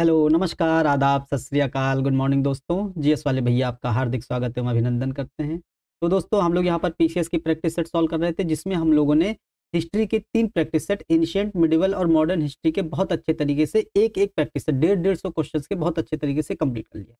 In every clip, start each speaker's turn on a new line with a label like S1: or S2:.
S1: hello नमस्कार आदाब सत गुड मॉर्निंग दोस्तों जीएस वाले भैया आपका हार्दिक स्वागत एवं अभिनंदन करते हैं तो दोस्तों हम लोग यहाँ पर पीसीएस की प्रैक्टिस सेट सॉल्व कर रहे थे जिसमें हम लोगों ने हिस्ट्री के तीन प्रैक्टिस सेट एंशियंट मिडिवल और मॉडर्न हिस्ट्री के बहुत अच्छे तरीके से एक एक प्रैक्टिस सेट डेढ़ डेढ़ सौ क्वेश्चन के बहुत अच्छे तरीके से कम्प्लीट कर लिया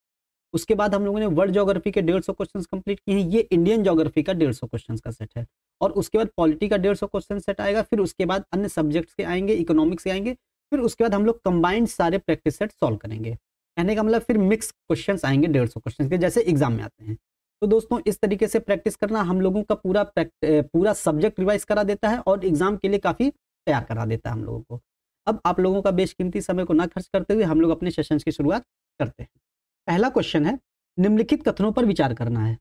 S1: उसके बाद हम लोगों ने वर्ल्ड जोग्राफी के डेढ़ सौ क्वेश्चन कम्प्लीट किए हैं ये इंडियन जोग्राफी का डेढ़ सौ क्वेश्चन का सेट है और उसके बाद पॉलिटी का डेढ़ सौ क्वेश्चन सेट आएगा फिर उसके बाद अन्य सब्जेक्ट्स के आएंगे इकोनॉमिक्स के आएंगे फिर उसके बाद हम लोग कंबाइंड सारे प्रैक्टिस सेट सॉल्व करेंगे कहने का मतलब फिर मिक्स क्वेश्चन आएंगे डेढ़ सौ क्वेश्चन के जैसे एग्जाम में आते हैं तो दोस्तों इस तरीके से प्रैक्टिस करना हम लोगों का पूरा पूरा सब्जेक्ट रिवाइज करा देता है और एग्जाम के लिए काफ़ी तैयार करा देता है हम लोगों को अब आप लोगों का बेशकीमती समय को ना खर्च करते हुए हम लोग अपने सेशंस की शुरुआत करते हैं पहला क्वेश्चन है निम्नलिखित कथनों पर विचार करना है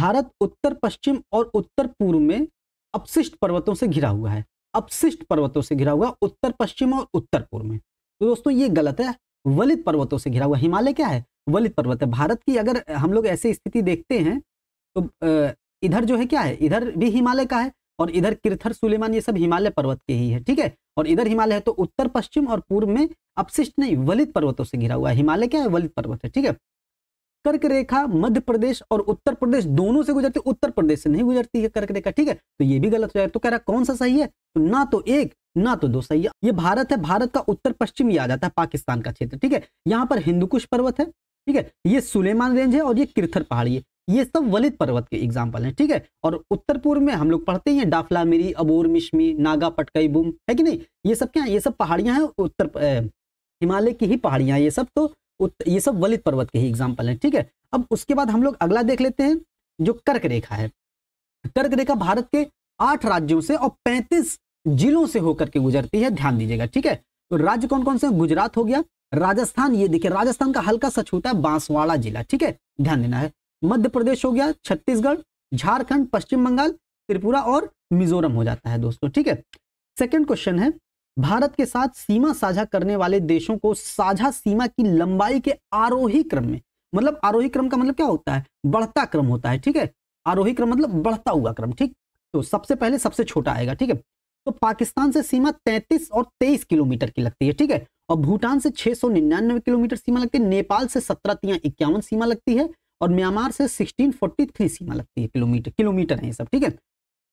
S1: भारत उत्तर पश्चिम और उत्तर पूर्व में अपशिष्ट पर्वतों से घिरा हुआ है अपशिष्ट पर्वतों से घिरा हुआ उत्तर पश्चिम और उत्तर पूर्व में तो दोस्तों ये गलत है वलित पर्वतों से घिरा हुआ हिमालय क्या है वलित पर्वत है भारत की अगर हम लोग ऐसी स्थिति देखते हैं तो इधर जो है क्या है इधर भी हिमालय का है और इधर किरथर सुलेमान ये सब हिमालय पर्वत के ही है ठीक है और इधर हिमालय है तो उत्तर पश्चिम और पूर्व में अपशिष्ट नहीं वलित पर्वतों से घिरा हुआ है हिमालय क्या है वलित पर्वत है ठीक है कर्क रेखा मध्य प्रदेश और उत्तर प्रदेश दोनों से गुजरती है उत्तर प्रदेश से नहीं गुजरती है कर्क रेखा ठीक है तो ये भी गलत हो जाएगा तो कह रहा कौन सा सही है तो ना तो एक ना तो दो सही है ये भारत है भारत का उत्तर पश्चिम ये आ जाता है पाकिस्तान का क्षेत्र ठीक है यहाँ पर हिंदुकुश पर्वत है ठीक है ये सुलेमान रेंज है और ये किरथर पहाड़ी है ये सब वलित पर्वत के एग्जाम्पल हैं ठीक है और उत्तर पूर्व में हम लोग पढ़ते हैं डाफला मिरी अबोर मिश्मी नागा पटकई बुम है कि नहीं ये सब क्या है ये सब पहाड़ियां हैं उत्तर हिमालय की ही पहाड़ियां ये सब तो ये सब वलित पर्वत के ही एग्जाम्पल है ठीक है अब उसके बाद हम लोग अगला देख लेते हैं जो कर्क रेखा है कर्क रेखा भारत के आठ राज्यों से और पैंतीस जिलों से होकर के गुजरती है ध्यान दीजिएगा ठीक है तो राज्य कौन कौन से गुजरात हो गया राजस्थान ये देखिए राजस्थान का हल्का सा छूटा है बांसवाड़ा जिला ठीक है ध्यान देना है मध्य प्रदेश हो गया छत्तीसगढ़ झारखंड पश्चिम बंगाल त्रिपुरा और मिजोरम हो जाता है दोस्तों ठीक है सेकेंड क्वेश्चन है भारत के साथ सीमा साझा करने वाले देशों को साझा सीमा की लंबाई के आरोही क्रम में मतलब आरोही क्रम का मतलब क्या होता है बढ़ता क्रम होता है ठीक है आरोही क्रम मतलब बढ़ता हुआ क्रम ठीक तो सबसे पहले सबसे छोटा आएगा ठीक है तो पाकिस्तान से सीमा 33 और 23 किलोमीटर की लगती है ठीक है और भूटान से निन्यानवे किलोमीटर सीमा लगती है नेपाल से सत्रह तिया इक्यावन सीमा लगती है और म्यांमार से थ्री सीमा लगती है किलोमीटर किलोमीटर है सब ठीक है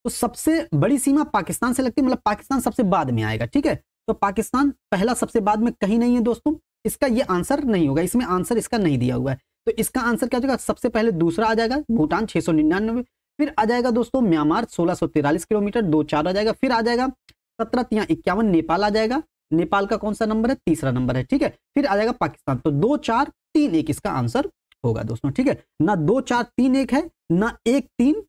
S1: तो सबसे बड़ी सीमा पाकिस्तान से लगती है मतलब पाकिस्तान सबसे बाद में आएगा ठीक है तो पाकिस्तान पहला सबसे बाद में कहीं नहीं है दोस्तों इसका ये आंसर नहीं होगा इसमें आंसर इसका नहीं दिया हुआ है तो इसका आंसर क्या हो जाएगा सबसे पहले दूसरा आ जाएगा भूटान छह फिर आ जाएगा दोस्तों म्यांमार सोलह किलोमीटर दो चार आ जाएगा फिर आ जाएगा सत्रह या इक्यावन नेपाल आ जाएगा नेपाल का कौन सा नंबर है तीसरा नंबर है ठीक है फिर आ जाएगा पाकिस्तान तो दो चार तीन एक इसका आंसर होगा दोस्तों ठीक है ना दो चार तीन एक है ना एक तीन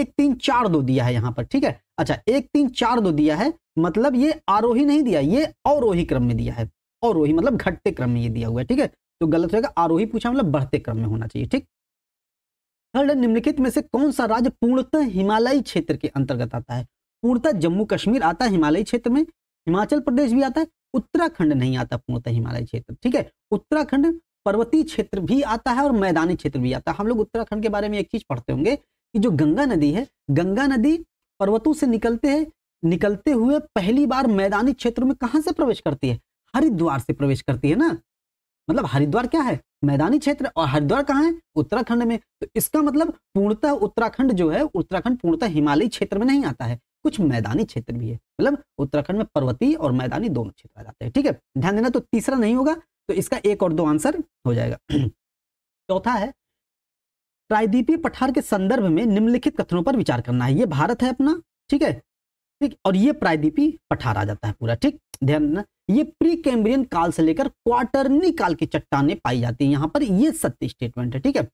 S1: एक तीन चार दो दिया है यहाँ पर ठीक है अच्छा एक तीन चार दो दिया है मतलब ये आरोही नहीं दिया ये अवरोही क्रम में दिया है अवरोही मतलब घटते क्रम में ये दिया हुआ है ठीक है तो गलत होगा आरोही पूछा मतलब बढ़ते क्रम में होना चाहिए ठीक थर्ड निम्नलिखित में से कौन सा राज्य पूर्णतः हिमालयी क्षेत्र के अंतर्गत आता है पूर्णतः जम्मू कश्मीर आता है हिमालयी क्षेत्र में हिमाचल प्रदेश भी आता है उत्तराखंड नहीं आता पूर्णतः हिमालय क्षेत्र ठीक है उत्तराखंड पर्वतीय क्षेत्र भी आता है और मैदानी क्षेत्र भी आता है हम लोग उत्तराखंड के बारे में एक चीज पढ़ते होंगे कि जो गंगा नदी है गंगा नदी पर्वतों से निकलते हैं निकलते हुए पहली बार मैदानी क्षेत्र में कहाँ से प्रवेश करती है हरिद्वार से प्रवेश करती है ना मतलब हरिद्वार क्या है मैदानी क्षेत्र और हरिद्वार कहाँ है उत्तराखंड में तो इसका मतलब पूर्णतः उत्तराखंड जो है उत्तराखंड पूर्णतः हिमालयी क्षेत्र में नहीं आता है कुछ मैदानी क्षेत्र भी है मतलब उत्तराखंड में पर्वतीय और मैदानी दोनों क्षेत्र आ जाते हैं ठीक है ध्यान देना तो तीसरा नहीं होगा तो इसका एक और दो आंसर हो जाएगा चौथा है प्रायद्वीपीय पठार के संदर्भ में निम्नलिखित कथनों पर विचार करना है ये भारत है अपना ठीक है ठीक और ये प्रायद्वीपीय पठार आ जाता है पूरा ठीक ध्यान देना ये प्री कैम्ब्रियन काल से लेकर क्वार्टरनी काल की चट्टाने पाई जाती है यहाँ पर ये सत्य स्टेटमेंट है ठीक है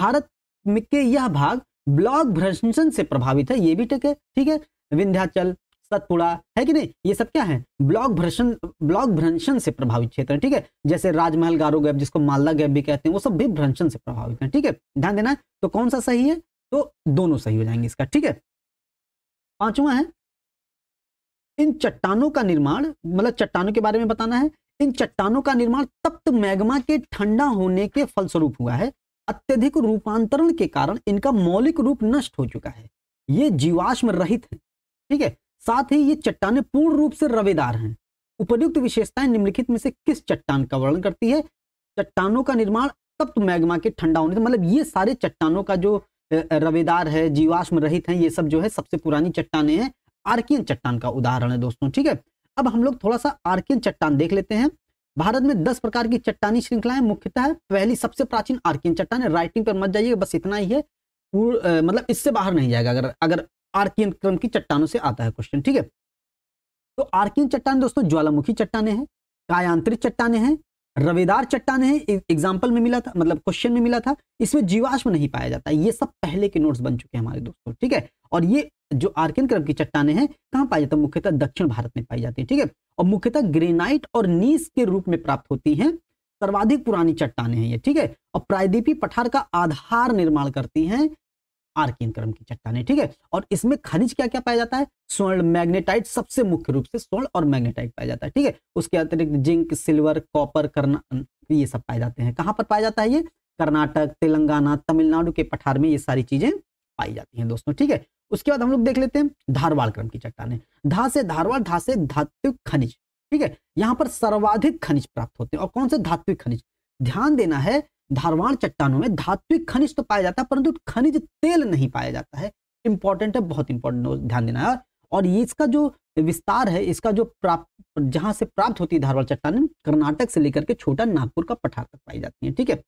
S1: भारत के यह भाग ब्लॉक भ्रंशन से प्रभावित है ये भी ठीक है ठीक है विंध्याचल सतपुड़ा है कि नहीं ये सब क्या है ब्लॉक भ्रषण ब्लॉक भ्रंशन से प्रभावित क्षेत्र ठीक है जैसे राजमहल गारो गैप जिसको मालदा गैप भी कहते हैं वो सब भी भ्रंशन से प्रभावित है ठीक है ध्यान देना तो कौन सा सही है तो दोनों सही हो जाएंगे इसका ठीक है पांचवा है इन चट्टानों का निर्माण मतलब चट्टानों के बारे में बताना है इन चट्टानों का निर्माण तप्त मैग्मा के ठंडा होने के फलस्वरूप हुआ है अत्यधिक रूपांतरण के कारण इनका मौलिक रूप नष्ट हो चुका है ये जीवाश्म रहित है ठीक है साथ ही ये चट्टाने पूर्ण रूप से रवेदार हैं उपयुक्त विशेषताएं निम्नलिखित में से किस चट्टान का वर्णन करती है चट्टानों का निर्माण तप्त तो मैग्मा के ठंडा होने से मतलब ये सारे चट्टानों का जो रवेदार है जीवाश्म रहित हैं ये सब जो है सबसे पुरानी चट्टाने हैं आर्कियन चट्टान का उदाहरण है दोस्तों ठीक है अब हम लोग थोड़ा सा आर्कियन चट्टान देख लेते हैं भारत में दस प्रकार की चट्टानी श्रृंखलाएं मुख्यतः पहली सबसे प्राचीन आर्कियन चट्टान है राइटिंग पर मत जाइए बस इतना ही है मतलब इससे बाहर नहीं जाएगा अगर अगर आर्कियन क्रम की चट्टानों से आता है क्वेश्चन ठीक है तो आर्कियन चट्टान दोस्तों ज्वालामुखी चट्टाने हैं कायांत्रिक चट्टाने हैं रवेदार चट्टाने हैं एग्जाम्पल में मिला था मतलब क्वेश्चन में मिला था इसमें जीवाश्म नहीं पाया जाता ये सब पहले के नोट्स बन चुके हैं हमारे दोस्तों ठीक है और ये जो आर्कियन क्रम की चट्टाने हैं कहाँ पाया जाता है मुख्यतः दक्षिण भारत में पाई जाती है ठीक है और मुख्यतः ग्रेनाइट और नीस के रूप में प्राप्त होती है सर्वाधिक पुरानी चट्टाने हैं ये ठीक है और प्रायद्वीपी पठार का आधार निर्माण करती हैं आर्कियन क्रम की चट्टाने ठीक है और इसमें खनिज क्या क्या पाया जाता है स्वर्ण मैग्नेटाइट सबसे मुख्य रूप से स्वर्ण और मैग्नेटाइट पाया जाता है ठीक है उसके अतिरिक्त जिंक सिल्वर कॉपर करना अं, ये सब पाए जाते हैं कहाँ पर पाया जाता है ये कर्नाटक तेलंगाना तमिलनाडु के पठार में ये सारी चीजें पाई जाती हैं दोस्तों ठीक है उसके बाद हम लोग देख लेते हैं धारवाड़ क्रम की चट्टाने धा से धारवाड़ धा से धात्विक खनिज ठीक है यहाँ पर सर्वाधिक खनिज प्राप्त होते हैं और कौन से धात्विक खनिज ध्यान देना है धारवाण चट्टानों में धात्विक खनिज तो पाया जाता है परंतु खनिज तेल नहीं पाया जाता है इंपॉर्टेंट है बहुत इंपॉर्टेंट ध्यान देना है और ये इसका जो विस्तार है इसका जो प्राप्त जहां से प्राप्त होती है धारवाड़ चट्टान कर्नाटक से लेकर के छोटा नागपुर का पठार तक पाई जाती है ठीक है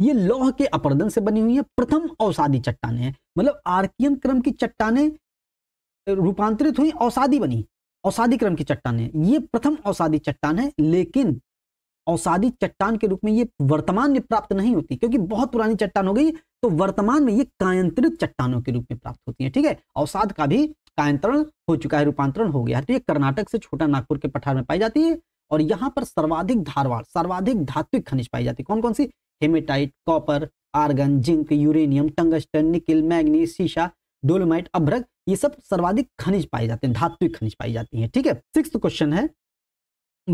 S1: ये लौह के अपर्दन से बनी हुई है प्रथम औसादी चट्टाने हैं मतलब आर्कियन क्रम की चट्टाने रूपांतरित हुई औसादी बनी औसादी क्रम की चट्टाने ये प्रथम औसादी चट्टान है लेकिन औसादी चट्टान के रूप में ये वर्तमान में प्राप्त नहीं होती क्योंकि बहुत पुरानी चट्टान हो गई तो वर्तमान में ये कायंत्रित चट्टानों के रूप में प्राप्त होती है ठीक है औसाद का भी कायंत्रण हो चुका है रूपांतरण हो गया है तो ये कर्नाटक से छोटा नागपुर के पठार में पाई जाती है और यहाँ पर सर्वाधिक धारवाड़ सर्वाधिक धात्विक खनिज पाई जाती है कौन कौन सी hematite copper argon zinc uranium tungsten nickel मैग्नी शीशा डोलोमाइट अभ्रक ये सब सर्वाधिक खनिज पाए जाते हैं धात्विक खनिज पाई जाती है ठीक है सिक्स क्वेश्चन है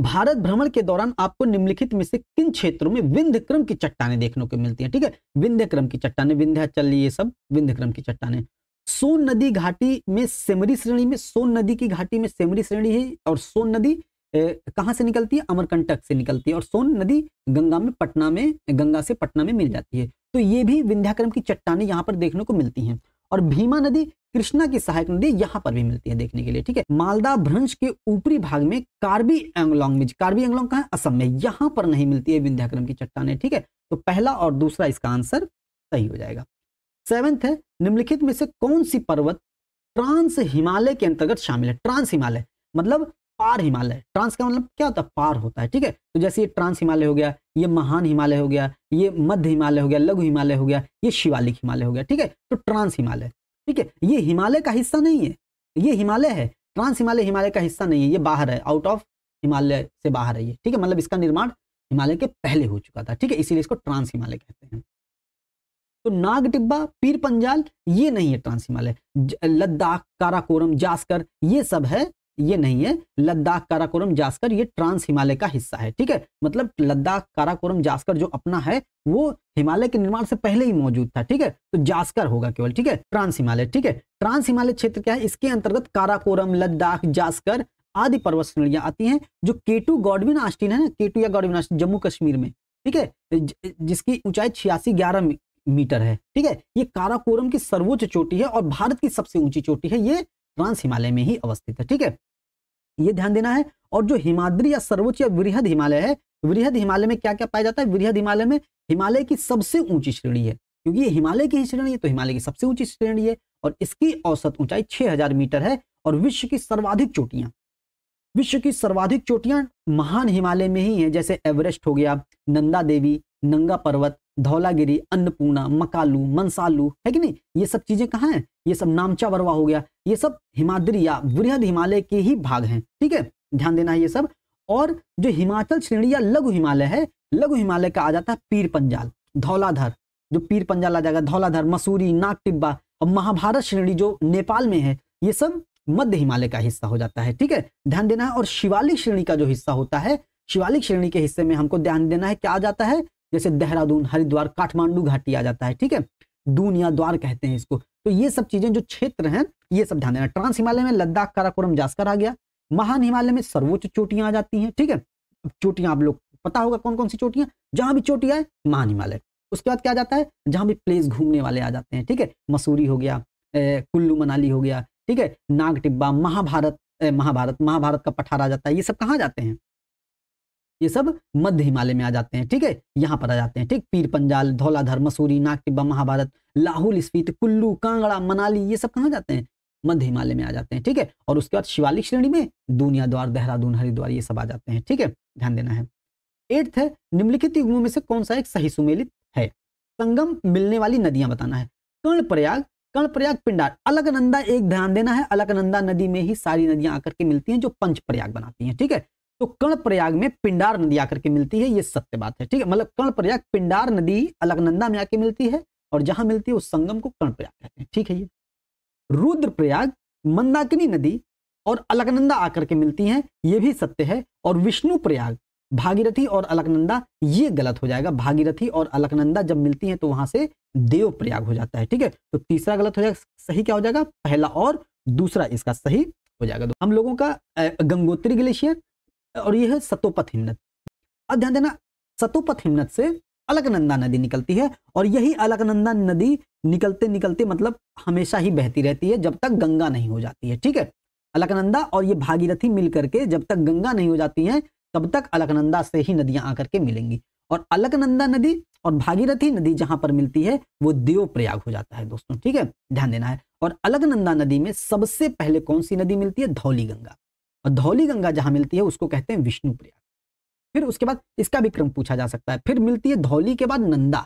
S1: भारत भ्रमण के दौरान आपको निम्नलिखित में से किन क्षेत्रों में विंध्यक्रम की चट्टाने देखने को मिलती है ठीक है विंध्यक्रम की चट्टाने विंध्याचल ये सब विंध्यक्रम की चट्टाने सोन नदी घाटी में सेमरी श्रेणी में सोन नदी की घाटी में सेमरी श्रेणी है और सोन नदी कहाँ से निकलती है अमरकंटक से निकलती है और सोन नदी गंगा में पटना में गंगा से पटना में मिल जाती है तो ये भी विंध्याक्रम की चट्टाने यहाँ पर देखने को मिलती हैं और भीमा नदी कृष्णा की सहायक नदी यहाँ पर भी मिलती है देखने के लिए ठीक है मालदा भ्रंश के ऊपरी भाग में कार्बी एंगलोंग में कार्बी एंगलोंग कहा है असम में यहाँ पर नहीं मिलती है विंध्याक्रम की चट्टाने ठीक है तो पहला और दूसरा इसका आंसर सही हो जाएगा सेवेंथ है निम्नलिखित में से कौन सी पर्वत ट्रांस हिमालय के अंतर्गत शामिल है ट्रांस हिमालय मतलब पार हिमालय ट्रांस का मतलब क्या होता है पार होता है ठीक है तो जैसे ये ट्रांस हिमालय हो गया ये महान हिमालय हो गया ये मध्य हिमालय हो गया लघु हिमालय हो गया ये शिवालिक हिमालय हो गया ठीक है तो ट्रांस हिमालय ठीक है ये हिमालय का हिस्सा नहीं है ये हिमालय है ट्रांस हिमालय हिमालय का हिस्सा नहीं है ये बाहर है आउट ऑफ हिमालय से बाहर है ये ठीक है मतलब इसका निर्माण हिमालय के पहले हो चुका था ठीक है इसीलिए इसको ट्रांस हिमालय कहते हैं तो नाग टिब्बा पीर पंजाल ये नहीं है ट्रांस हिमालय लद्दाख काराकोरम जास्कर ये सब है ये नहीं है लद्दाख काराकोरम जास्कर ये ट्रांस हिमालय का हिस्सा है ठीक है मतलब लद्दाख काराकोरम जास्कर जो अपना है वो हिमालय के निर्माण से पहले ही मौजूद था ठीक है तो जास्कर होगा केवल ठीक है ट्रांस हिमालय ठीक है ट्रांस हिमालय क्षेत्र क्या है इसके अंतर्गत काराकोरम लद्दाख जास्कर आदि पर्वत श्रेणियां आती हैं जो केटू गॉडविन आस्टिन है ना केटू या गॉडविन आस्टिन जम्मू कश्मीर में ठीक है जिसकी ऊंचाई छियासी ग्यारह मीटर है ठीक है ये काराकोरम की सर्वोच्च चोटी है और भारत की सबसे ऊंची चोटी है ये ट्रांस हिमालय में ही अवस्थित है ठीक है ये ध्यान देना है और जो हिमाद्री या सर्वोच्च या वृहद हिमालय है वृहद हिमालय में क्या क्या पाया जाता है वृहद हिमालय में हिमालय की सबसे ऊंची श्रेणी है क्योंकि ये हिमालय की ही श्रेणी है तो हिमालय की सबसे ऊंची श्रेणी है और इसकी औसत ऊंचाई 6000 मीटर है और विश्व की सर्वाधिक चोटियां विश्व की सर्वाधिक चोटियां महान हिमालय में ही है जैसे एवरेस्ट हो गया नंदा देवी नंगा पर्वत धौलागिरी अन्नपूर्णा मकालू मनसालू है कि नहीं ये सब चीजें कहाँ हैं ये सब नामचा बरवा हो गया ये सब हिमाद्री या वृहद हिमालय के ही भाग हैं ठीक है ध्यान देना है ये सब और जो हिमाचल श्रेणी या लघु हिमालय है लघु हिमालय का आ जाता है पीर पंजाल धौलाधर जो पीर पंजाल आ जाएगा धौलाधर मसूरी नाग टिब्बा और महाभारत श्रेणी जो नेपाल में है ये सब मध्य हिमालय का हिस्सा हो जाता है ठीक है ध्यान देना है और शिवालिक श्रेणी का जो हिस्सा होता है शिवालिक श्रेणी के हिस्से में हमको ध्यान देना है क्या आ जाता है जैसे देहरादून हरिद्वार काठमांडू घाटी आ जाता है ठीक है दून या द्वार कहते हैं इसको तो ये सब चीजें जो क्षेत्र हैं ये सब ध्यान देना ट्रांस हिमालय में लद्दाख काराकोरम जास्कर आ गया महान हिमालय में सर्वोच्च चोटियां आ जाती हैं ठीक है चोटियां आप लोग पता होगा कौन कौन सी चोटियां जहां भी चोटियां महान हिमालय उसके बाद क्या जाता है जहां भी प्लेस घूमने वाले आ जाते हैं ठीक है मसूरी हो गया कुल्लू मनाली हो गया ठीक है नाग टिब्बा महाभारत महाभारत महाभारत का पठार आ जाता है ये सब कहाँ जाते हैं ये सब मध्य हिमालय में आ जाते हैं ठीक है यहाँ पर आ जाते हैं ठीक पीर पंजाल धौलाधर मसूरी नाग टिब्बा महाभारत लाहौल स्पीति कुल्लू कांगड़ा मनाली ये सब कहाँ जाते हैं मध्य हिमालय में आ जाते हैं ठीक है और उसके बाद शिवालिक श्रेणी में दुनिया द्वार देहरादून हरिद्वार ये सब आ जाते हैं ठीक है ध्यान देना है एट्थ है निम्नलिखित युग्मों में से कौन सा एक सही सुमेलित है संगम मिलने वाली नदियां बताना है कर्ण प्रयाग कर्ण प्रयाग पिंडार अलकनंदा एक ध्यान देना है अलकनंदा नदी में ही सारी नदियां आकर के मिलती हैं जो पंच प्रयाग बनाती हैं ठीक है तो कर्णप्रयाग में पिंडार नदी आकर के मिलती है ये सत्य बात है ठीक है मतलब कर्णप्रयाग पिंडार नदी अलगनंदा में आके मिलती है और जहां मिलती है उस संगम को कर्णप्रयाग कहते हैं ठीक है ये रुद्रप्रयाग मंदाकिनी नदी और अलकनंदा आकर के मिलती है ये भी सत्य है और विष्णु प्रयाग भागीरथी और अलकनंदा ये गलत हो जाएगा भागीरथी और अलकनंदा जब मिलती हैं तो वहां से देव प्रयाग हो जाता है ठीक है तो तीसरा गलत हो जाएगा सही क्या हो जाएगा पहला और दूसरा इसका सही हो जाएगा तो हम लोगों का गंगोत्री ग्लेशियर और यह है सतोपथ हिमनद अब ध्यान देना सतोपथ हिमनद से अलकनंदा नदी निकलती है और यही अलकनंदा नदी निकलते निकलते मतलब हमेशा ही बहती रहती है जब तक गंगा नहीं हो जाती है ठीक है अलकनंदा और ये भागीरथी मिल करके जब तक गंगा नहीं हो जाती है तब तक अलकनंदा से ही नदियां आकर के मिलेंगी और अलकनंदा नदी और भागीरथी नदी जहां पर मिलती है वो देव प्रयाग हो जाता है दोस्तों ठीक है ध्यान देना है और अलकनंदा नदी में सबसे पहले कौन सी नदी मिलती है धौली गंगा और धौली गंगा जहां मिलती है उसको कहते हैं विष्णु प्रयाग फिर उसके बाद इसका भी क्रम पूछा जा सकता है फिर मिलती है धौली के बाद नंदा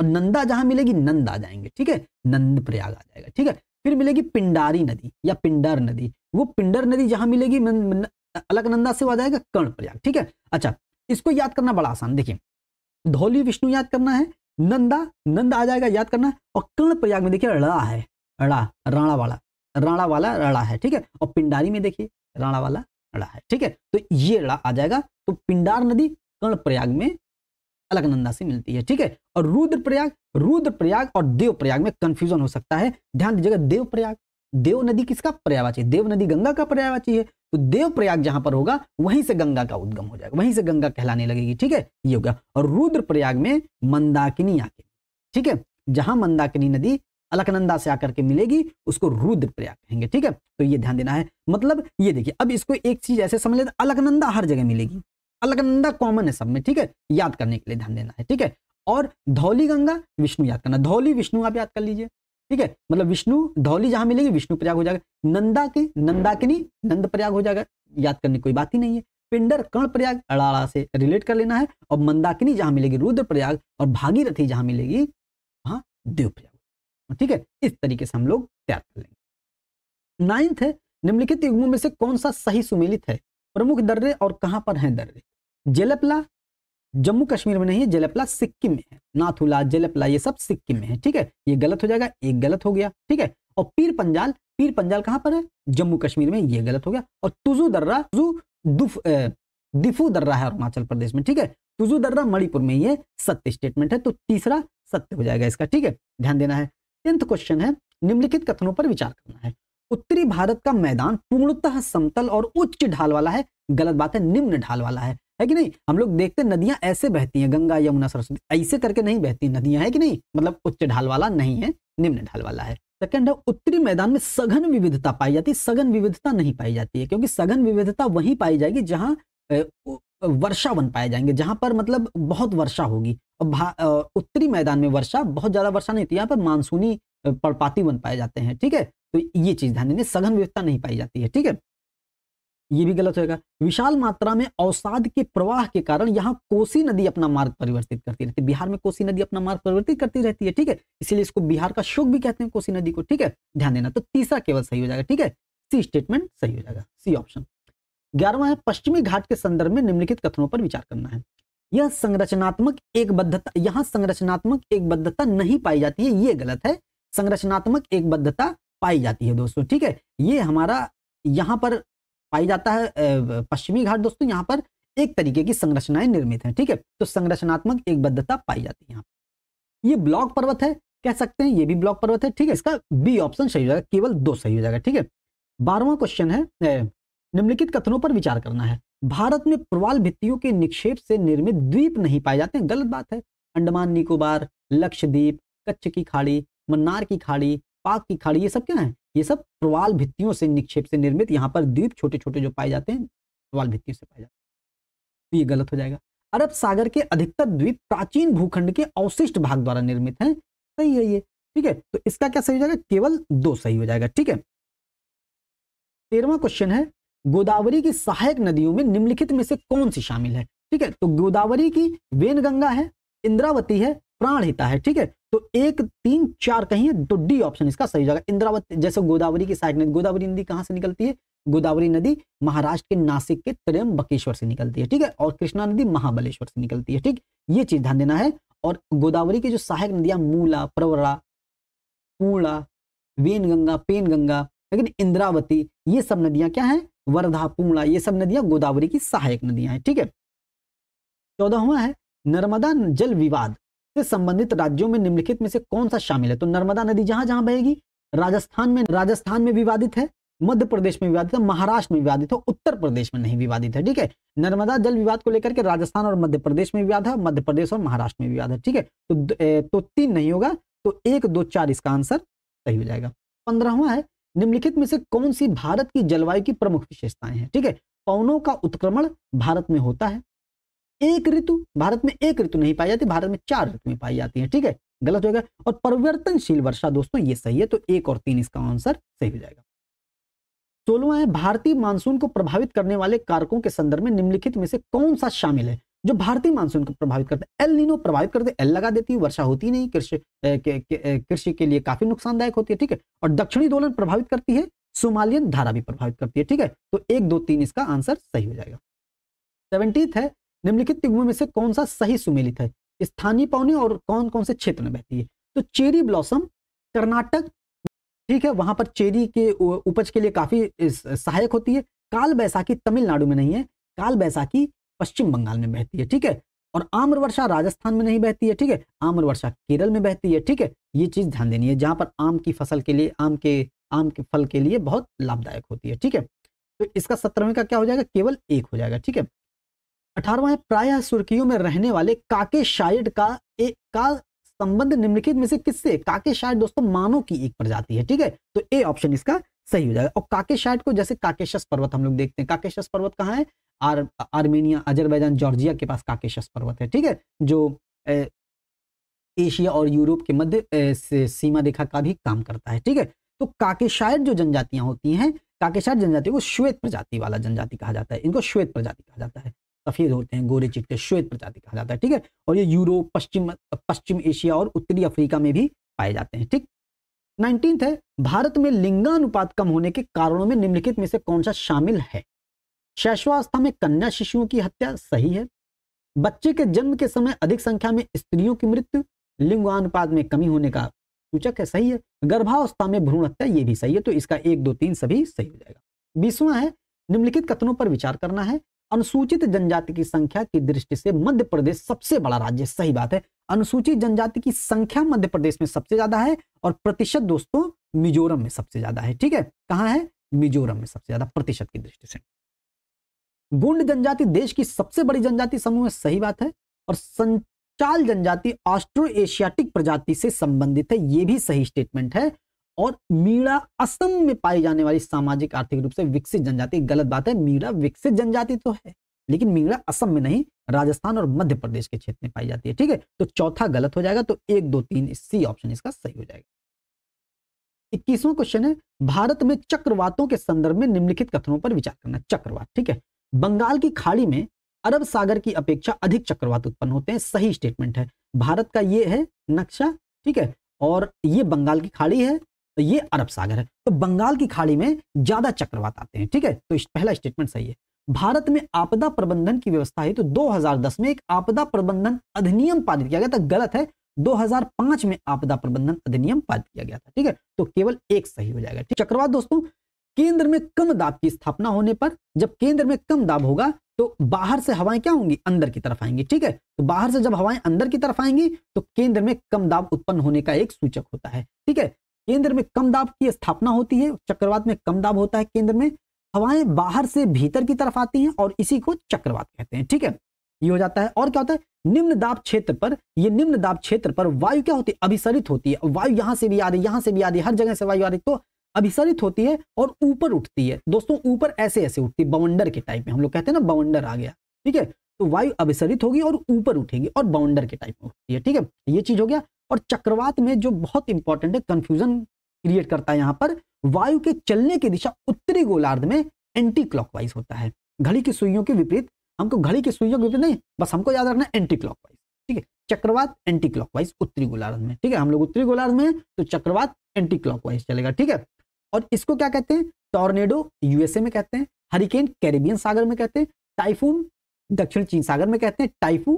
S1: और नंदा जहां मिलेगी नंद आ जाएंगे ठीक है नंद प्रयाग आ जाएगा ठीक है फिर मिलेगी पिंडारी नदी या पिंडर नदी वो पिंडर नदी जहां मिलेगी अलग नंदा से आ जाएगा कर्ण प्रयाग ठीक है अच्छा इसको याद करना बड़ा आसान देखिए धौली विष्णु याद करना है नंदा नंद आ जाएगा याद करना और कर्ण प्रयाग में देखिए ड़ा है ड़ा राणा वाला राणा वाला रड़ा है ठीक है और पिंडारी में देखिए राणा वाला रड़ा है ठीक है तो ये रड़ा आ जाएगा तो पिंडार नदी कर्णप्रयाग में अलकनंदा से मिलती है ठीक है और रुद्रप्रयाग रुद्रप्रयाग और देवप्रयाग में कंफ्यूजन हो सकता है ध्यान दीजिएगा देवप्रयाग देव नदी किसका पर्यावाची देव नदी गंगा का पर्यावाची है तो देव प्रयाग जहां पर होगा वहीं से गंगा का उद्गम हो जाएगा वहीं से गंगा कहलाने लगेगी ठीक है ये हो गया और रुद्र प्रयाग में मंदाकिनी आके ठीक है जहां मंदाकिनी नदी अलकनंदा से आकर के मिलेगी उसको रुद्र प्रयाग कहेंगे ठीक है तो ये ध्यान देना है मतलब ये देखिए अब इसको एक चीज ऐसे समझ लेते अलकनंदा हर जगह मिलेगी अलकनंदा कॉमन है सब में ठीक है याद करने के लिए ध्यान देना है ठीक है और धौली गंगा विष्णु याद करना धौली विष्णु आप याद कर लीजिए ठीक है मतलब विष्णु धौली जहां मिलेगी विष्णु प्रयाग हो जाएगा नंदा के नंदा के नहीं नंद प्रयाग हो जाएगा याद करने कोई बात ही नहीं है पिंडर कर्ण प्रयाग अड़ाड़ा से रिलेट कर लेना है और मंदाकिनी जहां मिलेगी रुद्र प्रयाग और भागीरथी जहां मिलेगी वहां देव प्रयाग ठीक है इस तरीके से हम लोग तैयार कर लेंगे नाइन्थ है निम्नलिखित युग्मों में से कौन सा सही सुमेलित है प्रमुख दर्रे और कहां पर हैं दर्रे जेलपला जम्मू कश्मीर में नहीं है जेलपला सिक्किम में है नाथुला जेलपला ये सब सिक्किम में है ठीक है ये गलत हो जाएगा एक गलत हो गया ठीक है और पीर पंजाल पीर पंजाल कहां पर है जम्मू कश्मीर में ये गलत हो गया और तुजू दर्रा तुजू दुफ दिफू दर्रा है अरुणाचल प्रदेश में ठीक है तुजू दर्रा मणिपुर में ये सत्य स्टेटमेंट है तो तीसरा सत्य हो जाएगा इसका ठीक है ध्यान देना है टेंथ क्वेश्चन है निम्नलिखित कथनों पर विचार करना है उत्तरी भारत का मैदान पूर्णतः समतल और उच्च ढाल वाला है गलत बात है निम्न ढाल वाला है है कि नहीं हम लोग देखते नदियां ऐसे बहती हैं गंगा यमुना सरस्वती ऐसे करके नहीं बहती नदियां है कि नहीं मतलब उच्च ढाल वाला नहीं है निम्न ढाल वाला है सेकंड है उत्तरी मैदान में सघन विविधता पाई जाती है सघन विविधता नहीं पाई जाती है क्योंकि सघन विविधता वही पाई जाएगी जहां वर्षावन पाए जाएंगे जहां पर मतलब बहुत वर्षा होगी और उत्तरी मैदान में वर्षा बहुत ज़्यादा वर्षा नहीं होती यहाँ पर मानसूनी पड़पाती वन पाए जाते हैं ठीक है तो ये चीज़ ध्यान देने सघन विविधता नहीं पाई जाती है ठीक है ये भी गलत होगा विशाल मात्रा में अवसाद के प्रवाह के कारण यहाँ कोसी नदी अपना मार्ग परिवर्तित करती रहती है बिहार में कोसी नदी अपना मार्ग परिवर्तित करती रहती है ठीक है इसीलिए इसको बिहार का शोक भी कहते हैं कोसी नदी को ठीक है ध्यान देना तो तीसरा केवल सही हो जाएगा ठीक है सी स्टेटमेंट सही हो जाएगा सी ऑप्शन ग्यारहवा है पश्चिमी घाट के संदर्भ में निम्नलिखित कथनों पर विचार करना है यह संरचनात्मक एक बद्धता यहाँ संरचनात्मक एक बद्धता नहीं पाई जाती है ये गलत है संरचनात्मक एक बद्धता पाई जाती है दोस्तों ठीक है ये हमारा यहाँ पर पाई जाता है पश्चिमी घाट दोस्तों यहाँ पर एक तरीके की संरचनाएं निर्मित हैं ठीक है तो संरचनात्मक एक बद्धता पाई जाती है ये ब्लॉक पर्वत है कह सकते हैं ये भी ब्लॉक पर्वत है ठीक है इसका बी ऑप्शन सही हो जाएगा केवल दो सही हो जाएगा ठीक है बारहवा क्वेश्चन है निम्नलिखित कथनों पर विचार करना है भारत में प्रवाल भित्तियों के निक्षेप से निर्मित द्वीप नहीं पाए जाते हैं गलत बात है अंडमान निकोबार लक्षद्वीप कच्छ की खाड़ी मन्नार की खाड़ी पाक की खाड़ी ये सब क्या है ये सब प्रवाल भित्तियों से निक्षेप से निर्मित यहाँ पर द्वीप छोटे छोटे जो पाए जाते हैं प्रवाल भित्तियों से पाए जाते हैं तो ये गलत हो जाएगा अरब सागर के अधिकतर द्वीप प्राचीन भूखंड के अवशिष्ट भाग द्वारा निर्मित हैं सही है ये ठीक है तो इसका क्या सही हो जाएगा केवल दो सही हो जाएगा ठीक है तेरहवा क्वेश्चन है गोदावरी की सहायक नदियों में निम्नलिखित में से कौन सी शामिल है ठीक है तो गोदावरी की वेनगंगा है इंद्रावती है प्राणहिता है ठीक है तो एक तीन चार कहीं है तो डी ऑप्शन इसका सही जगह इंद्रावती जैसे गोदावरी की सहायक नदी गोदावरी नदी कहाँ से निकलती है गोदावरी नदी महाराष्ट्र के नासिक के बकेश्वर से निकलती है ठीक है और कृष्णा नदी महाबलेश्वर से निकलती है ठीक ये चीज ध्यान देना है और गोदावरी की जो सहायक नदियां मूला प्रवरा गंगा वेनगंगा पेनगंगा लेकिन इंद्रावती ये सब नदियां क्या हैं वर्धा पूर्णा ये सब नदियां गोदावरी की सहायक नदियां हैं ठीक है चौदहवा है नर्मदा जल विवाद से संबंधित राज्यों में निम्नलिखित में से कौन सा शामिल है तो नर्मदा नदी जहां जहां बहेगी राजस्थान में राजस्थान में विवादित है मध्य प्रदेश में विवादित है महाराष्ट्र में विवादित है उत्तर प्रदेश में नहीं विवादित है ठीक है नर्मदा जल विवाद को लेकर के राजस्थान और मध्य प्रदेश में विवाद है मध्य प्रदेश और महाराष्ट्र में विवाद है ठीक है तो तो तीन नहीं होगा तो एक दो चार इसका आंसर सही हो जाएगा पंद्रहवा है निम्नलिखित में से कौन सी भारत की जलवायु की प्रमुख विशेषताएं हैं ठीक है पवनों का उत्क्रमण भारत में होता है एक ऋतु भारत में एक ऋतु नहीं पाई जाती भारत में चार ऋतुएं पाई जाती है ठीक है गलत हो गया और परिवर्तनशील वर्षा दोस्तों ये सही है तो एक और तीन इसका आंसर सही हो जाएगा सोलवा है भारतीय मानसून को प्रभावित करने वाले कारकों के संदर्भ में निम्नलिखित में से कौन सा शामिल है जो भारतीय मानसून को प्रभावित करता है एल नीनो प्रभावित करते एल लगा देती है वर्षा होती नहीं कृषि कृषि के लिए काफी नुकसानदायक होती है ठीक है और दक्षिणी दोलन प्रभावित करती है सोमालियन धारा भी प्रभावित करती है ठीक है तो एक दो तीन इसका आंसर सही हो जाएगा सेवनटीथ है निम्नलिखित तिगुओं में से कौन सा सही सुमेलित है स्थानीय पौने और कौन कौन से क्षेत्र में बहती है तो चेरी ब्लॉसम कर्नाटक ठीक है वहां पर चेरी के उपज के लिए काफी सहायक होती है काल बैसाखी तमिलनाडु में नहीं है काल बैसाखी पश्चिम बंगाल में बहती है ठीक है और आम्र वर्षा राजस्थान में नहीं बहती है ठीक है आम्र वर्षा केरल में बहती है ठीक है ये चीज ध्यान देनी है जहां पर आम की फसल के लिए आम के आम के फल के लिए बहुत लाभदायक होती है ठीक है तो इसका सत्रहवें का क्या हो जाएगा केवल एक हो जाएगा ठीक है अठारवा है प्राय सुर्खियों में रहने वाले काके शायद का एक का संबंध निम्नलिखित में से किससे काके शायद दोस्तों मानो की एक प्रजाति है ठीक है तो ए ऑप्शन इसका सही हो जाएगा और काकेशाट को जैसे काकेशस पर्वत हम लोग देखते हैं काकेशस पर्वत कहाँ है आर आर्मेनिया अजरबैजान जॉर्जिया के पास काकेशस पर्वत है ठीक है जो ए, एशिया और यूरोप के मध्य सीमा रेखा का भी काम करता है ठीक है तो काकेशायर जो जनजातियां होती हैं काकेशायर जनजाति को श्वेत प्रजाति वाला जनजाति कहा जाता है इनको श्वेत प्रजाति कहा जाता है सफेद होते हैं गोरे चिट्टे श्वेत प्रजाति कहा जाता है ठीक है और ये यूरोप पश्चिम पश्चिम एशिया और उत्तरी अफ्रीका में भी पाए जाते हैं ठीक नाइनटीन है भारत में लिंगानुपात कम होने के कारणों में निम्नलिखित में से कौन सा शामिल है शैशवावस्था में कन्या शिशुओं की हत्या सही है बच्चे के जन्म के समय अधिक संख्या में स्त्रियों की मृत्यु लिंगानुपात में कमी होने का सूचक है सही है गर्भावस्था में भ्रूण हत्या ये भी सही है तो इसका एक दो तीन सभी सही हो जाएगा बीसवा है निम्नलिखित कथनों पर विचार करना है अनुसूचित जनजाति की संख्या की दृष्टि से मध्य प्रदेश सबसे बड़ा राज्य सही बात है अनुसूचित जनजाति की संख्या मध्य प्रदेश में सबसे ज्यादा है और प्रतिशत दोस्तों मिजोरम में सबसे ज्यादा है ठीक है कहाँ है मिजोरम में सबसे ज्यादा प्रतिशत की दृष्टि से गुंड जनजाति देश की सबसे बड़ी जनजाति समूह है सही बात है और संचाल जनजाति ऑस्ट्रो एशियाटिक प्रजाति से संबंधित है ये भी सही स्टेटमेंट है और मीड़ा असम में पाई जाने वाली सामाजिक आर्थिक रूप से विकसित जनजाति गलत बात है मीड़ा विकसित जनजाति तो है लेकिन मीड़ा असम में नहीं राजस्थान और मध्य प्रदेश के क्षेत्र में पाई जाती है ठीक है तो चौथा गलत हो जाएगा तो एक दो तीन सी ऑप्शन इसका सही हो जाएगा इक्कीसवा क्वेश्चन है भारत में चक्रवातों के संदर्भ में निम्नलिखित कथनों पर विचार करना चक्रवात ठीक है बंगाल की खाड़ी में अरब सागर की अपेक्षा अधिक चक्रवात उत्पन्न होते हैं सही स्टेटमेंट है भारत का ये है नक्शा ठीक है और ये बंगाल की खाड़ी है तो ये अरब सागर है तो बंगाल की खाड़ी में ज्यादा चक्रवात आते हैं ठीक है तो पहला स्टेटमेंट सही है भारत में आपदा प्रबंधन की व्यवस्था है तो 2010 में एक आपदा प्रबंधन अधिनियम पारित किया गया था गलत है 2005 में आपदा प्रबंधन अधिनियम पारित किया गया था ठीक है तो केवल एक सही हो जाएगा चक्रवात दोस्तों केंद्र में कम दाब की स्थापना होने पर जब केंद्र में कम दाब होगा तो बाहर से हवाएं क्या होंगी अंदर की तरफ आएंगी ठीक है तो बाहर से जब हवाएं अंदर की तरफ आएंगी तो केंद्र में कम दाब उत्पन्न होने का एक सूचक होता है ठीक है केंद्र में कम दाब की स्थापना होती है चक्रवात में कम दाब होता है केंद्र में हवाएं बाहर से भीतर की तरफ आती हैं और इसी को चक्रवात कहते हैं ठीक है ये हो जाता है और क्या होता है निम्न दाब क्षेत्र पर ये निम्न दाब क्षेत्र पर वायु क्या होती है अभिसरित होती है वायु यहां से भी आ रही यहां से भी आ रही हर जगह से वायु आ रही तो अभिसरित होती है और ऊपर उठती है दोस्तों ऊपर ऐसे ऐसे उठती है बवंडर के टाइप में हम लोग कहते हैं ना बवंडर आ गया ठीक है तो वायु अभिसरित होगी और ऊपर उठेगी और बाउंडर के टाइप में उठती है ठीक है ये चीज हो गया और चक्रवात में जो बहुत इंपॉर्टेंट है कंफ्यूजन क्रिएट करता है यहाँ पर वायु के चलने की दिशा उत्तरी गोलार्ध में एंटी क्लॉकवाइज होता है घड़ी की सुइयों के विपरीत हमको घड़ी की सुइयों के विपरीत नहीं बस हमको याद रखना एंटी क्लॉकवाइज ठीक है चक्रवात एंटी क्लॉकवाइज उत्तरी गोलार्ध में ठीक है हम लोग उत्तरी गोलार्ध में तो चक्रवात एंटी क्लॉकवाइज चलेगा ठीक है और इसको क्या कहते हैं टॉर्नेडो यूएसए में कहते हैं हरिकेन कैरेबियन सागर में कहते हैं टाइफून दक्षिण चीन सागर में कहते हैं टाइफू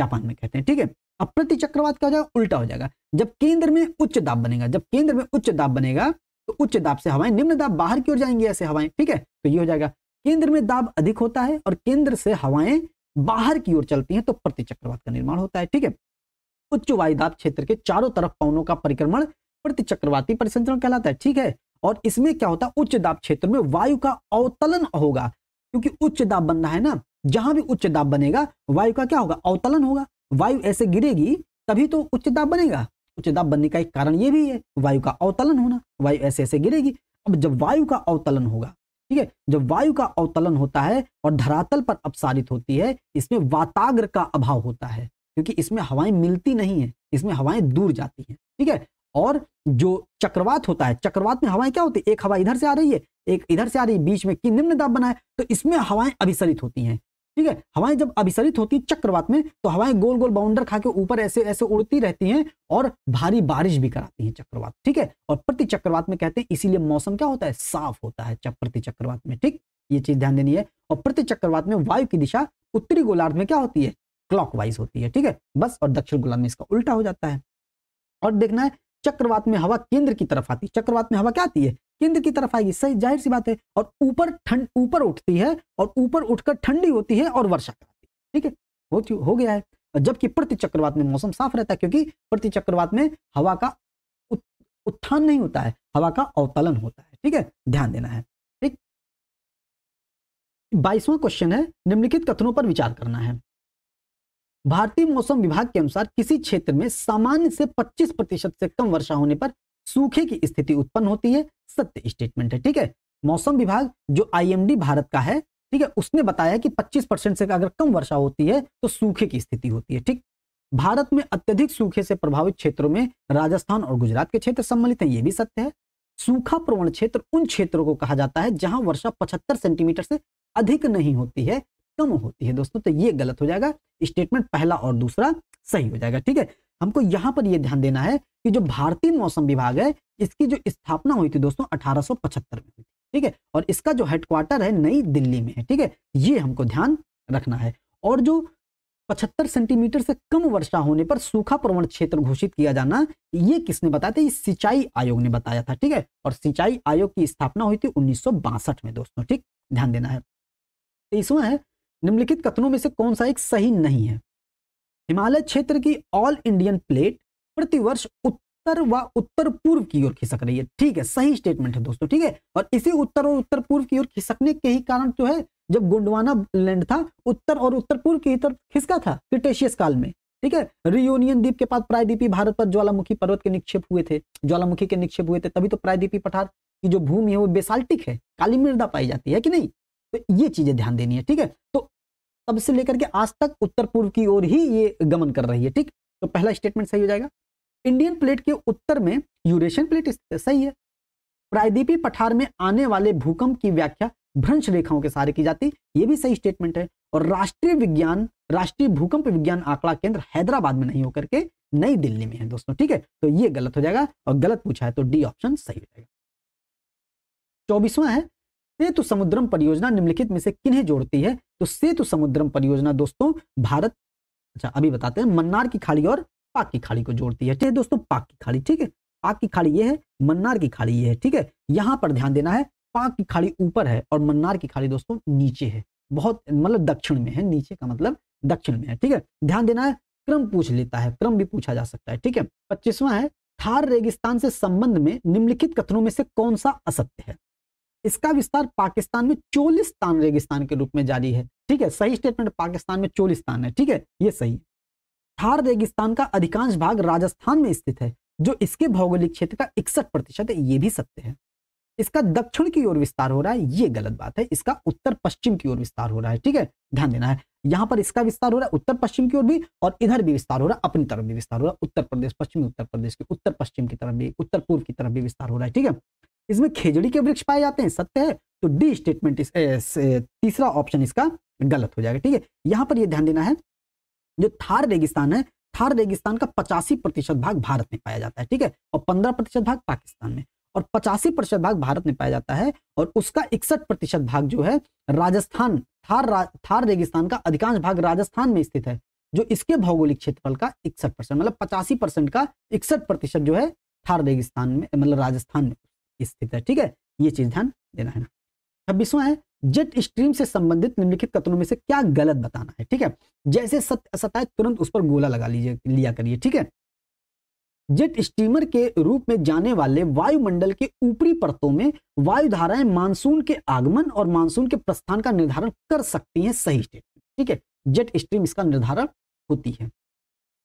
S1: जापान में कहते हैं ठीक है अब प्रति चक्रवात क्या हो जाएगा उल्टा हो जाएगा जब केंद्र में उच्च दाब बनेगा जब केंद्र में उच्च दाब बनेगा तो उच्च दाब से हवाएं निम्न दाब बाहर की ओर जाएंगी ऐसे हवाएं ठीक है तो ये हो जाएगा केंद्र में दाब अधिक होता है और केंद्र से हवाएं बाहर की ओर चलती हैं तो प्रति चक्रवात का निर्माण होता है ठीक है उच्च वायुदाब क्षेत्र के चारों तरफ पवनों का परिक्रमण प्रति चक्रवाती परिसंचरण कहलाता है ठीक है और इसमें क्या होता है उच्च दाब क्षेत्र में वायु का अवतलन होगा क्योंकि उच्च दाब बन है ना जहां भी उच्च दाब बनेगा वायु का क्या होगा अवतलन होगा वायु ऐसे गिरेगी तभी तो उच्च दाब बनेगा उच्च दाब बनने का एक कारण ये भी है वायु का अवतलन होना वायु ऐसे ऐसे गिरेगी अब जब वायु का अवतलन होगा ठीक है जब वायु का अवतलन होता है और धरातल पर अपसारित होती है इसमें वाताग्र का अभाव होता है क्योंकि इसमें हवाएं मिलती नहीं है इसमें हवाएं दूर जाती हैं ठीक है और जो चक्रवात होता है चक्रवात में हवाएं क्या होती है एक हवा इधर से आ रही है एक इधर से आ रही है बीच में की निम्न दाब बना है तो इसमें हवाएं अभिसरित होती हैं ठीक है हवाएं जब अभिसरित होती है चक्रवात में तो हवाएं गोल गोल बाउंडर खा के ऊपर ऐसे ऐसे उड़ती रहती हैं और भारी बारिश भी कराती हैं चक्रवात ठीक है और प्रति चक्रवात में कहते हैं इसीलिए मौसम क्या होता है साफ होता है प्रति चक्रवात में ठीक ये चीज ध्यान देनी है और प्रति चक्रवात में वायु की दिशा उत्तरी गोलार्ध में क्या होती है क्लॉकवाइज होती है ठीक है बस और दक्षिण गोलार्ध में इसका उल्टा हो जाता है और देखना है चक्रवात में हवा केंद्र की तरफ आती है चक्रवात में हवा क्या आती है केंद्र की तरफ आएगी सही जाहिर सी बात है और ऊपर ठंड ऊपर उठती है और ऊपर उठकर ठंडी होती है और वर्षा कराती है ठीक है हो, हो गया है जबकि प्रति चक्रवात में मौसम साफ रहता है क्योंकि प्रति चक्रवात में हवा का उत्थान नहीं होता है हवा का अवतलन होता है ठीक है ध्यान देना है ठीक बाईसवां क्वेश्चन है निम्नलिखित कथनों पर विचार करना है भारतीय मौसम विभाग के अनुसार किसी क्षेत्र में सामान्य से 25 प्रतिशत से कम वर्षा होने पर सूखे की स्थिति उत्पन्न होती है सत्य स्टेटमेंट है ठीक है मौसम विभाग जो आईएमडी भारत का है ठीक है उसने बताया कि 25 परसेंट से अगर कम वर्षा होती है तो सूखे की स्थिति होती है ठीक भारत में अत्यधिक सूखे से प्रभावित क्षेत्रों में राजस्थान और गुजरात के क्षेत्र सम्मिलित है ये भी सत्य है सूखा प्रवण क्षेत्र उन क्षेत्रों को कहा जाता है जहां वर्षा पचहत्तर सेंटीमीटर से अधिक नहीं होती है कम होती है दोस्तों तो ये गलत हो जाएगा स्टेटमेंट पहला और दूसरा सही हो जाएगा ठीक है हमको यहाँ पर यह ध्यान देना है कि जो भारतीय मौसम विभाग है इसकी जो स्थापना हुई थी दोस्तों अठारह में हुई ठीक है और इसका जो हेडक्वार्टर है नई दिल्ली में है ठीक है ये हमको ध्यान रखना है और जो 75 सेंटीमीटर से कम वर्षा होने पर सूखा प्रवण क्षेत्र घोषित किया जाना ये किसने बताया था ये सिंचाई आयोग ने बताया था ठीक है और सिंचाई आयोग की स्थापना हुई थी उन्नीस में दोस्तों ठीक ध्यान देना है तेईसवा तो है निम्नलिखित कथनों में से कौन सा एक सही नहीं है हिमालय क्षेत्र की ऑल इंडियन प्लेट प्रतिवर्ष उत्तर व उत्तर पूर्व की ओर खिसक रही है ठीक है सही स्टेटमेंट है दोस्तों ठीक है और इसी उत्तर और उत्तर पूर्व की ओर खिसकने के ही कारण जो है जब गोंडवाना लैंड था उत्तर और उत्तर पूर्व की तरफ खिसका था क्रिटेशियस काल में ठीक है रियोनियन द्वीप के पास प्रायद्वीपी भारत पर ज्वालामुखी पर्वत के निक्षेप हुए थे ज्वालामुखी के निक्षेप हुए थे तभी तो प्रायद्वीपी पठार की जो भूमि है वो बेसाल्टिक है काली मृदा पाई जाती है कि नहीं तो ये चीजें ध्यान देनी है ठीक है तो तब से लेकर के आज तक उत्तर पूर्व की ओर ही ये गमन कर रही है ठीक तो पहला स्टेटमेंट सही हो जाएगा इंडियन प्लेट के उत्तर में यूरेशियन प्लेट सही है प्रायद्वीपी पठार में आने वाले भूकंप की व्याख्या भ्रंश रेखाओं के सहारे की जाती ये भी सही स्टेटमेंट है और राष्ट्रीय विज्ञान राष्ट्रीय भूकंप विज्ञान आंकड़ा केंद्र हैदराबाद में नहीं होकर के नई दिल्ली में है दोस्तों ठीक है तो ये गलत हो जाएगा और गलत पूछा है तो डी ऑप्शन सही हो जाएगा चौबीसवा है सेतु समुद्रम परियोजना निम्नलिखित में से किन्हें जोड़ती है तो सेतु समुद्रम परियोजना दोस्तों भारत अच्छा अभी बताते हैं मन्नार की खाड़ी और पाक की खाड़ी को जोड़ती है ठीक है दोस्तों पाक की खाड़ी ठीक है पाक की खाड़ी ये है मन्नार की खाड़ी ये है ठीक है यहाँ पर ध्यान देना है पाक की खाड़ी ऊपर है और मन्नार की खाड़ी दोस्तों नीचे है बहुत मतलब दक्षिण में है नीचे का मतलब दक्षिण में है ठीक है ध्यान देना है क्रम पूछ लेता है क्रम भी पूछा जा सकता है ठीक है पच्चीसवां है थार रेगिस्तान से संबंध में निम्नलिखित कथनों में से कौन सा असत्य है इसका विस्तार पाकिस्तान में चोलिस्तान रेगिस्तान के रूप में जारी है ठीक है सही स्टेटमेंट पाकिस्तान में चोलिस्तान है ठीक है ये सही है थार रेगिस्तान का अधिकांश भाग राजस्थान में स्थित है जो इसके भौगोलिक क्षेत्र का इकसठ प्रतिशत है ये भी सत्य है इसका दक्षिण की ओर विस्तार हो रहा है ये गलत बात है इसका उत्तर पश्चिम की ओर विस्तार हो रहा है ठीक है ध्यान देना है यहाँ पर इसका विस्तार हो रहा है उत्तर पश्चिम की ओर भी और इधर भी विस्तार हो रहा है अपनी तरफ भी विस्तार हो रहा है उत्तर प्रदेश पश्चिमी उत्तर प्रदेश के उत्तर पश्चिम की तरफ भी उत्तर पूर्व की तरफ भी विस्तार हो रहा है ठीक है इसमें खेजड़ी के वृक्ष पाए जाते हैं सत्य है तो डी स्टेटमेंट इस, इस, तीसरा ऑप्शन इसका गलत हो जाएगा ठीक है यहां पर यह ध्यान देना है जो थार रेगिस्तान है थार रेगिस्तान का पचासी प्रतिशत भाग भारत में पाया जाता है ठीक है और पंद्रह प्रतिशत भाग पाकिस्तान में और पचासी प्रतिशत भाग भारत में पाया जाता है और उसका इकसठ प्रतिशत भाग जो है राजस्थान थार रा, थार रेगिस्तान का अधिकांश भाग राजस्थान में स्थित है जो इसके भौगोलिक क्षेत्रफल का इकसठ परसेंट मतलब पचासी परसेंट का इकसठ प्रतिशत जो है थार रेगिस्तान में मतलब राजस्थान में स्थित है ठीक है ये चीज ध्यान देना है छब्बीसवा है जेट स्ट्रीम से संबंधित निम्नलिखित कथनों में से क्या गलत बताना है ठीक है जैसे सत्य है तुरंत उस पर गोला लगा लीजिए लिया करिए ठीक है जेट स्टीमर के रूप में जाने वाले वायुमंडल के ऊपरी परतों में वायु धाराएं मानसून के आगमन और मानसून के प्रस्थान का निर्धारण कर सकती हैं सही स्टेटमेंट ठीक है जेट स्ट्रीम इसका निर्धारण होती है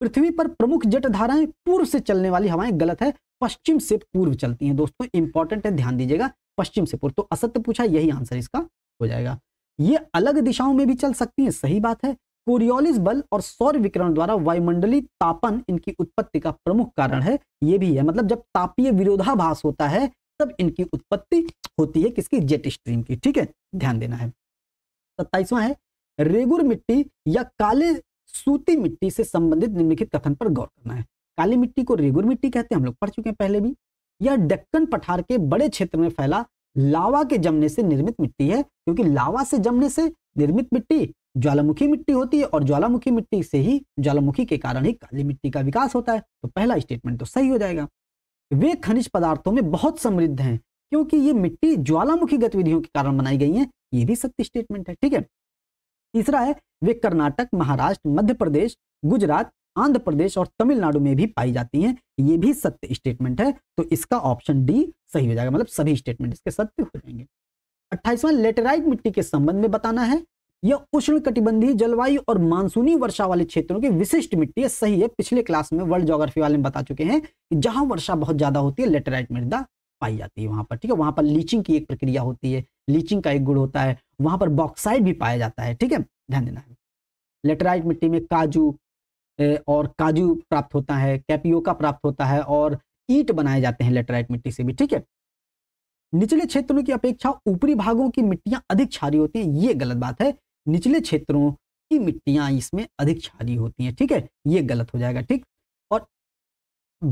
S1: पृथ्वी पर प्रमुख जेट धाराएं पूर्व से चलने वाली हवाएं गलत है पश्चिम से पूर्व चलती हैं दोस्तों इंपॉर्टेंट है ध्यान दीजिएगा पश्चिम से पूर्व तो असत्य पूछा यही आंसर इसका हो जाएगा ये अलग दिशाओं में भी चल सकती है सही बात है कोरियोलिस बल और सौर विकरण द्वारा वायुमंडलीय तापन इनकी उत्पत्ति का प्रमुख कारण है ये भी है मतलब जब तापीय विरोधाभास होता है तब इनकी उत्पत्ति होती है किसकी जेट स्ट्रीम की ठीक है ध्यान देना है सत्ताईसवा है रेगुर मिट्टी या काले सूती मिट्टी से संबंधित निम्नलिखित कथन पर गौर करना है काली मिट्टी को रेगुर मिट्टी कहते हैं हम लोग पढ़ चुके हैं पहले भी यह डक्कन पठार के बड़े क्षेत्र में फैला लावा के जमने से निर्मित मिट्टी है क्योंकि लावा से जमने से निर्मित मिट्टी ज्वालामुखी मिट्टी होती है और ज्वालामुखी मिट्टी से ही ज्वालामुखी के कारण ही काली मिट्टी का विकास होता है तो पहला स्टेटमेंट तो सही हो जाएगा वे खनिज पदार्थों में बहुत समृद्ध हैं क्योंकि ये मिट्टी ज्वालामुखी गतिविधियों के कारण बनाई गई है ये भी सत्य स्टेटमेंट है ठीक है तीसरा है वे कर्नाटक महाराष्ट्र मध्य प्रदेश गुजरात आंध्र प्रदेश और तमिलनाडु में भी पाई जाती हैं ये भी सत्य स्टेटमेंट है तो इसका ऑप्शन डी सही हो जाएगा मतलब सभी स्टेटमेंट इसके सत्य हो जाएंगे अट्ठाईसवां लेटेराइट मिट्टी के संबंध में बताना है यह उष्ण कटिबंधीय जलवायु और मानसूनी वर्षा वाले क्षेत्रों की विशिष्ट मिट्टी है सही है पिछले क्लास में वर्ल्ड जोग्राफी वाले में बता चुके हैं कि जहां वर्षा बहुत ज्यादा होती है लेटेराइट मृदा पाई जाती है वहां पर ठीक है वहां पर लीचिंग की एक प्रक्रिया होती है लीचिंग का एक गुण होता है वहां पर बॉक्साइड भी पाया जाता है ठीक है ध्यान देना है लेटेराइट मिट्टी में काजू और काजू प्राप्त होता है कैपियोका प्राप्त होता है और ईट बनाए जाते हैं लेटराइट मिट्टी से भी ठीक है निचले क्षेत्रों की अपेक्षा ऊपरी भागों की मिट्टियां अधिक क्षारी होती हैं ये गलत बात है निचले क्षेत्रों की मिट्टियां इसमें अधिक क्षारी होती हैं ठीक है ये गलत हो जाएगा ठीक और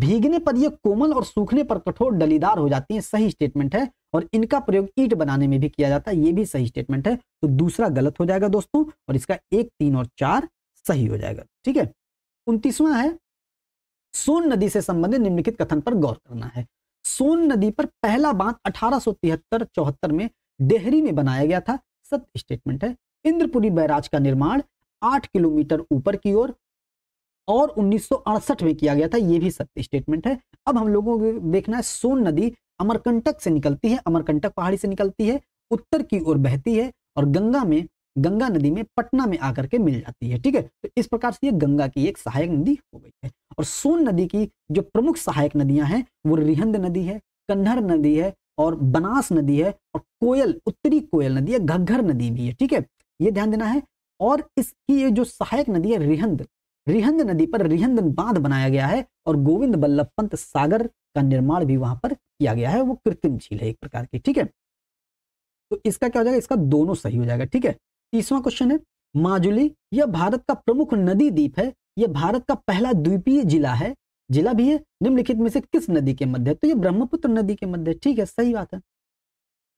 S1: भीगने पर ये कोमल और सूखने पर कठोर डलीदार हो जाती हैं सही स्टेटमेंट है और इनका प्रयोग ईट बनाने में भी किया जाता है ये भी सही स्टेटमेंट है तो दूसरा गलत हो जाएगा दोस्तों और इसका एक तीन और चार सही हो जाएगा ठीक है उनतीसवां है सोन नदी से संबंधित निम्नलिखित कथन पर गौर करना है सोन नदी पर पहला बांध अठारह सौ तिहत्तर में डेहरी में बनाया गया था सत्य स्टेटमेंट है इंद्रपुरी बैराज का निर्माण आठ किलोमीटर ऊपर की ओर और, उन्नीस में किया गया था यह भी सत्य स्टेटमेंट है अब हम लोगों को देखना है सोन नदी अमरकंटक से निकलती है अमरकंटक पहाड़ी से निकलती है उत्तर की ओर बहती है और गंगा में गंगा नदी में पटना में आकर के मिल जाती है ठीक है तो इस प्रकार से ये गंगा की एक सहायक नदी हो गई है और सोन नदी की जो प्रमुख सहायक नदियां हैं वो रिहंद नदी है कन्हर नदी है और बनास नदी है और कोयल उत्तरी कोयल नदी है घग्घर नदी भी है ठीक है ये ध्यान देना है और इसकी ये जो सहायक नदी है रिहंद रिहंद नदी पर रिहंद बांध बनाया गया है और गोविंद बल्लभ पंत सागर का निर्माण भी वहां पर किया गया है वो कृत्रिम झील है एक प्रकार की ठीक है तो इसका क्या हो जाएगा इसका दोनों सही हो जाएगा ठीक है तीसवा क्वेश्चन है माजुली यह भारत का प्रमुख नदी द्वीप है यह भारत का पहला द्वीपीय जिला है जिला भी है निम्नलिखित में से किस नदी के मध्य तो यह ब्रह्मपुत्र नदी के मध्य ठीक है सही बात है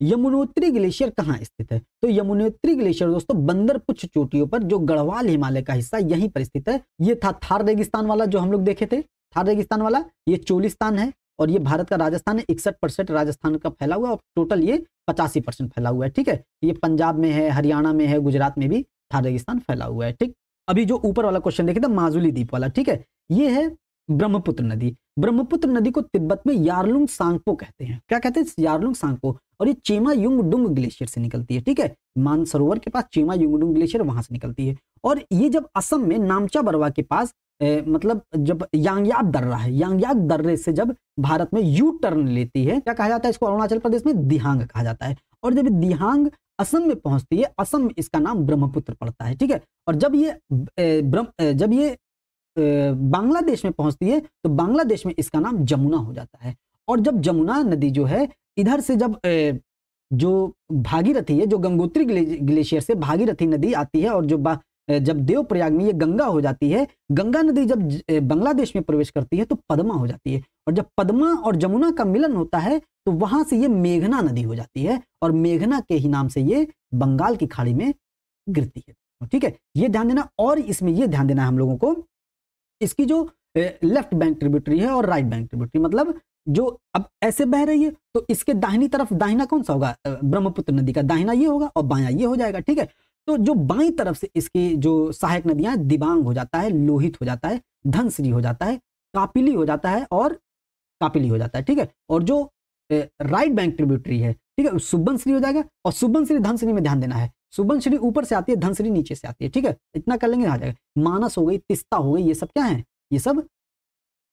S1: यमुनोत्री ग्लेशियर कहाँ स्थित है तो यमुनोत्री ग्लेशियर दोस्तों बंदरपुच्छ चोटियों पर जो गढ़वाल हिमालय का हिस्सा यहीं पर स्थित है ये था थार रेगिस्तान वाला जो हम लोग देखे थे थार रेगिस्तान वाला ये चोलिस्तान है और ये भारत का राजस्थान है इकसठ परसेंट राजस्थान का फैला हुआ है और टोटल ये पचासी परसेंट फैला हुआ है ठीक है ये पंजाब में है हरियाणा में है गुजरात में भी थार रेगिस्तान फैला हुआ है ठीक अभी जो ऊपर वाला क्वेश्चन देखे था माजुली दीप वाला ठीक है ये है ब्रह्मपुत्र नदी ब्रह्मपुत्र नदी को तिब्बत में यारलुंग सांगपो कहते हैं क्या कहते हैं यारलुंग सांगपो और ये चेमा युंगडुंग ग्लेशियर से निकलती है ठीक है मानसरोवर के पास चेमा युंगडुंग ग्लेशियर वहां से निकलती है और ये जब असम में नामचा बरवा के पास ए, मतलब जब यांगयाब दर्रा है यांगयाब दर्रे से जब भारत में यू टर्न लेती है क्या कहा जाता है इसको अरुणाचल प्रदेश में दिहांग कहा जाता है और जब दिहांग असम में पहुंचती है असम में इसका नाम ब्रह्मपुत्र पड़ता है ठीक है और जब ये ब्रह्म जब ये बांग्लादेश में पहुंचती है तो बांग्लादेश में इसका नाम जमुना हो जाता है और जब जमुना नदी जो है इधर से जब जो भागीरथी है जो गंगोत्री ग्लेशियर से भागीरथी नदी आती है और जो जब देव प्रयाग में ये गंगा हो जाती है गंगा नदी जब बांग्लादेश में प्रवेश करती है तो पदमा हो जाती है और जब पदमा और जमुना का मिलन होता है तो वहां से ये मेघना नदी हो जाती है और मेघना के ही नाम से ये बंगाल की खाड़ी में गिरती है तो ठीक है ये ध्यान देना और इसमें ये ध्यान देना है हम लोगों को इसकी जो लेफ्ट बैंक ट्रिब्यूटरी है और राइट बैंक ट्रिब्यूटरी मतलब जो अब ऐसे बह रही है तो इसके दाहिनी तरफ दाहिना कौन सा होगा ब्रह्मपुत्र नदी का दाहिना ये होगा और बाया ये हो जाएगा ठीक है तो जो बाई तरफ से इसकी जो सहायक नदियां दिबांग हो जाता है लोहित हो जाता है धनश्री हो जाता है कापिली हो जाता है और कापिली हो जाता है ठीक है और जो राइट बैंक ट्रिब्यूटरी है ठीक है सुबन श्री हो जाएगा और सुबन श्री धनश्री में ध्यान देना है सुबन श्री ऊपर से आती है धनश्री नीचे से आती है ठीक है इतना कर लेंगे आ जाएगा मानस हो गई तिस्ता हो गई ये सब क्या है ये सब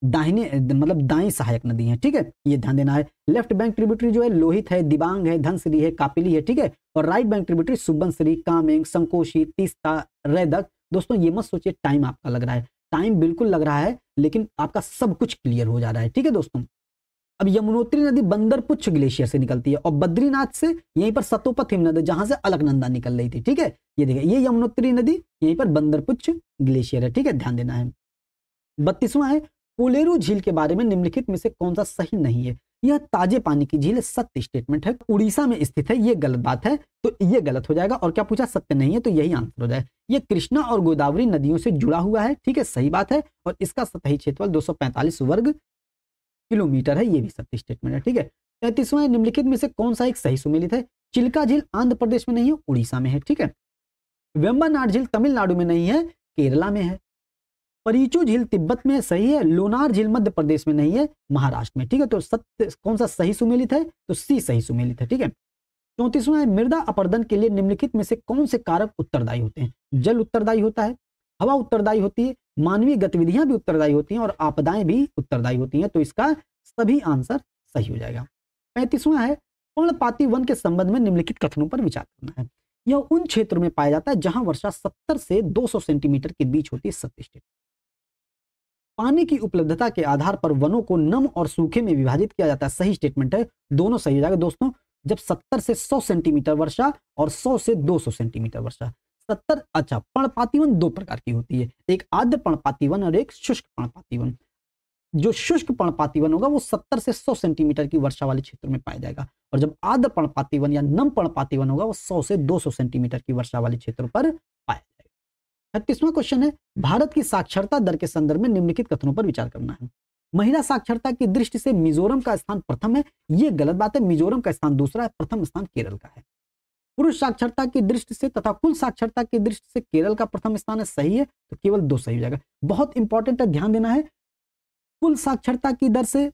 S1: दाहिने मतलब दाई सहायक नदी है ठीक है ये ध्यान देना है लेफ्ट बैंक ट्रिब्यूटरी जो है लोहित है दिबांग है धनश्री है कापिली है ठीक है और right bank tributary Subansiri Kameng Sankoshi Teesta Raidak दोस्तों ये मत सोचिए टाइम आपका लग रहा है टाइम बिल्कुल लग रहा है लेकिन आपका सब कुछ क्लियर हो जा रहा है ठीक है दोस्तों अब यमुनोत्री नदी बंदरपुच्छ ग्लेशियर से निकलती है और बद्रीनाथ से यहीं पर हिम नदी जहां से अलकनंदा निकल रही थी ठीक है ये देखिए ये यमुनोत्री नदी यहीं पर बंदरपुच्छ ग्लेशियर है ठीक है ध्यान देना है बत्तीसवां है कोलेरू झील के बारे में निम्नलिखित में से कौन सा सही नहीं है यह ताजे पानी की झील सत्य स्टेटमेंट है उड़ीसा में स्थित है यह गलत बात है तो यह गलत हो जाएगा और क्या पूछा सत्य नहीं है तो यही आंसर हो जाए यह कृष्णा और गोदावरी नदियों से जुड़ा हुआ है ठीक है सही बात है और इसका सतही क्षेत्रफल 245 वर्ग किलोमीटर है यह भी सत्य स्टेटमेंट है ठीक है तैतीसवा निम्नलिखित में से कौन सा एक सही सुमिलित है चिल्का झील आंध्र प्रदेश में नहीं है उड़ीसा में है ठीक है वेम्बानाड झील तमिलनाडु में नहीं है केरला में है परीचू झील तिब्बत में सही है लोनार झील मध्य प्रदेश में नहीं है महाराष्ट्र में ठीक है तो सत्य कौन सा सही सुमेलित है तो सी सही सुमेलित है ठीक है चौंतीसवा है मृदा अपर्दन के लिए निम्नलिखित में से कौन से कारक उत्तरदायी होते हैं जल उत्तरदायी होता है हवा उत्तरदायी होती है मानवीय गतिविधियां भी उत्तरदायी होती हैं और आपदाएं भी उत्तरदायी होती हैं तो इसका सभी आंसर सही हो जाएगा पैंतीसवां है पर्णपाती वन के संबंध में निम्नलिखित कथनों पर विचार करना है यह उन क्षेत्रों में पाया जाता है जहां वर्षा 70 से 200 सेंटीमीटर के बीच होती है सत्य पानी की उपलब्धता के आधार पर वनों को नम और सूखे में विभाजित किया जाता है सही स्टेटमेंट है दोनों सही हो जाएगा दोस्तों जब 70 से 100 सेंटीमीटर वर्षा और 100 से 200 सेंटीमीटर वर्षा 70 अच्छा पर्णपाती वन दो प्रकार की होती है एक आद्र पर्णपाती वन और एक शुष्क पर्णपाती वन जो शुष्क पर्णपाती वन होगा वो 70 से 100 सेंटीमीटर की वर्षा वाले क्षेत्र में पाया जाएगा और जब आद्र पर्णपाती वन या नम पर्णपाती वन होगा वो 100 से 200 सेंटीमीटर की वर्षा वाले क्षेत्र पर छत्तीसवां क्वेश्चन है भारत की साक्षरता दर के संदर्भ में निम्नलिखित कथनों पर विचार करना है महिला साक्षरता की दृष्टि से मिजोरम का स्थान प्रथम है ये गलत बात है मिजोरम का स्थान दूसरा है प्रथम स्थान केरल का है पुरुष साक्षरता की दृष्टि से तथा कुल साक्षरता की दृष्टि से केरल का प्रथम स्थान है सही है तो केवल दो सही हो जाएगा बहुत इंपॉर्टेंट है ध्यान देना है कुल साक्षरता की दर से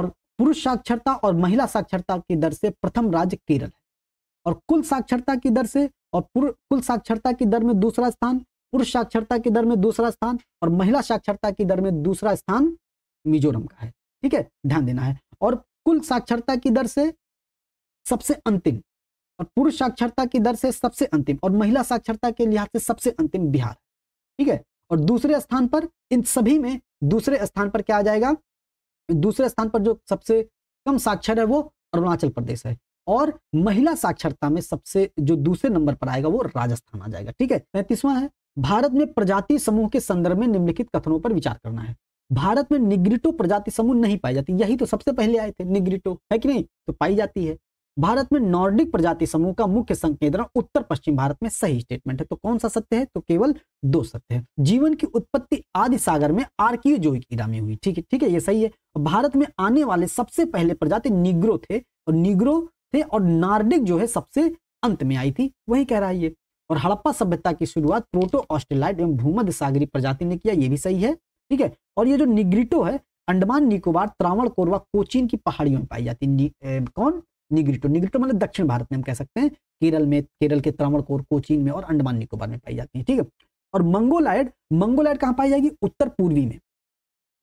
S1: और पुरुष साक्षरता और महिला साक्षरता की दर से प्रथम राज्य केरल है और कुल साक्षरता की दर से और कुल साक्षरता की दर में दूसरा स्थान पुरुष साक्षरता की दर में दूसरा स्थान और महिला साक्षरता की दर में दूसरा स्थान मिजोरम का है ठीक है ध्यान देना है और कुल साक्षरता की दर से सबसे अंतिम और पुरुष साक्षरता की दर से सबसे अंतिम और महिला साक्षरता के लिहाज से सबसे अंतिम बिहार ठीक है और दूसरे स्थान पर इन सभी में दूसरे स्थान पर क्या आ जाएगा दूसरे स्थान पर जो सबसे कम साक्षर है वो अरुणाचल प्रदेश है और महिला साक्षरता में सबसे जो दूसरे नंबर पर आएगा वो राजस्थान आ जाएगा ठीक है पैंतीसवां है भारत में प्रजाति समूह के संदर्भ में निम्नलिखित कथनों पर विचार करना है भारत में निग्रिटो प्रजाति समूह नहीं पाई जाती यही तो सबसे पहले आए थे निग्रिटो है कि नहीं तो पाई जाती है भारत में नॉर्डिक प्रजाति समूह का मुख्य संकेतन उत्तर पश्चिम भारत में सही स्टेटमेंट है तो कौन सा सत्य है तो केवल दो सत्य है जीवन की उत्पत्ति आदि सागर में जो इरा में हुई ठीक है ठीक है ये सही है भारत में आने वाले सबसे पहले प्रजाति निग्रो थे और निग्रो थे और नॉर्डिक जो है सबसे अंत में आई थी वही कह रहा है ये और हड़प्पा सभ्यता की शुरुआत प्रोटो ऑस्ट्रेलाइट एवं भूमध्य सागरी प्रजाति ने किया ये भी सही है ठीक है और ये जो निग्रिटो है अंडमान निकोबार त्रावण कोरवा कोचीन की पहाड़ियों में पाई जाती है कौन निग्रिटो निग्रिटो मतलब दक्षिण भारत में हम कह सकते हैं केरल में केरल के त्रावण कोर कोचीन में और अंडमान निकोबार में पाई जाती है ठीक है और मंगोलाइड मंगोलाइड कहाँ पाई जाएगी उत्तर पूर्वी में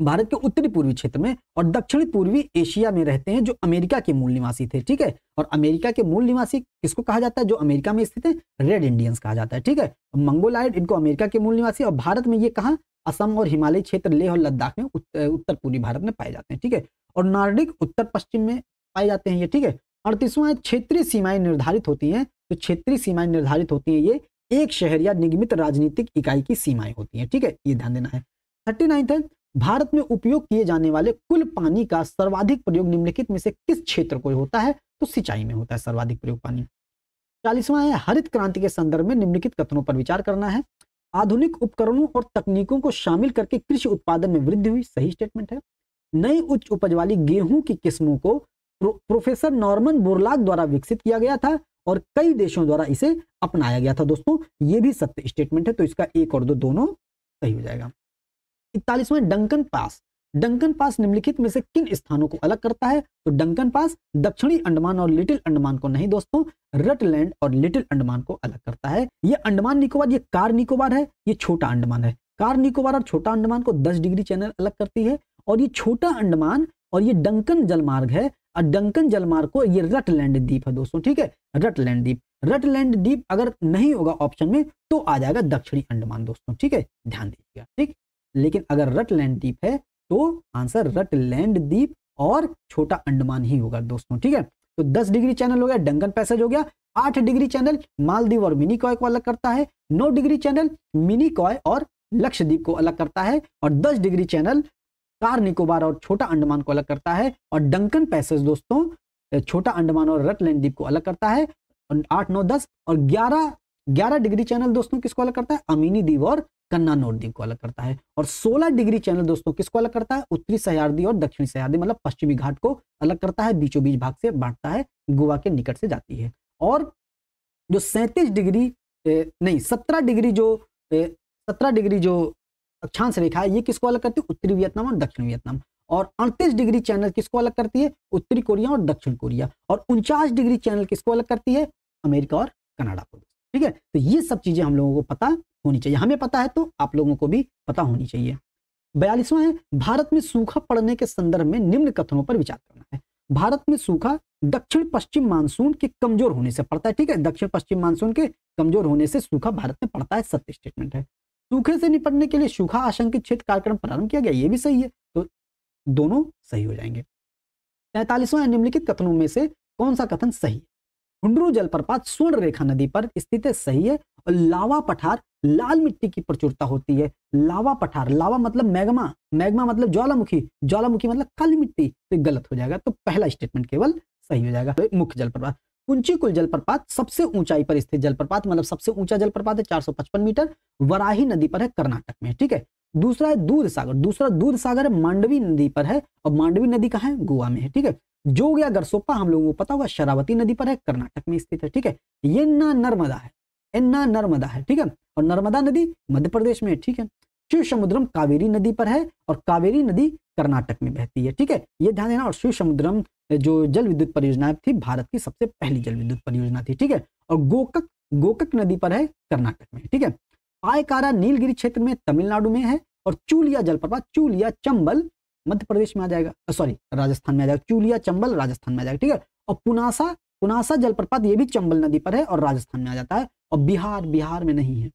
S1: भारत के उत्तरी पूर्वी क्षेत्र में और दक्षिणी पूर्वी एशिया में रहते हैं जो अमेरिका के मूल निवासी थे ठीक है और अमेरिका के मूल निवासी किसको कहा जाता है जो अमेरिका में स्थित है रेड इंडियंस कहा जाता है ठीक है मंगोलाइड इनको अमेरिका के मूल निवासी और भारत में ये कहा असम और हिमालय क्षेत्र लेह और लद्दाख में उत्तर पूर्वी भारत में पाए जाते हैं ठीक है और नार्डिक उत्तर पश्चिम में पाए जाते हैं ये ठीक है अड़तीसवा क्षेत्रीय सीमाएं निर्धारित होती हैं तो क्षेत्रीय सीमाएं निर्धारित होती हैं ये एक शहर या निगमित राजनीतिक इकाई की सीमाएं होती हैं ठीक है ये ध्यान देना है थर्टी नाइन्थ है भारत में उपयोग किए जाने वाले कुल पानी का सर्वाधिक प्रयोग निम्नलिखित में से किस क्षेत्र को होता है तो सिंचाई में होता है सर्वाधिक प्रयोग पानी चालीसवा है हरित क्रांति के संदर्भ में निम्नलिखित कथनों पर विचार करना है आधुनिक उपकरणों और तकनीकों को शामिल करके कृषि उत्पादन में वृद्धि हुई सही स्टेटमेंट है नई उच्च उपज वाली गेहूं की किस्मों को प्रो, प्रोफेसर नॉर्मन बोरलाग द्वारा विकसित किया गया था और कई देशों द्वारा इसे अपनाया गया था दोस्तों ये भी सत्य स्टेटमेंट है तो इसका एक और दो दोनों सही हो जाएगा इकतालीसवें डंकन पास डंकन पास निम्नलिखित में से किन स्थानों को अलग करता है तो डंकन पास दक्षिणी अंडमान और लिटिल अंडमान को नहीं दोस्तों रटलैंड और लिटिल अंडमान को अलग करता है यह अंडमान निकोबार ये कार निकोबार है ये छोटा अंडमान है कार निकोबार और छोटा अंडमान को 10 डिग्री चैनल अलग करती है और ये छोटा अंडमान और ये डंकन जलमार्ग है और डंकन जलमार्ग को ये रटलैंड द्वीप है दोस्तों ठीक है रटलैंड द्वीप रटलैंड द्वीप अगर नहीं होगा ऑप्शन में तो आ जाएगा दक्षिणी अंडमान दोस्तों ठीक है ध्यान दीजिएगा ठीक है लेकिन अगर रट लैंड द्वीप है तो आंसर रट लैंड द्वीप और छोटा अंडमान ही होगा दोस्तों ठीक है तो 10 डिग्री चैनल हो गया डंकन पैसेज हो गया 8 डिग्री चैनल मालदीव और कॉय को अलग करता है 9 डिग्री चैनल कॉय और लक्षद्वीप को अलग करता है और 10 डिग्री चैनल कार निकोबार और छोटा अंडमान को अलग करता है और डंकन पैसेज दोस्तों छोटा अंडमान और रटलैंड द्वीप को अलग करता है आठ नौ दस और ग्यारह ग्यारह डिग्री चैनल दोस्तों किसको अलग करता है अमीनी द्वीप और कन्ना नोर्दी को अलग करता है और 16 डिग्री चैनल दोस्तों किसको अलग करता है उत्तरी सह्याद्री और दक्षिणी सह्याद्री मतलब पश्चिमी घाट को अलग करता है बीचों बीच भाग से बांटता है गोवा के निकट से जाती है और जो सैंतीस डिग्री नहीं सत्रह डिग्री जो सत्रह डिग्री जो अक्षांश रेखा है ये किसको अलग करती है उत्तरी वियतनाम और दक्षिण वियतनाम और अड़तीस डिग्री चैनल किसको अलग करती है उत्तरी कोरिया और दक्षिण कोरिया और उनचास डिग्री चैनल किसको अलग करती है अमेरिका और कनाडा को ठीक है तो ये सब चीज़ें हम लोगों को पता होनी चाहिए हमें पता है तो आप लोगों को भी पता होनी चाहिए बयालीसवा है भारत में सूखा पड़ने के संदर्भ में निम्न कथनों पर विचार करना है भारत में सूखा दक्षिण पश्चिम मानसून के कमजोर होने से पड़ता है ठीक है दक्षिण पश्चिम मानसून के कमजोर होने से सूखा भारत में पड़ता है सत्य स्टेटमेंट है सूखे से निपटने के लिए सूखा आशंकित क्षेत्र कार्यक्रम प्रारंभ किया गया ये भी सही है तो दोनों सही हो जाएंगे पैंतालीसवा निम्नलिखित कथनों में से कौन सा कथन सही है हुडरू जलप्रपात स्वर्ण रेखा नदी पर स्थित है सही है और लावा पठार लाल मिट्टी की प्रचुरता होती है लावा पठार लावा मतलब मैग्मा मैग्मा मतलब ज्वालामुखी ज्वालामुखी मतलब काली मिट्टी तो गलत हो जाएगा तो पहला स्टेटमेंट केवल सही हो जाएगा तो मुख्य जलप्रपात कुंची कुल जलप्रपात सबसे ऊंचाई पर स्थित जलप्रपात मतलब सबसे ऊंचा जलप्रपात है चार मीटर वराही नदी पर है कर्नाटक में ठीक है दूसरा है दूध सागर दूसरा दूध सागर मांडवी नदी पर है और मांडवी नदी कहा है गोवा में है ठीक है जोग या गरसोपा हम लोगों को पता होगा शरावती नदी पर है कर्नाटक में स्थित है ठीक है ये ना नर्मदा है इन्ना नर्मदा है ठीक है और नर्मदा नदी मध्य प्रदेश में है ठीक है शिव समुद्रम कावेरी नदी पर है और कावेरी नदी कर्नाटक में बहती है ठीक है ये ध्यान देना और शिव समुद्रम जो जल विद्युत परियोजना थी भारत की सबसे पहली जल विद्युत परियोजना थी ठीक है और गोकक गोकक नदी पर है कर्नाटक में ठीक है पायकारा नीलगिरी क्षेत्र में तमिलनाडु में है और चूलिया जलप्रपात चूलिया चंबल मध्य प्रदेश में आ जाएगा सॉरी राजस्थान में आ जाएगा चूलिया चंबल राजस्थान में आ जाएगा ठीक है और पुनासा पुनासा जलप्रपात ये भी चंबल नदी पर है और राजस्थान में आ जाता है और बिहार बिहार में नहीं है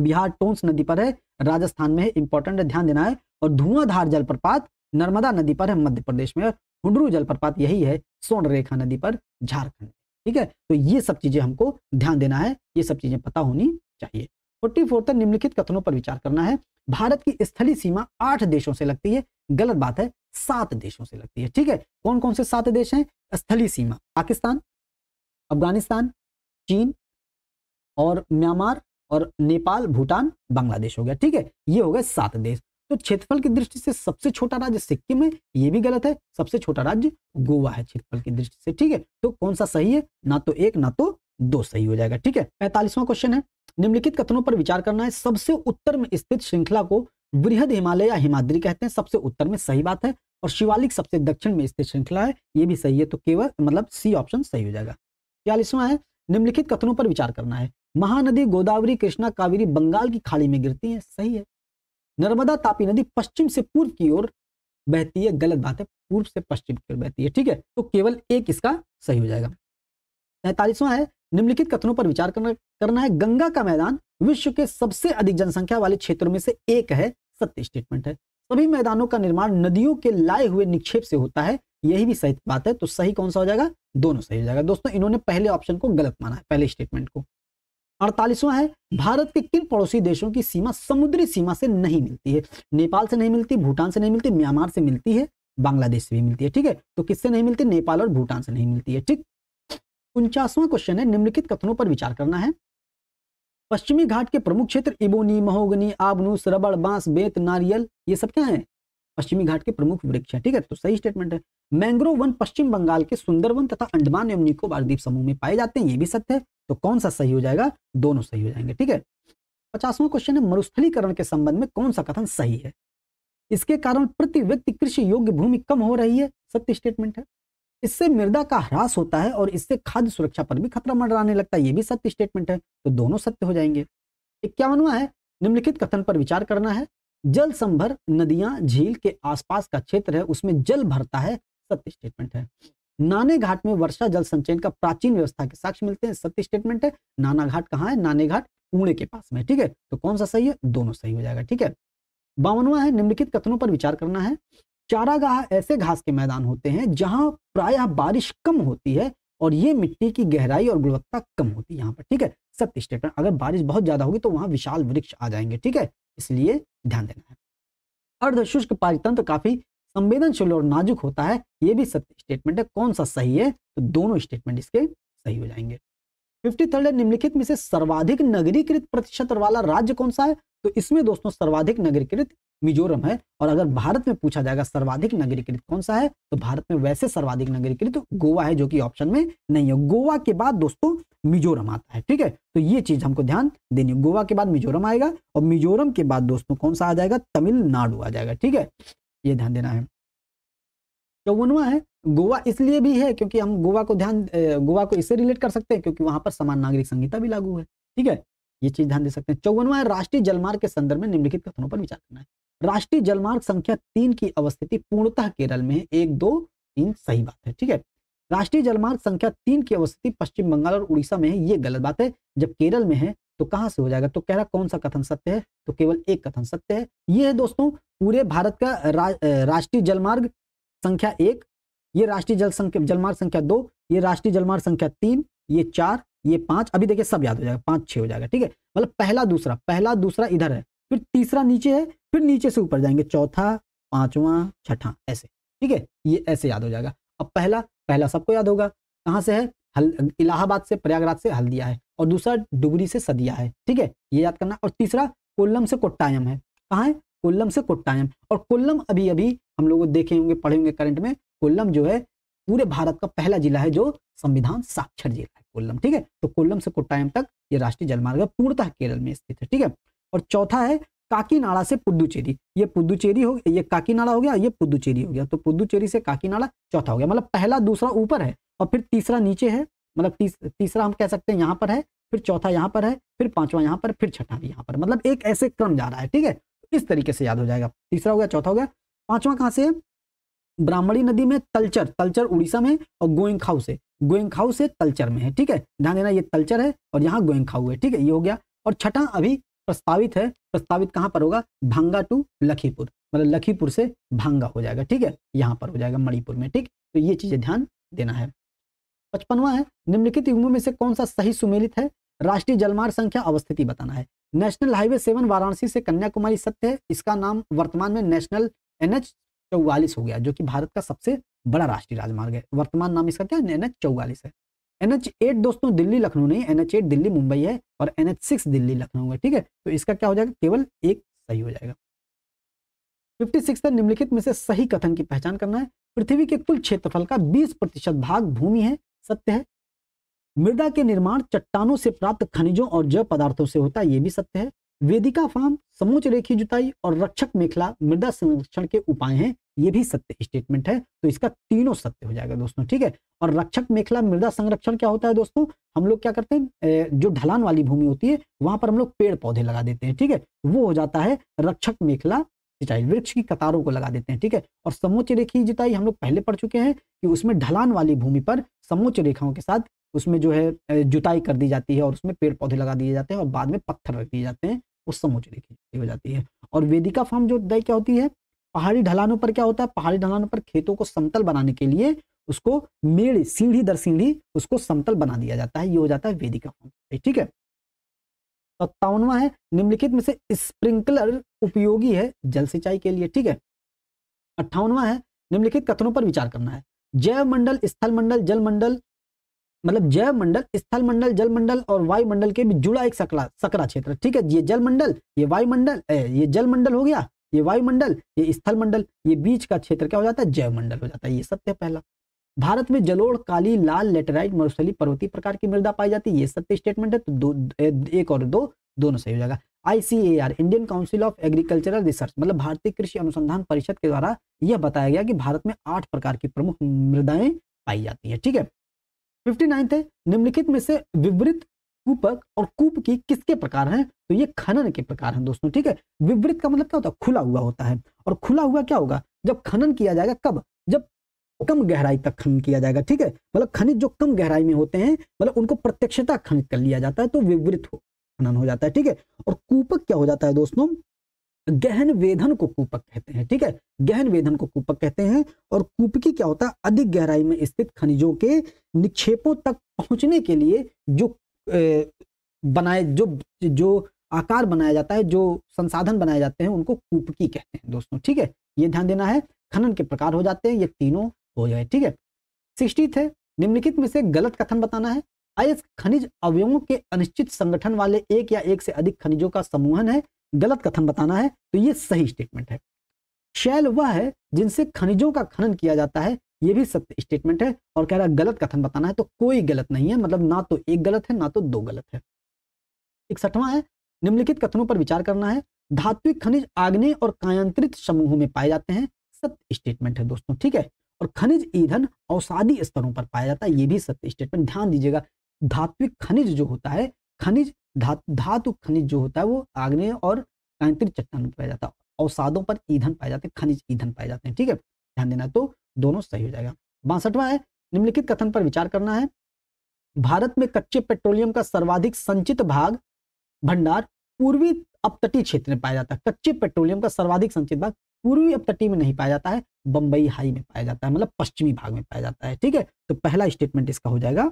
S1: बिहार टोंस नदी पर है राजस्थान में है इंपॉर्टेंट ध्यान देना है और धुआंधार जलप्रपात नर्मदा नदी पर है मध्य प्रदेश में हुडरू जलप्रपात यही है सोन रेखा नदी पर झारखंड ठीक है तो ये सब चीजें हमको ध्यान देना है ये सब चीजें पता होनी चाहिए फोर्टी फोर तक निम्नलिखित कथनों पर विचार करना है भारत की स्थली सीमा आठ देशों से लगती है गलत बात है सात देशों से लगती है ठीक है कौन कौन से सात देश हैं स्थली सीमा पाकिस्तान अफगानिस्तान चीन और म्यांमार और नेपाल भूटान बांग्लादेश हो गया ठीक है ये हो गए सात देश तो क्षेत्रफल की दृष्टि से सबसे छोटा राज्य सिक्किम है ये भी गलत है सबसे छोटा राज्य गोवा है क्षेत्रफल की दृष्टि से ठीक है तो कौन सा सही है ना तो एक ना तो दो सही हो जाएगा ठीक है पैंतालीसवां क्वेश्चन है निम्नलिखित कथनों पर विचार करना है सबसे उत्तर में स्थित श्रृंखला को बृहद हिमालय या हिमाद्री कहते हैं सबसे उत्तर में सही बात है और शिवालिक सबसे दक्षिण में स्थित श्रृंखला है ये भी सही है तो केवल मतलब सी ऑप्शन सही हो जाएगा चालीसवा है निम्नलिखित कथनों पर विचार करना है महानदी गोदावरी कृष्णा कावेरी बंगाल की खाड़ी में गिरती है सही है नर्मदा तापी नदी पश्चिम से पूर्व की ओर बहती है गलत बात है पूर्व से पश्चिम की ओर बहती है ठीक है तो केवल एक इसका सही हो जाएगा तैतालीसवा है निम्नलिखित कथनों पर विचार करना करना है गंगा का मैदान विश्व के सबसे अधिक जनसंख्या वाले क्षेत्रों में से एक है सत्य स्टेटमेंट है सभी मैदानों का निर्माण नदियों के लाए हुए निक्षेप से होता है यही भी सही बात है तो सही कौन सा हो जाएगा दोनों सही हो जाएगा दोस्तों इन्होंने पहले ऑप्शन को गलत माना है पहले स्टेटमेंट को अड़तालीसवां है भारत के किन पड़ोसी देशों की सीमा समुद्री सीमा से नहीं मिलती है नेपाल से नहीं मिलती भूटान से नहीं मिलती म्यांमार से मिलती है बांग्लादेश से भी मिलती है ठीक है तो किससे नहीं मिलती नेपाल और भूटान से नहीं मिलती है ठीक उनचासवां क्वेश्चन है निम्नलिखित कथनों पर विचार करना है पश्चिमी घाट के प्रमुख क्षेत्र इबोनी महोगनी आबनूस रबड़ बांस बेत नारियल ये सब क्या है पश्चिमी घाट के प्रमुख वृक्ष है ठीक है तो सही स्टेटमेंट है मैंग्रोव वन पश्चिम बंगाल के सुंदरवन तथा अंडमान एवं निकोबार द्वीप समूह में पाए जाते हैं ये भी सत्य है तो कौन सा सही हो जाएगा दोनों सही हो जाएंगे ठीक है पचासवां क्वेश्चन है मरुस्थलीकरण के संबंध में कौन सा कथन सही है इसके कारण प्रति व्यक्ति कृषि योग्य भूमि कम हो रही है सत्य स्टेटमेंट है इससे मृदा का ह्रास होता है और इससे खाद्य सुरक्षा पर भी खतरा मंडराने लगता है ये भी सत्य स्टेटमेंट है तो दोनों सत्य हो जाएंगे इक्यावनवा है निम्नलिखित कथन पर विचार करना है जल संभर नदियां झील के आसपास का क्षेत्र है उसमें जल भरता है सत्य स्टेटमेंट है नाने घाट में वर्षा जल संचयन का प्राचीन व्यवस्था के साक्ष्य मिलते हैं सत्य स्टेटमेंट है नाना घाट कहाँ है नाने घाट पुणे के पास में ठीक है तो कौन सा सही है दोनों सही हो जाएगा ठीक है बावनवा है निम्नलिखित कथनों पर विचार करना है चारागाह ऐसे घास के मैदान होते हैं जहां प्रायः बारिश कम होती है और ये मिट्टी की गहराई और गुणवत्ता कम होती है यहाँ पर ठीक है सत्य स्टेटमेंट अगर बारिश बहुत ज्यादा होगी तो वहां विशाल वृक्ष आ जाएंगे ठीक है इसलिए ध्यान देना है अर्ध शुष्क पारितंत्र काफी संवेदनशील और नाजुक होता है ये भी सत्य स्टेटमेंट है कौन सा सही है तो दोनों स्टेटमेंट इसके सही हो जाएंगे फिफ्टी थर्ड है निम्नलिखित में से सर्वाधिक नगरीकृत प्रतिशत वाला राज्य कौन सा है तो इसमें दोस्तों सर्वाधिक नगरीकृत मिजोरम है और अगर भारत में पूछा जाएगा सर्वाधिक नगरीकृत कौन सा है तो भारत में वैसे सर्वाधिक नगरीकृत गोवा है जो कि ऑप्शन में नहीं है गोवा के बाद दोस्तों मिजोरम आता है ठीक है तो ये चीज हमको ध्यान देनी है गोवा के बाद मिजोरम आएगा और मिजोरम के बाद दोस्तों कौन सा आ जाएगा तमिलनाडु आ जाएगा ठीक है ये ध्यान देना है चौवनवा तो है गोवा इसलिए भी है क्योंकि हम गोवा को ध्यान गोवा को इससे रिलेट कर सकते हैं क्योंकि वहां पर समान नागरिक संहिता भी लागू है ठीक है ये चीज ध्यान दे सकते हैं चौवनवा है राष्ट्रीय जलमार्ग के संदर्भ में निम्नलिखित कथनों पर विचार करना है राष्ट्रीय जलमार्ग संख्या तीन की अवस्थिति पूर्णतः केरल में है एक दो तीन सही बात है ठीक है राष्ट्रीय जलमार्ग संख्या तीन की अवस्थिति पश्चिम बंगाल और उड़ीसा में है ये गलत बात है जब केरल में है तो कहां से हो जाएगा तो कह रहा कौन सा कथन सत्य है तो केवल एक कथन सत्य है ये है दोस्तों पूरे भारत का रा, राष्ट्रीय जलमार्ग संख्या एक ये राष्ट्रीय जल संख्या जलमार्ग संख्या दो ये राष्ट्रीय जलमार्ग संख्या तीन ये चार ये पांच अभी देखिए सब याद हो जाएगा पांच छह हो जाएगा ठीक है मतलब पहला दूसरा पहला दूसरा इधर है फिर तीसरा नीचे है फिर नीचे से ऊपर जाएंगे चौथा पांचवा छठा ऐसे ठीक है ये ऐसे याद हो जाएगा अब पहला पहला सबको याद होगा कहाँ से है हल इलाहाबाद से प्रयागराज से हल्दिया है और दूसरा डुबरी से सदिया है ठीक है ये याद करना और तीसरा कोल्लम से कोट्टायम है कहाँ है कोल्लम से कोट्टायम और कोल्लम अभी अभी हम लोग देखे होंगे पढ़े होंगे करंट में कोल्लम जो है पूरे भारत का पहला जिला है जो संविधान साक्षर जिला है कोल्लम ठीक है तो कोल्लम से कोट्टायम तक ये राष्ट्रीय जलमार्ग पूर्णतः केरल में स्थित है ठीक है और चौथा है काकीनाड़ा से पुदुचेरी ये पुदुचेरी हो ये काकीनाड़ा हो गया ये पुदुचेरी हो गया तो पुदुचेरी से काकीनाड़ा चौथा हो गया मतलब पहला दूसरा ऊपर है और फिर तीसरा नीचे है मतलब तीस, तीसरा हम कह सकते हैं यहाँ पर है फिर चौथा यहाँ पर है फिर पांचवा यहाँ पर फिर छठा भी यहाँ पर मतलब एक ऐसे क्रम जा रहा है ठीक है इस तरीके से याद हो जाएगा तीसरा हो गया चौथा हो गया पांचवा कहाँ से ब्राह्मणी नदी में तलचर तलचर उड़ीसा में और खाऊ से खाऊ से तलचर में है ठीक है ध्यान देना ये तलचर है और यहाँ खाऊ है ठीक है ये हो गया और छठा अभी प्रस्तावित है प्रस्तावित कहाँ पर होगा भांगा टू लखीपुर मतलब लखीपुर से भांगा हो जाएगा ठीक है यहाँ पर हो जाएगा मणिपुर में ठीक तो ये चीजें ध्यान देना है पचपनवा है निम्नलिखित युगों में से कौन सा सही सुमेलित है राष्ट्रीय जलमार्ग संख्या अवस्थिति बताना है नेशनल हाईवे सेवन वाराणसी से कन्याकुमारी सत्य है इसका नाम वर्तमान में नेशनल एन एच चौवालीस हो गया जो कि भारत का सबसे बड़ा राष्ट्रीय राजमार्ग है वर्तमान नाम इसका क्या एन एच चौवालीस है एनएच एट दोस्तों दिल्ली लखनऊ नहीं एनएच एट दिल्ली मुंबई है और एनएच सिक्स दिल्ली लखनऊ है ठीक है तो इसका क्या हो जाएगा केवल एक सही हो जाएगा फिफ्टी सिक्स है निम्नलिखित में से सही कथन की पहचान करना है पृथ्वी के कुल क्षेत्रफल का बीस प्रतिशत भाग भूमि है सत्य है मृदा के निर्माण चट्टानों से प्राप्त खनिजों और जैव पदार्थों से होता है ये भी सत्य है वेदिका फार्म समूच रेखी जुताई और रक्षक मेखला मृदा संरक्षण के उपाय हैं ये भी सत्य स्टेटमेंट है तो इसका तीनों सत्य हो जाएगा दोस्तों ठीक है और रक्षक मेखला मृदा संरक्षण क्या होता है दोस्तों हम लोग क्या करते हैं जो ढलान वाली भूमि होती है वहां पर हम लोग पेड़ पौधे लगा देते हैं ठीक है वो हो जाता है रक्षक मेखला सिंचाई वृक्ष की कतारों को लगा देते हैं ठीक है और समोच्च रेखी जिताई हम लोग पहले पढ़ चुके हैं कि उसमें ढलान वाली भूमि पर समोच्च रेखाओं के साथ उसमें जो है जुताई कर दी जाती है और उसमें पेड़ पौधे लगा दिए जाते हैं और बाद में पत्थर रख दिए जाते हैं उस समोच्च रेखी हो जाती है और वेदिका फार्म जो जुताई क्या होती है पहाड़ी ढलानों पर क्या होता है पहाड़ी ढलानों पर खेतों को समतल बनाने के लिए उसको मेड़ सीढ़ी दर सीढ़ी उसको समतल बना दिया जाता है ये हो जाता है वेदी का ठीक है सत्तावनवा है निम्नलिखित में से स्प्रिंकलर उपयोगी है जल सिंचाई के लिए ठीक है अट्ठावनवा है निम्नलिखित कथनों पर विचार करना है जैव मंडल स्थल मंडल जल मंडल मतलब जैव मंडल स्थल मंडल जल मंडल और वायुमंडल के भी जुड़ा एक सकला सकरा क्षेत्र ठीक है ये जल मंडल ये वायुमंडल ये जल मंडल हो गया ये वायुमंडल ये स्थल मंडल ये बीच का क्षेत्र क्या हो जाता है जैव मंडल हो जाता है ये सत्य पहला भारत में जलोड़ काली लाल लेटेराइट मरुस्थली पर्वतीय प्रकार की मृदा पाई जाती है ये सत्य स्टेटमेंट है तो दो एक और दो दोनों सही हो जाएगा ICAR Indian council of agricultural research मतलब भारतीय कृषि अनुसंधान परिषद के द्वारा यह बताया गया कि भारत में आठ प्रकार की प्रमुख मृदाएं पाई जाती है ठीक है फिफ्टी नाइन्थ है निम्नलिखित में से विवृत कूपक और कूप की किसके प्रकार हैं तो ये खनन के प्रकार हैं दोस्तों ठीक है विवृत का मतलब क्या होता है खुला हुआ होता है और खुला हुआ क्या होगा जब खनन किया जाएगा कब जब कम गहराई तक खनन किया जाएगा ठीक है मतलब खनिज जो कम गहराई में होते हैं मतलब उनको प्रत्यक्षता खनिज कर लिया जाता है तो विवृत हो खनन हो जाता है ठीक है और कूपक क्या हो जाता है दोस्तों गहन वेधन को कूपक कहते हैं ठीक है गहन वेधन को कूपक कहते हैं और कूपकी क्या होता है अधिक गहराई में स्थित खनिजों के निक्षेपों तक पहुंचने के लिए जो बनाए जो जो आकार बनाया जाता है जो संसाधन बनाए जाते हैं उनको कूपकी कहते हैं दोस्तों ठीक है ये ध्यान देना है खनन के प्रकार हो जाते हैं ये तीनों हो जाए ठीक है सिक्सटी थे निम्नलिखित में से गलत कथन बताना है अयस्क खनिज अवयवों के अनिश्चित संगठन वाले एक या एक से अधिक खनिजों का समूहन है गलत कथन बताना है तो ये सही स्टेटमेंट है शैल वह है जिनसे खनिजों का खनन किया जाता है ये भी सत्य स्टेटमेंट है और कह रहा है गलत कथन बताना है तो कोई गलत नहीं है मतलब ना तो एक गलत है ना तो दो गलत है इकसठवां है निम्नलिखित कथनों पर विचार करना है धात्विक खनिज आग्ने और कायांत्रित समूहों में पाए जाते हैं सत्य स्टेटमेंट है दोस्तों ठीक है और खनिज ईंधन अवसादी स्तरों पर पाया जाता है ये भी सत्य स्टेटमेंट ध्यान दीजिएगा धात्विक खनिज जो होता है खनिज धातु धातु खनिज जो होता है वो आग्ने और कांतिक चट्टान में पाया जाता है औसादों पर ईंधन पाए जाते हैं खनिज ईंधन पाए जाते हैं ठीक है ध्यान देना तो दोनों सही हो जाएगा बासठवा है निम्नलिखित कथन पर विचार करना है भारत में कच्चे पेट्रोलियम का सर्वाधिक संचित भाग भंडार पूर्वी अपतटीय क्षेत्र में पाया जाता है कच्चे पेट्रोलियम का सर्वाधिक संचित भाग पूर्वी अपतटीय में नहीं पाया जाता है बंबई हाई में पाया जाता है मतलब पश्चिमी भाग में पाया जाता है ठीक है तो पहला स्टेटमेंट इसका हो जाएगा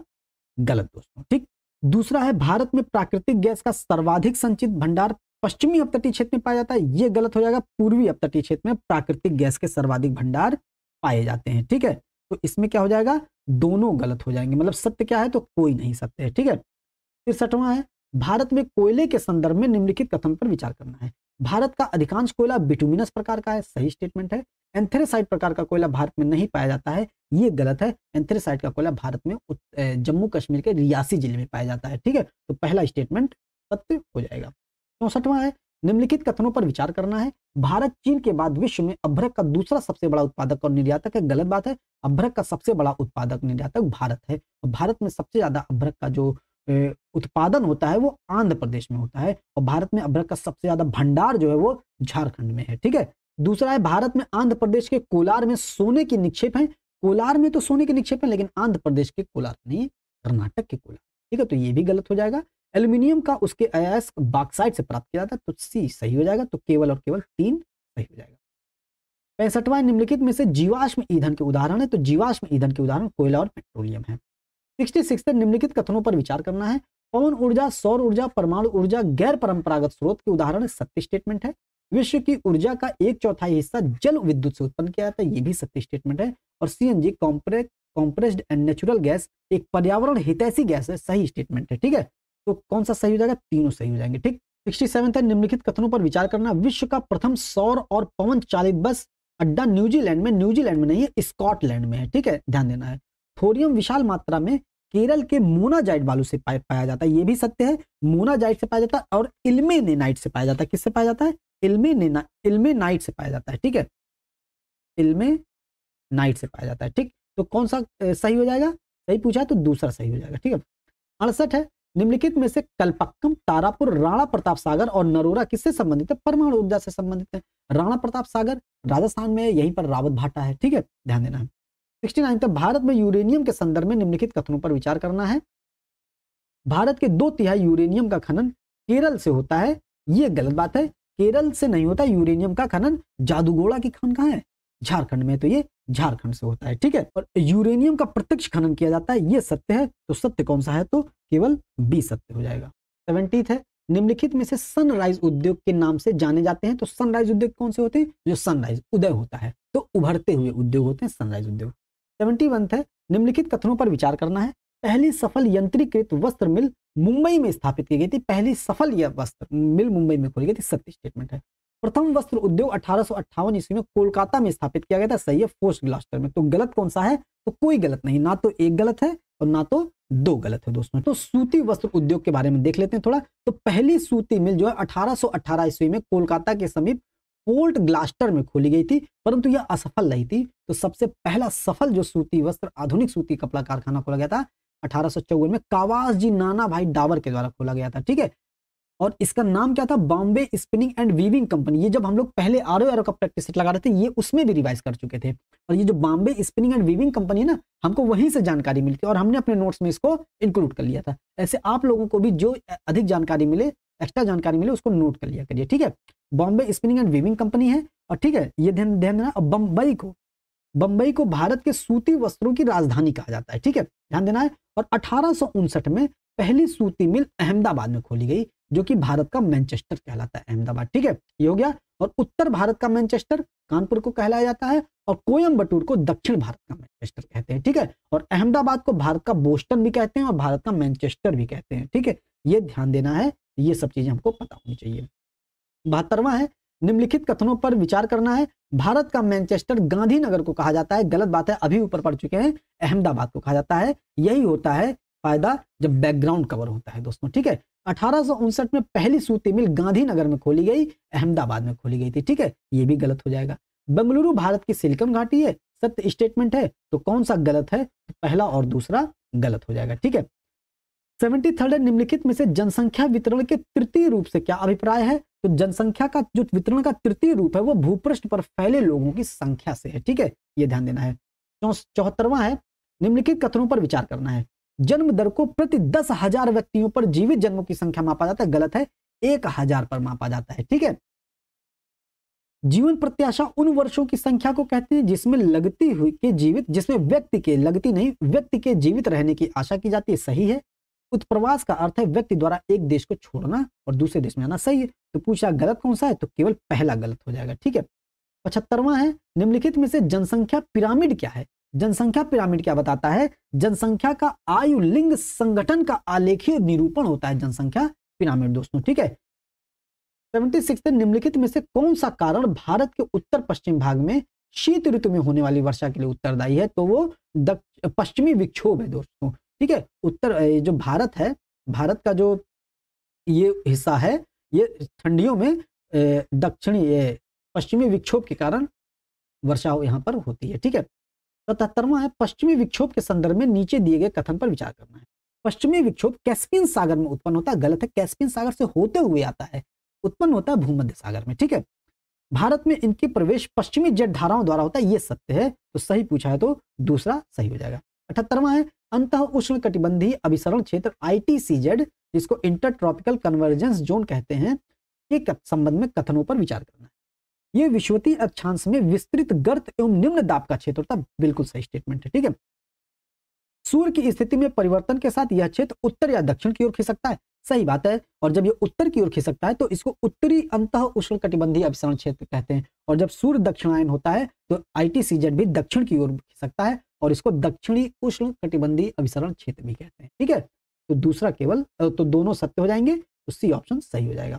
S1: गलत दोस्तों ठीक दूसरा है भारत में प्राकृतिक गैस का सर्वाधिक संचित भंडार पश्चिमी अपतटीय क्षेत्र में पाया जाता है यह गलत हो जाएगा पूर्वी अपतटीय क्षेत्र में प्राकृतिक गैस के सर्वाधिक भंडार पाए जाते हैं ठीक है तो इसमें क्या हो जाएगा दोनों गलत हो जाएंगे मतलब सत्य क्या है तो कोई नहीं सत्य है ठीक है तिरसठवां है भारत में कोयले के संदर्भ में निम्नलिखित कथन पर विचार करना है भारत का अधिकांश कोयला बिटुमिनस प्रकार का है सही स्टेटमेंट है एंथेरेसाइड प्रकार का कोयला भारत में नहीं पाया जाता है ये गलत है एंथेरेसाइड का कोयला भारत में जम्मू कश्मीर के रियासी जिले में पाया जाता है ठीक है तो पहला स्टेटमेंट सत्य हो जाएगा तो है निम्नलिखित कथनों पर विचार करना है भारत चीन के बाद विश्व में अभ्रक का दूसरा सबसे बड़ा उत्पादक और निर्यातक है गलत बात है अभ्रक का सबसे बड़ा उत्पादक निर्यातक भारत है भारत में सबसे ज्यादा अभ्रक का जो उत्पादन होता है वो आंध्र प्रदेश में होता है और भारत में अभ्रक का सबसे ज्यादा भंडार जो है वो झारखंड में है ठीक है दूसरा है भारत में आंध्र प्रदेश के कोलार में सोने के निक्षेप है कोलार में तो सोने के निक्षेप है लेकिन आंध्र प्रदेश के कोलार नहीं कर्नाटक के कोलार ठीक है तो ये भी गलत हो जाएगा एल्यूमिनियम का उसके अयास बाक्साइड से प्राप्त किया जाता है तो सी सही हो जाएगा तो केवल और केवल तीन सही हो जाएगा पैंसठवा निम्नलिखित में से जीवाश्म ईंधन के उदाहरण है तो जीवाश्म ईंधन के उदाहरण कोयला और पेट्रोलियम है सिक्सटी सिक्स निम्नलिखित कथनों पर विचार करना है पवन ऊर्जा सौर ऊर्जा परमाणु ऊर्जा गैर परंपरागत स्रोत के उदाहरण सत्य स्टेटमेंट है विश्व की ऊर्जा का एक चौथाई हिस्सा जल विद्युत से उत्पन्न किया जाता है ये भी सत्य स्टेटमेंट है और CNG compress compressed and natural gas एक पर्यावरण हितैषी गैस है सही स्टेटमेंट है ठीक है तो कौन सा सही हो जाएगा तीनों सही हो जाएंगे ठीक सिक्सटी सेवन है निम्नलिखित कथनों पर विचार करना विश्व का प्रथम सौर और पवन चालित बस अड्डा न्यूजीलैंड में न्यूजीलैंड में नहीं है स्कॉटलैंड में है ठीक है ध्यान देना है थोरियम विशाल मात्रा में केरल के मोनाजाइट बालू से पाया, जाता है ये भी सत्य है मोनाजाइट से पाया जाता है और इलमे नाइट से पाया जाता है किससे पाया जाता है इलमे इलमे नाइट से पाया जाता है ठीक है इलमे नाइट से पाया जाता है ठीक तो कौन सा सही हो जाएगा सही पूछा है तो दूसरा सही हो जाएगा ठीक है अड़सठ है निम्नलिखित में से कल्पक्कम तारापुर राणा प्रताप सागर और नरोरा किससे संबंधित है परमाणु ऊर्जा से संबंधित है राणा प्रताप सागर राजस्थान में यहीं पर रावत भाटा है ठीक है ध्यान देना है सिक्सटी नाइन तक तो भारत में यूरेनियम के संदर्भ में निम्नलिखित कथनों पर विचार करना है भारत के दो तिहाई यूरेनियम का खनन केरल से होता है ये गलत बात है केरल से नहीं होता यूरेनियम का खनन जादूगोड़ा की खान कहाँ है झारखंड में तो ये झारखंड से होता है ठीक है और यूरेनियम का प्रत्यक्ष खनन किया जाता है ये सत्य है तो सत्य कौन सा है तो केवल बी सत्य हो जाएगा सेवेंटी है निम्नलिखित में से सनराइज उद्योग के नाम से जाने जाते हैं तो सनराइज उद्योग कौन से होते हैं जो सनराइज उदय होता है तो उभरते हुए उद्योग होते हैं सनराइज उद्योग सेवेंटी वन है निम्नलिखित कथनों पर विचार करना है पहली सफल यंत्रीकृत वस्त्र मिल मुंबई में स्थापित की गई थी पहली सफल यह वस्त्र मिल मुंबई में खोली गई थी सत्य स्टेटमेंट है प्रथम वस्त्र उद्योग अठारह ईस्वी में कोलकाता में स्थापित किया गया था सही है फोर्स ग्लास्टर में तो गलत कौन सा है तो कोई गलत नहीं ना तो एक गलत है और ना तो दो गलत है दोस्तों तो सूती वस्त्र उद्योग के बारे में देख लेते हैं थोड़ा तो पहली सूती मिल जो है अठारह ईस्वी में कोलकाता के समीप पोर्ट ग्लास्टर में खोली गई थी परंतु यह असफल रही थी तो सबसे पहला सफल जो सूती वस्त्र आधुनिक सूती कपड़ा कारखाना खोला गया था अठारह में कावास जी नाना भाई डावर के द्वारा खोला गया था ठीक है और इसका नाम क्या था Bombay spinning and weaving company ये जब हम लोग पहले आर ओ का प्रैक्टिस सेट लगा रहे थे ये उसमें भी रिवाइज कर चुके थे और ये जो Bombay spinning and weaving company है ना हमको वहीं से जानकारी मिलती है और हमने अपने नोट्स में इसको इंक्लूड कर लिया था ऐसे आप लोगों को भी जो अधिक जानकारी मिले एक्स्ट्रा जानकारी मिले उसको नोट कर लिया करिए ठीक है Bombay spinning and weaving company है और ठीक है ये ध्यान ध्यान देना बम्बई को बम्बई को भारत के सूती वस्त्रों की राजधानी कहा जाता है ठीक है ध्यान देना है और अठारह में पहली सूती मिल अहमदाबाद में खोली गई जो कि भारत का मैनचेस्टर कहलाता है अहमदाबाद ठीक है ये हो गया और उत्तर भारत का मैनचेस्टर कानपुर को कहलाया जाता है और कोयम्बटूर को दक्षिण भारत का मैनचेस्टर कहते हैं ठीक है और अहमदाबाद को भारत का बोस्टन भी कहते हैं और भारत का मैनचेस्टर भी कहते हैं ठीक है ये ध्यान देना है ये सब चीजें हमको पता होनी चाहिए बहत्तरवा है निम्नलिखित कथनों पर विचार करना है भारत का मैनचेस्टर गांधीनगर को कहा जाता है गलत बात है अभी ऊपर पड़ चुके हैं अहमदाबाद को कहा जाता है यही होता है फायदा जब बैकग्राउंड कवर होता है दोस्तों ठीक है अठारह में पहली सूती मिल गांधीनगर में खोली गई अहमदाबाद में खोली गई थी ठीक है ये भी गलत हो जाएगा बेंगलुरु भारत की सिलिकन घाटी है सत्य स्टेटमेंट है तो कौन सा गलत है तो पहला और दूसरा गलत हो जाएगा ठीक है सेवेंटी थर्ड है निम्नलिखित में से जनसंख्या वितरण के तृतीय रूप से क्या अभिप्राय है तो जनसंख्या का जो वितरण का तृतीय रूप है वो भूपृष्ठ पर फैले लोगों की संख्या से है ठीक है ये ध्यान देना है चौहत्तरवा है निम्नलिखित कथनों पर विचार करना है जन्म दर को प्रति दस हजार व्यक्तियों पर जीवित जन्मों की संख्या मापा जाता है गलत है एक हजार पर मापा जाता है ठीक है जीवन प्रत्याशा उन वर्षों की संख्या को कहते हैं जिसमें लगती हुई के जीवित जिसमें व्यक्ति के लगती नहीं व्यक्ति के जीवित रहने की आशा की जाती है सही है उत्प्रवास का अर्थ है व्यक्ति द्वारा एक देश को छोड़ना और दूसरे देश में आना सही है तो पूछा गलत कौन सा है तो केवल पहला गलत हो जाएगा ठीक है पचहत्तरवा है निम्नलिखित में से जनसंख्या पिरामिड क्या है जनसंख्या पिरामिड क्या बताता है जनसंख्या का आयु लिंग संगठन का आलेखीय निरूपण होता है जनसंख्या पिरामिड दोस्तों ठीक है सेवेंटी सिक्स निम्नलिखित में से कौन सा कारण भारत के उत्तर पश्चिम भाग में शीत ऋतु में होने वाली वर्षा के लिए उत्तरदायी है तो वो पश्चिमी विक्षोभ है दोस्तों ठीक है उत्तर जो भारत है भारत का जो ये हिस्सा है ये ठंडियों में दक्षिणी पश्चिमी विक्षोभ के कारण वर्षा यहाँ पर होती है ठीक है सतहत्तरवा है पश्चिमी विक्षोभ के संदर्भ में नीचे दिए गए कथन पर विचार करना है पश्चिमी विक्षोभ कैस्पियन सागर में उत्पन्न होता है गलत है कैस्पियन सागर से होते हुए आता है उत्पन्न होता है भूमध्य सागर में ठीक है भारत में इनके प्रवेश पश्चिमी जट धाराओं द्वारा होता है ये सत्य है तो सही पूछा है तो दूसरा सही हो जाएगा अठहत्तरवा है अंत उष्ण कटिबंधी अभिसरण क्षेत्र आई जिसको इंटर ट्रॉपिकल कन्वर्जेंस जोन कहते हैं के संबंध में कथनों पर विचार करना है ये विश्वती अक्षांश में विस्तृत गर्त एवं निम्न दाब का क्षेत्र होता है बिल्कुल सही स्टेटमेंट है ठीक है सूर्य की स्थिति में परिवर्तन के साथ यह क्षेत्र उत्तर या दक्षिण की ओर खींच सकता है सही बात है और जब यह उत्तर की ओर खींच सकता है तो इसको उत्तरी अंत उष्ण कटिबंधी अभिसरण क्षेत्र कहते हैं और जब सूर्य दक्षिणायन होता है तो आई भी दक्षिण की ओर खींच सकता है और इसको दक्षिणी उष्ण कटिबंधी अभिसरण क्षेत्र भी कहते हैं ठीक है तो दूसरा केवल तो दोनों सत्य हो जाएंगे तो सी ऑप्शन सही हो जाएगा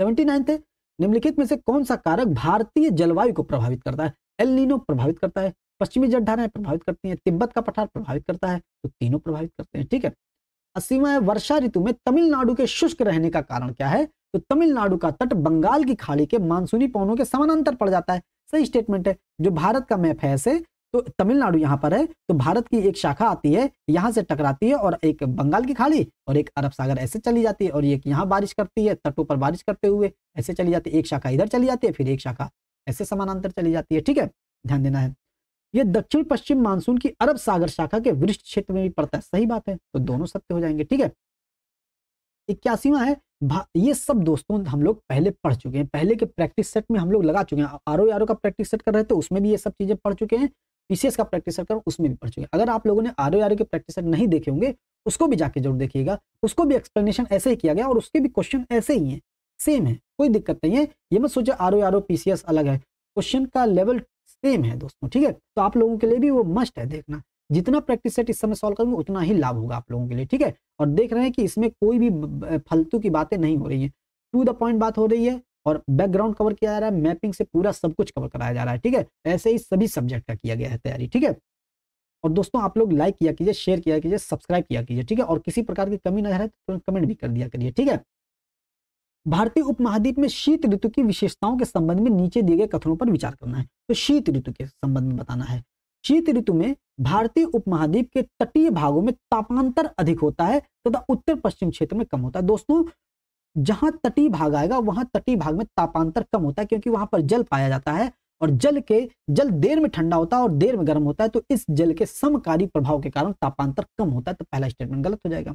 S1: सेवेंटी नाइन्थ है निम्नलिखित में से कौन सा कारक भारतीय जलवायु को प्रभावित करता है एलिनो प्रभावित करता है पश्चिमी जट प्रभावित करती हैं तिब्बत का पठार प्रभावित करता है तो तीनों प्रभावित करते हैं ठीक है असीमा वर्षा ऋतु में तमिलनाडु के शुष्क रहने का कारण क्या है तो तमिलनाडु का तट बंगाल की खाड़ी के मानसूनी पवनों के समानांतर पड़ जाता है सही स्टेटमेंट है जो भारत का मैप है ऐसे तो तमिलनाडु यहाँ पर है तो भारत की एक शाखा आती है यहाँ से टकराती है और एक बंगाल की खाड़ी और एक अरब सागर ऐसे चली जाती है और एक यहाँ बारिश करती है तटों पर बारिश करते हुए ऐसे चली जाती है एक शाखा इधर चली जाती है फिर एक शाखा ऐसे समानांतर चली जाती है ठीक है ध्यान देना है ये दक्षिण पश्चिम मानसून की अरब सागर शाखा के वृष्ट क्षेत्र में भी पड़ता है सही बात है तो दोनों सत्य हो जाएंगे ठीक है इक्यासीवा है ये सब दोस्तों हम लोग पहले पढ़ चुके हैं पहले के प्रैक्टिस सेट में हम लोग लगा चुके हैं आरओ आरो का प्रैक्टिस सेट कर रहे थे तो उसमें भी ये सब चीजें पढ़ चुके हैं पीसीएस का प्रैक्टिस कर उसमें भी पढ़ चुके अगर आप लोगों ने आर ओ के प्रैक्टिस नहीं देखे होंगे उसको भी जाके जरूर देखिएगा उसको भी एक्सप्लेनेशन ऐसे ही किया गया और उसके भी क्वेश्चन ऐसे ही हैं सेम है कोई दिक्कत नहीं है ये मत सोचा आर ओ आर ओ अलग है क्वेश्चन का लेवल सेम है दोस्तों ठीक है तो आप लोगों के लिए भी वो मस्ट है देखना जितना प्रैक्टिस सेट इस समय सॉल्व करेंगे उतना ही लाभ होगा आप लोगों के लिए ठीक है और देख रहे हैं कि इसमें कोई भी फालतू की बातें नहीं हो रही है टू द पॉइंट बात हो रही है और बैकग्राउंड कवर किया जा रहा है मैपिंग से पूरा सब कुछ कवर कराया जा रहा है ठीक है ऐसे ही सभी सब्जेक्ट का किया गया है तैयारी ठीक है और दोस्तों आप लोग लाइक किया कीजिए शेयर किया कीजिए सब्सक्राइब किया कीजिए ठीक है और किसी प्रकार की कमी नजर है तो कमेंट भी कर दिया करिए ठीक है भारतीय उपमहाद्वीप में शीत ऋतु की विशेषताओं के संबंध में नीचे दिए गए कथनों पर विचार करना है तो शीत ऋतु के संबंध में बताना है शीत ऋतु में भारतीय उपमहाद्वीप के तटीय भागों में तापांतर अधिक होता है तथा तो उत्तर पश्चिम क्षेत्र में कम होता है दोस्तों जहां तटीय भाग आएगा वहां तटीय भाग में तापांतर कम होता है क्योंकि वहां पर जल पाया जाता है और जल के जल देर में ठंडा होता है और देर में गर्म होता है तो इस जल के समकारी प्रभाव के कारण तापांतर कम होता है तो पहला स्टेटमेंट गलत हो जाएगा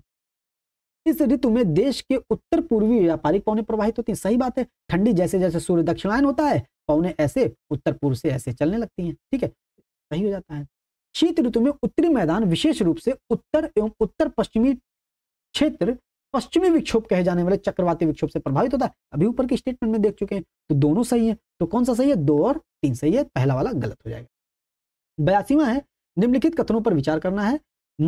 S1: इस ऋतु में देश के उत्तर पूर्वी व्यापारिक पौने प्रवाहित होती है सही बात है ठंडी जैसे जैसे सूर्य दक्षिणायन होता है पौने ऐसे उत्तर पूर्व से ऐसे चलने लगती हैं ठीक है सही हो जाता है शीत ऋतु में उत्तरी मैदान विशेष रूप से उत्तर एवं उत्तर पश्चिमी क्षेत्र पश्चिमी विक्षोभ कहे जाने वाले चक्रवाती विक्षोभ से प्रभावित होता है अभी ऊपर की स्टेटमेंट में देख चुके हैं तो दोनों सही है तो कौन सा सही है दो और तीन सही है पहला वाला गलत हो जाएगा बयासीवा है निम्नलिखित कथनों पर विचार करना है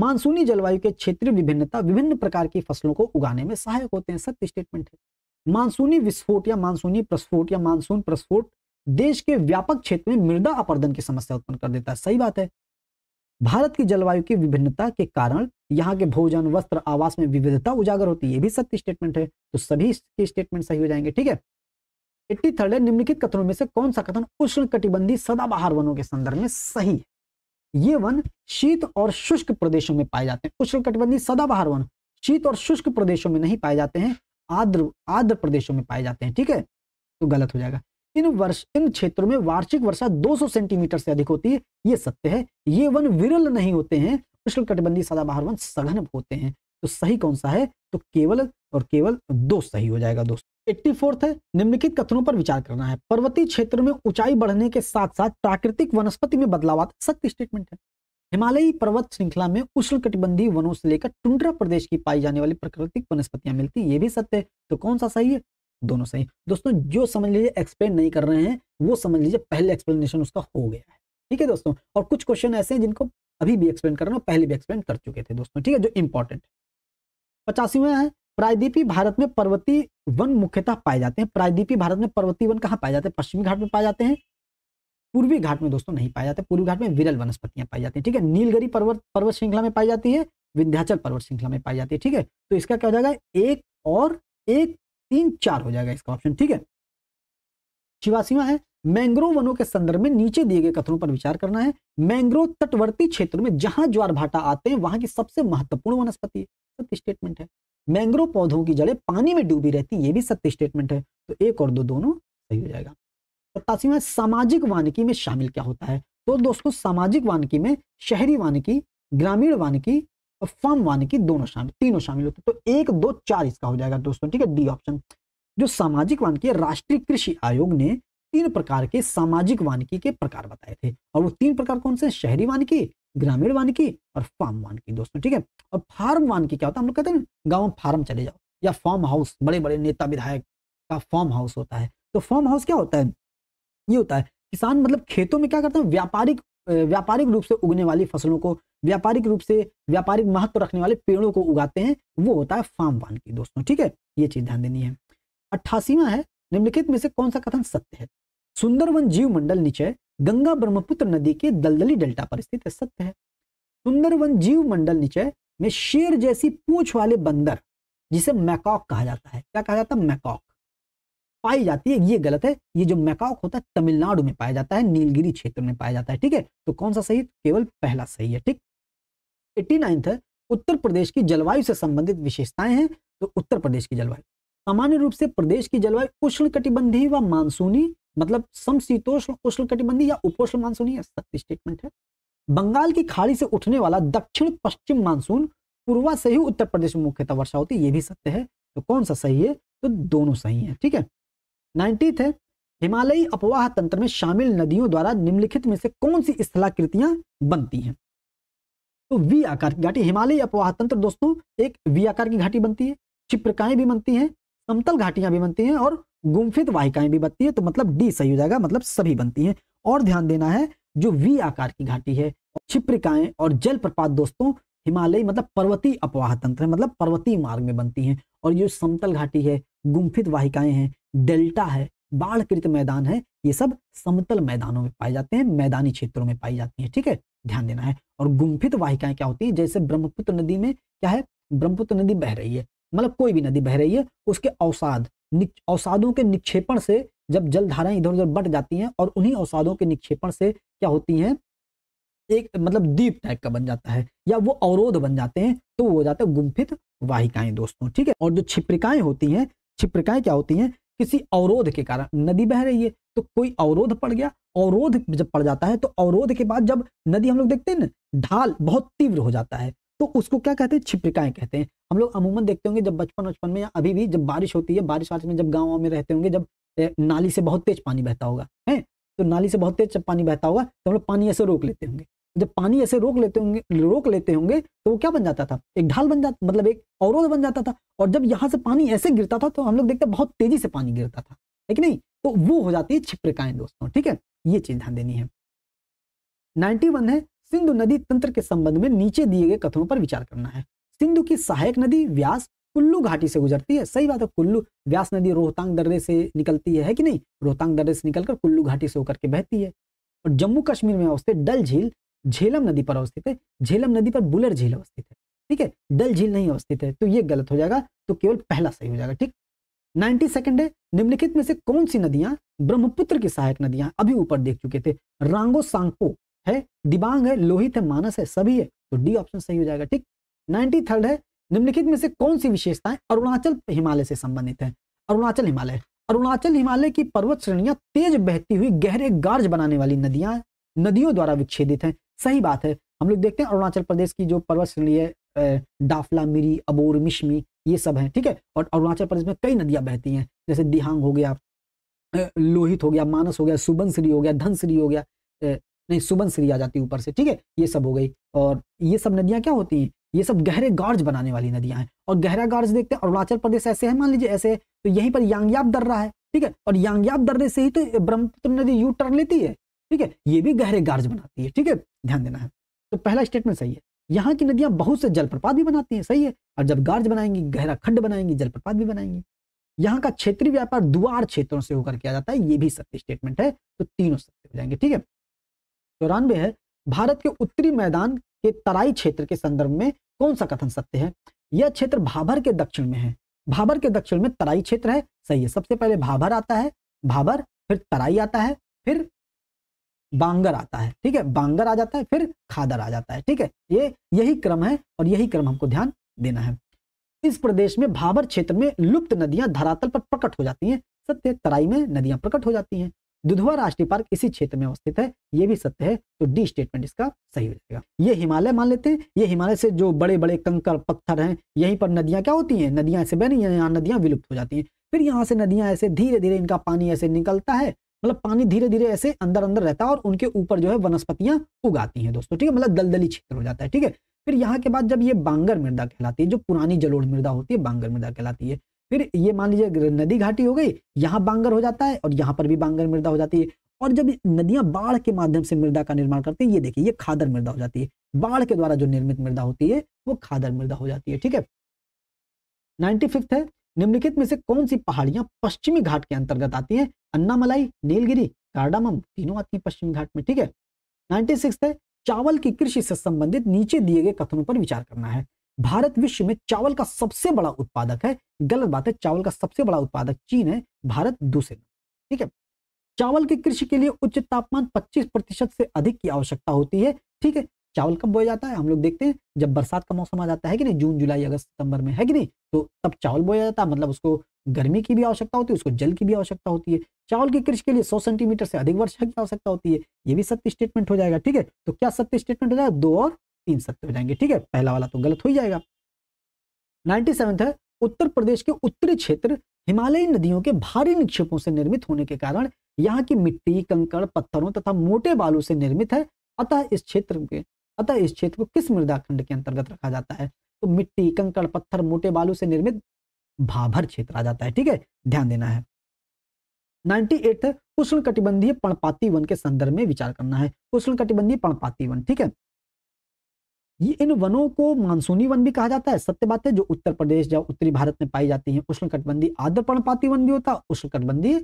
S1: मानसूनी जलवायु के क्षेत्रीय विभिन्नता विभिन्न प्रकार की फसलों को उगाने में सहायक होते हैं सत्य स्टेटमेंट है मानसूनी विस्फोट या मानसूनी प्रस्फोट या मानसून प्रस्फोट देश के व्यापक क्षेत्र में मृदा अपर्दन की समस्या उत्पन्न कर देता है सही बात है भारत की जलवायु की विभिन्नता के कारण यहाँ के भोजन वस्त्र आवास में विविधता उजागर होती है ये भी सत्य स्टेटमेंट है तो सभी के स्टेटमेंट सही हो जाएंगे ठीक है एट्टी थर्ड है निम्नलिखित कथनों में से कौन सा कथन उष्ण कटिबंधी सदाबहार वनों के संदर्भ में सही है ये वन शीत और शुष्क प्रदेशों में पाए जाते हैं उष्ण कटिबंधी सदाबहार वन शीत और शुष्क प्रदेशों में नहीं पाए जाते हैं आद्र आद्र प्रदेशों में पाए जाते हैं ठीक है तो गलत हो जाएगा इन वर्ष इन क्षेत्रों में वार्षिक वर्षा 200 सेंटीमीटर से अधिक होती है ये सत्य है ये वन विरल नहीं होते हैं उष्ण उष्णकटिबंधीय सदाबहार वन सघन होते हैं तो सही कौन सा है तो केवल और केवल दो सही हो जाएगा दोस्तों एट्टी है निम्नलिखित कथनों पर विचार करना है पर्वतीय क्षेत्र में ऊंचाई बढ़ने के साथ साथ प्राकृतिक वनस्पति में बदलाव आता सत्य स्टेटमेंट है हिमालयी पर्वत श्रृंखला में उष्ण कटिबंधीय वनों से लेकर टुंड्रा प्रदेश की पाई जाने वाली प्राकृतिक वनस्पतियां मिलती ये भी सत्य है तो कौन सा सही है दोनों सही दोस्तों जो समझ लीजिए एक्सप्लेन नहीं कर रहे हैं वो समझ लीजिए पहले एक्सप्लेनेशन उसका हो गया है ठीक है दोस्तों और कुछ क्वेश्चन ऐसे हैं जिनको अभी भी एक्सप्लेन करना पहले भी एक्सप्लेन कर चुके थे दोस्तों ठीक है जो इंपॉर्टेंट पचासीवें हैं प्रायद्वीपी भारत में पर्वती वन मुख्यतः पाए जाते हैं प्रायद्वीपी भारत में पर्वती वन कहाँ पाए जाते हैं पश्चिमी घाट में पाए जाते हैं पूर्वी घाट में दोस्तों नहीं पाए जाते पूर्वी घाट में विरल वनस्पतियां पाई जाती है ठीक है नीलगरी पर्वत पर्वत श्रृंखला में पाई जाती है विंध्याचल पर्वत श्रृंखला में पाई जाती है ठीक है तो इसका क्या हो जाएगा एक और एक तीन चार हो जाएगा इसका ऑप्शन ठीक है शिवासीमा है मैंग्रोव वनों के संदर्भ में नीचे दिए गए कथनों पर विचार करना है मैंग्रोव तटवर्ती क्षेत्र में जहां ज्वार भाटा आते हैं वहां की सबसे महत्वपूर्ण वनस्पति सत्य स्टेटमेंट है मैंग्रोव पौधों की जड़ें पानी में डूबी रहती ये भी सत्य स्टेटमेंट है तो एक और दो दोनों सही हो जाएगा सत्तासीवा सामाजिक वानिकी में शामिल क्या होता है तो दोस्तों सामाजिक वानिकी में शहरी वानिकी ग्रामीण वानिकी और फॉर्म वन की दोनों शामिल तीनों शामिल होते हैं तो एक दो चार इसका हो जाएगा दोस्तों ठीक है डी ऑप्शन जो सामाजिक वानिकी राष्ट्रीय कृषि आयोग ने तीन प्रकार के सामाजिक वानकी के प्रकार बताए थे और वो तीन प्रकार कौन से शहरी वानकी ग्रामीण वानकी और फार्म वानकी दोस्तों ठीक है और फार्म वानकी क्या होता है हम लोग कहते हैं गाँव में फार्म चले जाओ या फार्म हाउस बड़े बड़े नेता विधायक का फार्म हाउस होता है तो फार्म हाउस क्या होता है ये होता है किसान मतलब खेतों में क्या करते हैं व्यापारिक व्यापारिक रूप से उगने वाली फसलों को व्यापारिक रूप से व्यापारिक महत्व रखने वाले पेड़ों को उगाते हैं वो होता है फार्म की दोस्तों ठीक है ये चीज ध्यान देनी है अट्ठासीवा है निम्नलिखित में से कौन सा कथन सत्य है सुंदरवन जीव मंडल नीचे गंगा ब्रह्मपुत्र नदी के दलदली डेल्टा पर स्थित सत्य है सुंदरवन जीव मंडल नीचे में शेर जैसी पूछ वाले बंदर जिसे मैकॉक कहा जाता है क्या कहा जाता है मैकॉक पाई जाती है ये गलत है ये जो मैकॉक होता है तमिलनाडु में पाया जाता है नीलगिरी क्षेत्र में पाया जाता है ठीक है तो कौन सा सही केवल पहला सही है ठीक एट्टी है उत्तर प्रदेश की जलवायु से संबंधित विशेषताएं हैं तो उत्तर प्रदेश की जलवायु सामान्य रूप से प्रदेश की जलवायु उष्ण कटिबंधी व मानसूनी मतलब समशीतोष्ण उष्ण कटिबंधी या उपोष्ण मानसूनी सख्त स्टेटमेंट है बंगाल की खाड़ी से उठने वाला दक्षिण पश्चिम मानसून पूर्वा से ही उत्तर प्रदेश में मुख्यतः वर्षा होती है ये भी सत्य है तो कौन सा सही है तो दोनों सही है ठीक है नाइनटीथ है हिमालयी अपवाह तंत्र में शामिल नदियों द्वारा निम्नलिखित में से कौन सी स्थलाकृतियां बनती हैं तो वी आकार की घाटी हिमालय अपवाह तंत्र दोस्तों एक वी आकार की घाटी बनती है चिप्रकाएं भी बनती हैं समतल घाटियां भी बनती हैं और गुम्फित वाहिकाएं भी बनती है तो मतलब डी सही हो जाएगा मतलब सभी बनती हैं और ध्यान देना है जो वी आकार की घाटी है छिप्रिकाएं और जलप्रपात दोस्तों हिमालयी मतलब पर्वतीय अपवाह तंत्र है मतलब पर्वतीय मार्ग में बनती हैं और ये समतल घाटी है गुम्फित वाहिकाएं हैं डेल्टा है बाढ़ मैदान है ये सब समतल मैदानों में पाए जाते हैं मैदानी क्षेत्रों में पाई जाती है ठीक है ध्यान देना है और गुम्फित वाहिकाएं क्या होती है जैसे ब्रह्मपुत्र नदी में क्या है ब्रह्मपुत्र नदी बह रही है मतलब कोई भी नदी बह रही है उसके अवसाद अवसादों के निक्षेपण से जब जल धाराएं इधर उधर बढ़ जाती हैं और उन्हीं अवसादों के निक्षेपण से क्या होती हैं एक मतलब दीप टाइप का बन जाता है या वो अवरोध बन जाते हैं तो वो हो जाता है गुम्फित वाहिकाएं दोस्तों ठीक है और जो छिप्रिकाएं होती हैं छिप्रिकाएं क्या होती हैं किसी अवरोध के कारण नदी बह रही है तो कोई अवरोध पड़ गया अवरोध जब पड़ जाता है तो अवरोध के बाद जब नदी हम लोग देखते हैं ना ढाल बहुत तीव्र हो जाता है तो उसको क्या कहते हैं छिपकाएं कहते हैं हम लोग अमूमन देखते होंगे जब बचपन बचपन में या अभी भी जब बारिश होती है बारिश वारिश में जब गाँव में रहते होंगे जब नाली से बहुत तेज पानी बहता होगा है तो नाली से बहुत तेज पानी बहता होगा तो हम लोग पानी ऐसे रोक लेते होंगे जब पानी ऐसे रोक लेते होंगे रोक लेते होंगे तो वो क्या बन जाता था एक ढाल बन जाता मतलब एक अवरोध बन जाता था और जब यहाँ से पानी ऐसे गिरता था तो हम लोग देखते बहुत तेजी से पानी गिरता था है कि नहीं तो वो हो जाती है छिप्रकाएं दोस्तों ठीक है ये चीज ध्यान देनी है नाइन्टी वन है सिंधु नदी तंत्र के संबंध में नीचे दिए गए कथनों पर विचार करना है सिंधु की सहायक नदी व्यास कुल्लू घाटी से गुजरती है सही बात है कुल्लू व्यास नदी रोहतांग दर्रे से निकलती है, है कि नहीं रोहतांग दर्रे से निकलकर कुल्लू घाटी से होकर के बहती है और जम्मू कश्मीर में अवस्थित डल झील झेलम नदी पर अवस्थित है झेलम नदी पर बुलर झील अवस्थित है ठीक है डल झील नहीं अवस्थित है तो ये गलत हो जाएगा तो केवल पहला सही हो जाएगा ठीक नाइनटी सेकेंड है निम्नलिखित में से कौन सी नदियां ब्रह्मपुत्र की सहायक नदियां अभी ऊपर देख चुके थे रांगो सांगपो है दिबांग है लोहित है मानस है सभी है तो डी ऑप्शन सही हो जाएगा ठीक नाइनटी थर्ड है निम्नलिखित में से कौन सी विशेषताएं अरुणाचल हिमालय से संबंधित है अरुणाचल हिमालय अरुणाचल हिमालय की पर्वत श्रेणियां तेज बहती हुई गहरे गार्ज बनाने वाली नदियां नदियों द्वारा विच्छेदित हैं सही बात है हम लोग देखते हैं अरुणाचल प्रदेश की जो पर्वत श्रेणी है डाफला मिरी अबोर मिशमी ये सब हैं ठीक है और अरुणाचल प्रदेश में कई नदियां बहती हैं जैसे दिहांग हो गया लोहित हो गया मानस हो गया सुबनश्री हो गया धनश्री हो गया नहीं सुबनश्री आ जाती ऊपर से ठीक है ये सब हो गई और ये सब नदियां क्या होती हैं ये सब गहरे गार्ज बनाने वाली नदियां हैं और गहरा गार्ज देखते हैं अरुणाचल प्रदेश ऐसे है मान लीजिए ऐसे तो यहीं पर यांगयाब दर्रा है ठीक है और यांगयाब दर्रे से ही तो ब्रह्मपुत्र नदी यू टर्न लेती है ठीक है ये भी गहरे गार्ज बनाती है ठीक है ध्यान देना है तो पहला स्टेटमेंट सही है यहाँ की नदियां बहुत से जलप्रपात भी बनाती हैं सही है और जब गार्ज बनाएंगी गहरा खंड बनाएंगी जलप्रपात भी बनाएंगी यहाँ का क्षेत्रीय व्यापार दुआर क्षेत्रों से होकर किया जाता है ये भी सत्य स्टेटमेंट है तो तीनों सत्य हो जाएंगे ठीक है चौरानवे तो है भारत के उत्तरी मैदान के तराई क्षेत्र के संदर्भ में कौन सा कथन सत्य है यह क्षेत्र भाभर के दक्षिण में है भाभर के दक्षिण में तराई क्षेत्र है सही है सबसे पहले भाभर आता है भाभर फिर तराई आता है फिर बांगर आता है ठीक है बांगर आ जाता है फिर खादर आ जाता है ठीक है ये यही क्रम है और यही क्रम हमको ध्यान देना है इस प्रदेश में भाबर क्षेत्र में लुप्त नदियां धरातल पर प्रकट हो जाती हैं सत्य तराई में नदियां प्रकट हो जाती हैं दुधवा राष्ट्रीय पार्क इसी क्षेत्र में अवस्थित है ये भी सत्य है तो डी स्टेटमेंट इसका सही हो जाएगा ये हिमालय मान लेते हैं ये हिमालय से जो बड़े बड़े कंकर पत्थर हैं यहीं पर नदियां क्या होती हैं नदियां ऐसे बहनी यहाँ नदियां विलुप्त हो जाती हैं फिर यहाँ से नदियां ऐसे धीरे धीरे इनका पानी ऐसे निकलता है मतलब पानी धीरे धीरे ऐसे अंदर अंदर रहता है और उनके ऊपर जो है वनस्पतियां उगाती हैं दोस्तों ठीक है मतलब दलदली क्षेत्र हो जाता है ठीक है फिर यहाँ के बाद जब ये बांगर मृदा कहलाती है जो पुरानी जलोढ़ मृदा होती है बांगर मृदा कहलाती है फिर ये मान लीजिए नदी घाटी हो गई यहाँ बांगर हो जाता है और यहाँ पर भी बांगर मृदा हो जाती है और जब नदियां बाढ़ के माध्यम से मृदा का निर्माण करती है ये देखिए ये खादर मृदा हो जाती है बाढ़ के द्वारा जो निर्मित मृदा होती है वो खादर मृदा हो जाती है ठीक है नाइन्टी फिफ्थ है निम्नलिखित में से कौन सी पहाड़ियां पश्चिमी घाट के अंतर्गत आती हैं अन्नामलाई नीलगिरी कार्डामम तीनों आती हैं पश्चिमी घाट में ठीक है नाइन्टी है चावल की कृषि से संबंधित नीचे दिए गए कथनों पर विचार करना है भारत विश्व में चावल का सबसे बड़ा उत्पादक है गलत बात है चावल का सबसे बड़ा उत्पादक चीन है भारत दूसरे ठीक है चावल की कृषि के लिए उच्च तापमान 25 प्रतिशत से अधिक की आवश्यकता होती है ठीक है चावल कब बोया जाता है हम लोग देखते हैं जब बरसात का मौसम आ जाता है कि नहीं जून जुलाई अगस्त सितंबर में है कि नहीं तो तब चावल बोया जाता है मतलब उसको गर्मी की भी आवश्यकता होती है उसको जल की भी आवश्यकता होती है चावल की कृषि के लिए 100 सेंटीमीटर से अधिक वर्षा की आवश्यकता होती है ये भी सत्य स्टेटमेंट हो जाएगा ठीक है तो क्या सत्य स्टेटमेंट हो जाएगा दो और तीन सत्य हो जाएंगे ठीक है पहला वाला तो गलत हो ही जाएगा नाइन्टी है उत्तर प्रदेश के उत्तरी क्षेत्र हिमालयी नदियों के भारी निक्षेपों से निर्मित होने के कारण यहाँ की मिट्टी कंकड़ पत्थरों तथा मोटे बालू से निर्मित है अतः इस क्षेत्र के अतः इस क्षेत्र को किस मृदा खंड के अंतर्गत रखा जाता है तो मिट्टी कंकड़ पत्थर मोटे बालू से निर्मित भाभर क्षेत्र आ जाता है ठीक है ध्यान देना है नाइनटी एट उष्ण कटिबंधीय पणपाती वन के संदर्भ में विचार करना है उष्ण कटिबंधीय पणपाती वन ठीक है ये इन वनों को मानसूनी वन भी कहा जाता है सत्य बात है जो उत्तर प्रदेश या उत्तरी भारत में पाई जाती है उष्ण कटिबंधी आद्र पणपाती वन भी होता है उष्ण कटिबंधी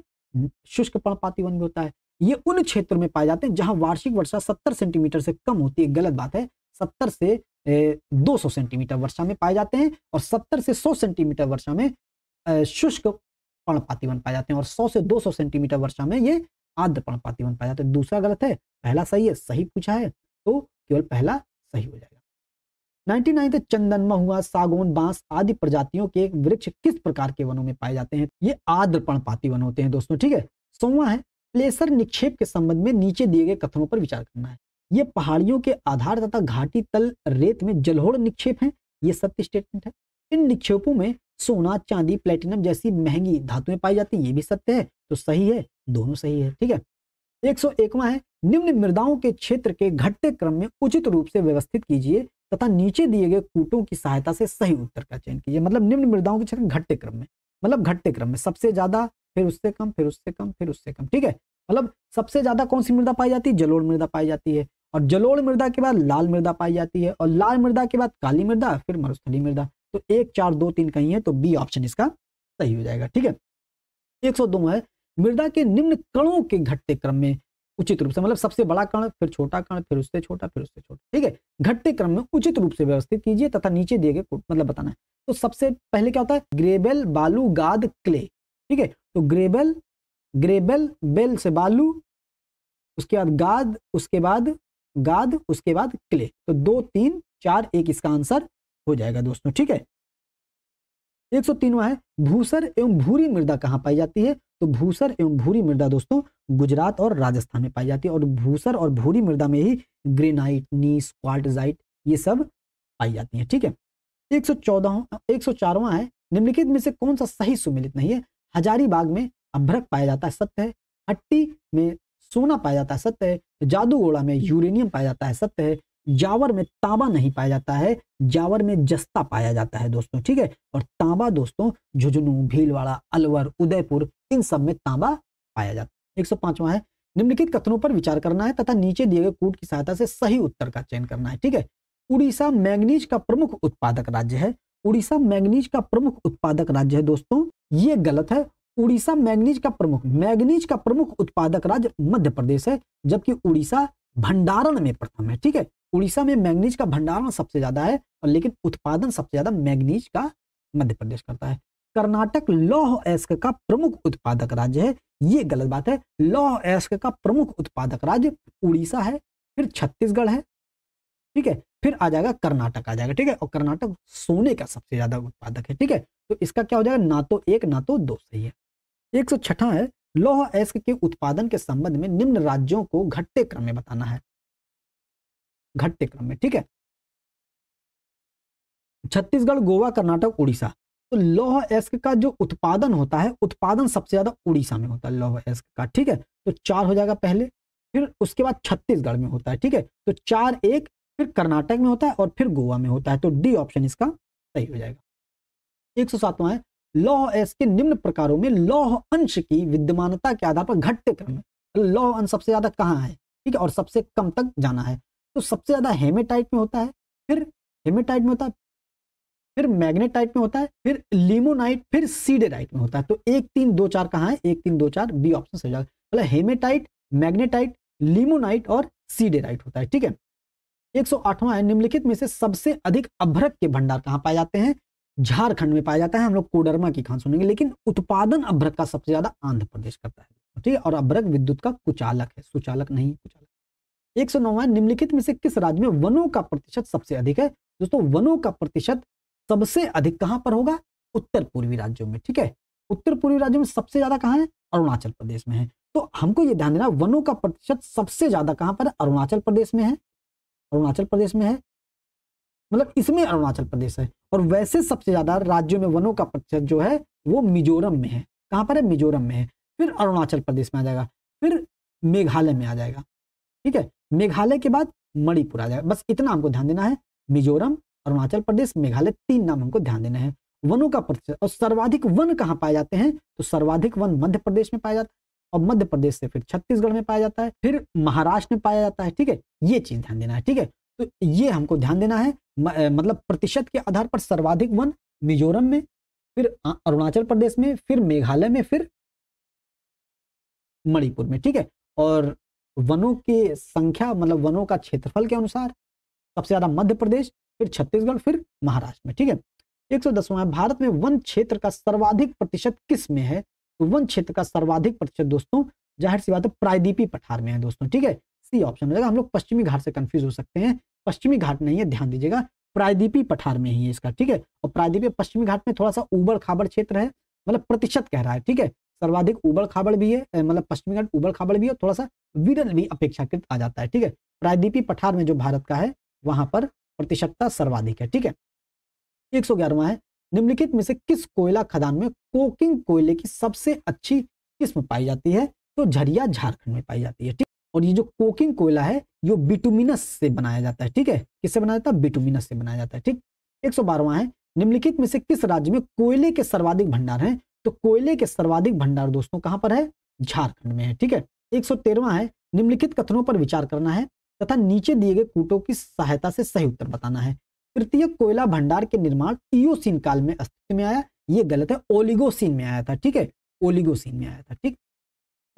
S1: शुष्क पणपाती वन भी होता है ये उन क्षेत्रों में पाए जाते हैं जहां वार्षिक वर्षा 70 सेंटीमीटर से कम होती है गलत बात है 70 से 200 सेंटीमीटर वर्षा में पाए जाते हैं और 70 से 100 सेंटीमीटर वर्षा में शुष्क वन पाए जाते हैं और 100 से 200 सेंटीमीटर वर्षा में ये आद्र वन पाए जाते हैं दूसरा गलत है पहला सही है सही पूछा है तो केवल पहला सही हो जाएगा नाइन्टी नाइन्थ चंदन महुआ सागौन बांस आदि प्रजातियों के वृक्ष किस प्रकार के वनों में पाए जाते हैं ये आद्र पर्णपाती वन होते हैं दोस्तों ठीक है सोवा है प्लेसर निक्षेप के संबंध में नीचे दिए गए कथनों पर विचार करना है ये पहाड़ियों के आधार तथा घाटी तल रेत में जलहोड़ निक्षेप हैं ये सत्य स्टेटमेंट है इन निक्षेपों में सोना चांदी प्लेटिनम जैसी महंगी धातुएं पाई जाती हैं ये भी सत्य है तो सही है दोनों सही है ठीक है एक सौ एकवा है निम्न मृदाओं के क्षेत्र के घटते क्रम में उचित रूप से व्यवस्थित कीजिए तथा नीचे दिए गए कूटों की सहायता से सही उत्तर का चयन कीजिए मतलब निम्न मृदाओं के क्षेत्र घटते क्रम में मतलब घटते क्रम में सबसे ज्यादा फिर उससे कम फिर उससे कम फिर उससे कम ठीक है मतलब सबसे ज्यादा कौन सी मृदा पाई जाती है जलोड़ मृदा पाई जाती है और जलोड़ मृदा के बाद लाल मृदा पाई जाती है और लाल मृदा के बाद काली मृदा फिर मरुस्थली मृदा तो एक चार दो तीन कहीं है तो बी ऑप्शन इसका सही हो जाएगा ठीक है एक सौ दो है मृदा के निम्न कणों के घटते क्रम में उचित रूप से मतलब सबसे बड़ा कण फिर छोटा कण फिर उससे छोटा फिर उससे छोटा ठीक है घटते क्रम में उचित रूप से व्यवस्थित कीजिए तथा नीचे दिए गए मतलब बताना है तो सबसे पहले क्या होता है ग्रेबेल बालू गाद क्ले ठीक है तो ग्रेबल ग्रेबल बेल से बालू उसके बाद गाद उसके बाद गाद उसके बाद क्ले तो दो तीन चार एक इसका आंसर हो जाएगा दोस्तों ठीक है एक सौ तीनवा है भूसर एवं भूरी मृदा कहाँ पाई जाती है तो भूसर एवं भूरी मृदा दोस्तों गुजरात और राजस्थान में पाई जाती है और भूसर और भूरी मृदा में ही ग्रेनाइट नीस क्वार्टजाइट ये सब पाई जाती है ठीक है एक सौ चौदह एक सौ चारवा है निम्नलिखित में से कौन सा सही सुमिलित नहीं है हजारीबाग में अभ्रक पाया जाता है सत्य है हट्टी में सोना पाया जाता है सत्य है जादूगोड़ा में यूरेनियम पाया जाता है सत्य है जावर में तांबा नहीं पाया जाता है जावर में जस्ता पाया जाता है दोस्तों ठीक है और तांबा दोस्तों झुंझुनू भीलवाड़ा अलवर उदयपुर इन सब में तांबा पाया जाता है एक सौ पांचवा है निम्नलिखित कथनों पर विचार करना है तथा नीचे दिए गए कूट की सहायता से सही उत्तर का चयन करना है ठीक है उड़ीसा मैंगनीज का प्रमुख उत्पादक राज्य है उड़ीसा मैग्नीज का प्रमुख उत्पादक राज्य है दोस्तों ये गलत है उड़ीसा मैग्नीज का प्रमुख मैग्नीज का प्रमुख उत्पादक राज्य मध्य प्रदेश है जबकि उड़ीसा भंडारण में प्रथम है ठीक है उड़ीसा में मैग्नीज का भंडारण सबसे ज्यादा है और लेकिन उत्पादन सबसे ज्यादा मैग्नीज का मध्य प्रदेश करता है कर्नाटक लौह एस्क का प्रमुख उत्पादक राज्य है ये गलत बात है लौह एस्क का प्रमुख उत्पादक राज्य उड़ीसा है फिर छत्तीसगढ़ है ठीक है फिर आ जाएगा कर्नाटक आ जाएगा ठीक है और कर्नाटक सोने का सबसे ज्यादा उत्पादक है ठीक है तो इसका क्या हो जाएगा ना तो एक ना तो दो सही है एक सौ छठा है लौह अयस्क के उत्पादन के संबंध में निम्न राज्यों को घटते क्रम में बताना है घटते क्रम में ठीक है छत्तीसगढ़ गोवा कर्नाटक उड़ीसा तो लौह एस्क का जो उत्पादन होता है उत्पादन सबसे ज्यादा उड़ीसा में होता है लौह एस्क का ठीक है तो चार हो जाएगा पहले फिर उसके बाद छत्तीसगढ़ में होता है ठीक है तो चार एक फिर कर्नाटक में होता है और फिर गोवा में होता है तो डी ऑप्शन इसका सही हो जाएगा एक सौ सातवां है लौह एस के निम्न प्रकारों में लौह अंश की विद्यमानता के आधार पर घटते क्रम में लौह मतलब अंश सबसे ज्यादा कहाँ है ठीक है और सबसे कम तक जाना है तो सबसे ज्यादा हेमेटाइट में होता है फिर हेमेटाइट में होता है फिर मैग्नेटाइट में होता है फिर लिमोनाइट फिर सीडेराइट में होता है तो एक तीन दो चार कहाँ है एक तीन दो चार बी ऑप्शन सही हो जाएगा मतलब हेमेटाइट मैग्नेटाइट लिमोनाइट और सीडेराइट होता है ठीक है आठवां है निम्नलिखित में से सबसे अधिक अभ्रक के भंडार कहाँ पाए जाते हैं झारखंड में पाया जाता है हम लोग कोडरमा की खान सुनेंगे लेकिन उत्पादन अभ्रक का सबसे ज्यादा आंध्र प्रदेश करता है ठीक है और अभ्रक विद्युत का कुचालक है सुचालक नहीं कुचालक एक सौ नौवा निम्नलिखित में से किस राज्य में वनों का प्रतिशत सबसे अधिक है दोस्तों वनों का प्रतिशत सबसे अधिक कहां पर होगा उत्तर पूर्वी राज्यों में ठीक है उत्तर पूर्वी राज्यों में सबसे ज्यादा कहाँ है अरुणाचल प्रदेश में है तो हमको ये ध्यान देना वनों का प्रतिशत सबसे ज्यादा कहाँ पर अरुणाचल प्रदेश में है अरुणाचल प्रदेश में है मतलब इसमें अरुणाचल प्रदेश है और वैसे सबसे ज्यादा राज्यों में वनों का प्रतिशत जो है वो मिजोरम में है कहाँ पर है मिजोरम में है फिर अरुणाचल प्रदेश में आ जाएगा फिर मेघालय में आ जाएगा ठीक है मेघालय के बाद मणिपुर आ जाएगा बस इतना हमको ध्यान देना है मिजोरम अरुणाचल प्रदेश मेघालय तीन नाम हमको ध्यान देना है वनों का प्रतिशत और सर्वाधिक वन कहाँ पाए जाते हैं तो सर्वाधिक वन मध्य प्रदेश में पाया जाता है और मध्य प्रदेश से फिर छत्तीसगढ़ में पाया जाता है फिर महाराष्ट्र में पाया जाता है ठीक है ये चीज ध्यान देना है ठीक है तो ये हमको ध्यान देना है मतलब प्रतिशत के आधार पर सर्वाधिक वन मिजोरम में फिर अरुणाचल प्रदेश में फिर मेघालय में फिर मणिपुर में ठीक है और वनों की संख्या मतलब वनों का क्षेत्रफल के अनुसार सबसे ज्यादा मध्य प्रदेश फिर छत्तीसगढ़ फिर महाराष्ट्र में ठीक है एक सौ दसवा भारत में वन क्षेत्र का सर्वाधिक प्रतिशत किस में है वन क्षेत्र का सर्वाधिक प्रतिशत दोस्तों जाहिर सी बात है प्रायद्वीपी पठार में है दोस्तों ठीक है सी ऑप्शन हो जाएगा हम लोग पश्चिमी घाट से कंफ्यूज हो सकते हैं पश्चिमी घाट नहीं है ध्यान दीजिएगा प्रायद्वीपी पठार में ही है इसका ठीक है और प्रायद्वीपीय पश्चिमी घाट में थोड़ा सा उबड़ खाबड़ क्षेत्र है मतलब प्रतिशत कह रहा है ठीक है सर्वाधिक उबड़ खाबड़ भी है मतलब पश्चिमी घाट उबड़ खाबड़ भी है थोड़ा सा विरल भी अपेक्षाकृत आ जाता है ठीक है प्रायद्वीपी पठार में जो भारत का है वहां पर प्रतिशतता सर्वाधिक है ठीक है एक सौ ग्यारहवा है निम्नलिखित में से किस कोयला खदान में कोकिंग कोयले की सबसे अच्छी किस्म पाई जाती है तो झरिया झारखंड में पाई जाती है ठीक और ये जो कोकिंग कोयला है ये बिटुमिनस से बनाया जाता है ठीक है किससे बनाया जाता है बिटुमिनस से बनाया जाता है ठीक एक सौ बारवा है निम्नलिखित में से किस राज्य में कोयले के सर्वाधिक भंडार है तो कोयले के सर्वाधिक भंडार दोस्तों कहाँ पर है झारखंड में है ठीक है एक सौ तेरवा है निम्नलिखित कथनों पर विचार करना है तथा नीचे दिए गए कूटों की सहायता से सही उत्तर बताना है तृतीय कोयला भंडार के निर्माण ईओसिन काल में अस्तित्व में आया ये गलत है ओलिगोसिन में आया था ठीक है ओलिगोसिन में आया था ठीक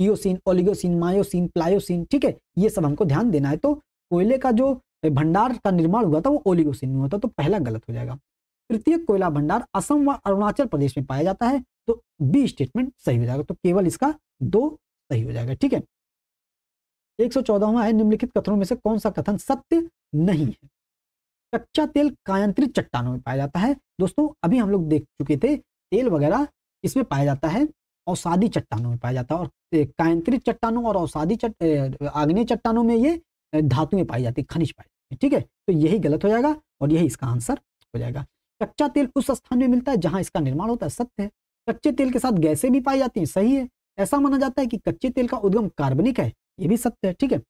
S1: ईओसिन ओलिगोसिन मायोसिन प्लायोसिन ठीक है ये सब हमको ध्यान देना है तो कोयले का जो भंडार का निर्माण हुआ था वो ओलिगोसिन में हुआ था तो पहला गलत हो जाएगा तृतीय कोयला भंडार असम व अरुणाचल प्रदेश में पाया जाता है तो बी स्टेटमेंट सही हो जाएगा तो केवल इसका दो सही हो जाएगा ठीक है एक सौ चौदहवा है निम्नलिखित कथनों में से कौन सा कथन सत्य नहीं है कच्चा तेल कायंत्रित चट्टानों में पाया जाता है दोस्तों अभी हम लोग देख चुके थे तेल वगैरह इसमें पाया जाता है औसादी चट्टानों में पाया जाता है और कायंत्रित चट्टानों और औसादी चट आग्नेय चट्टानों में ये धातुएं पाई जाती खनिज पाई जाती ठीक है तो यही गलत हो जाएगा और यही इसका आंसर हो जाएगा कच्चा तेल उस स्थान में मिलता है जहां इसका निर्माण होता है सत्य है कच्चे तेल के साथ गैसें भी पाई जाती हैं सही है ऐसा माना जाता है कि कच्चे तेल का उद्गम कार्बनिक है ये भी सत्य है ठीक है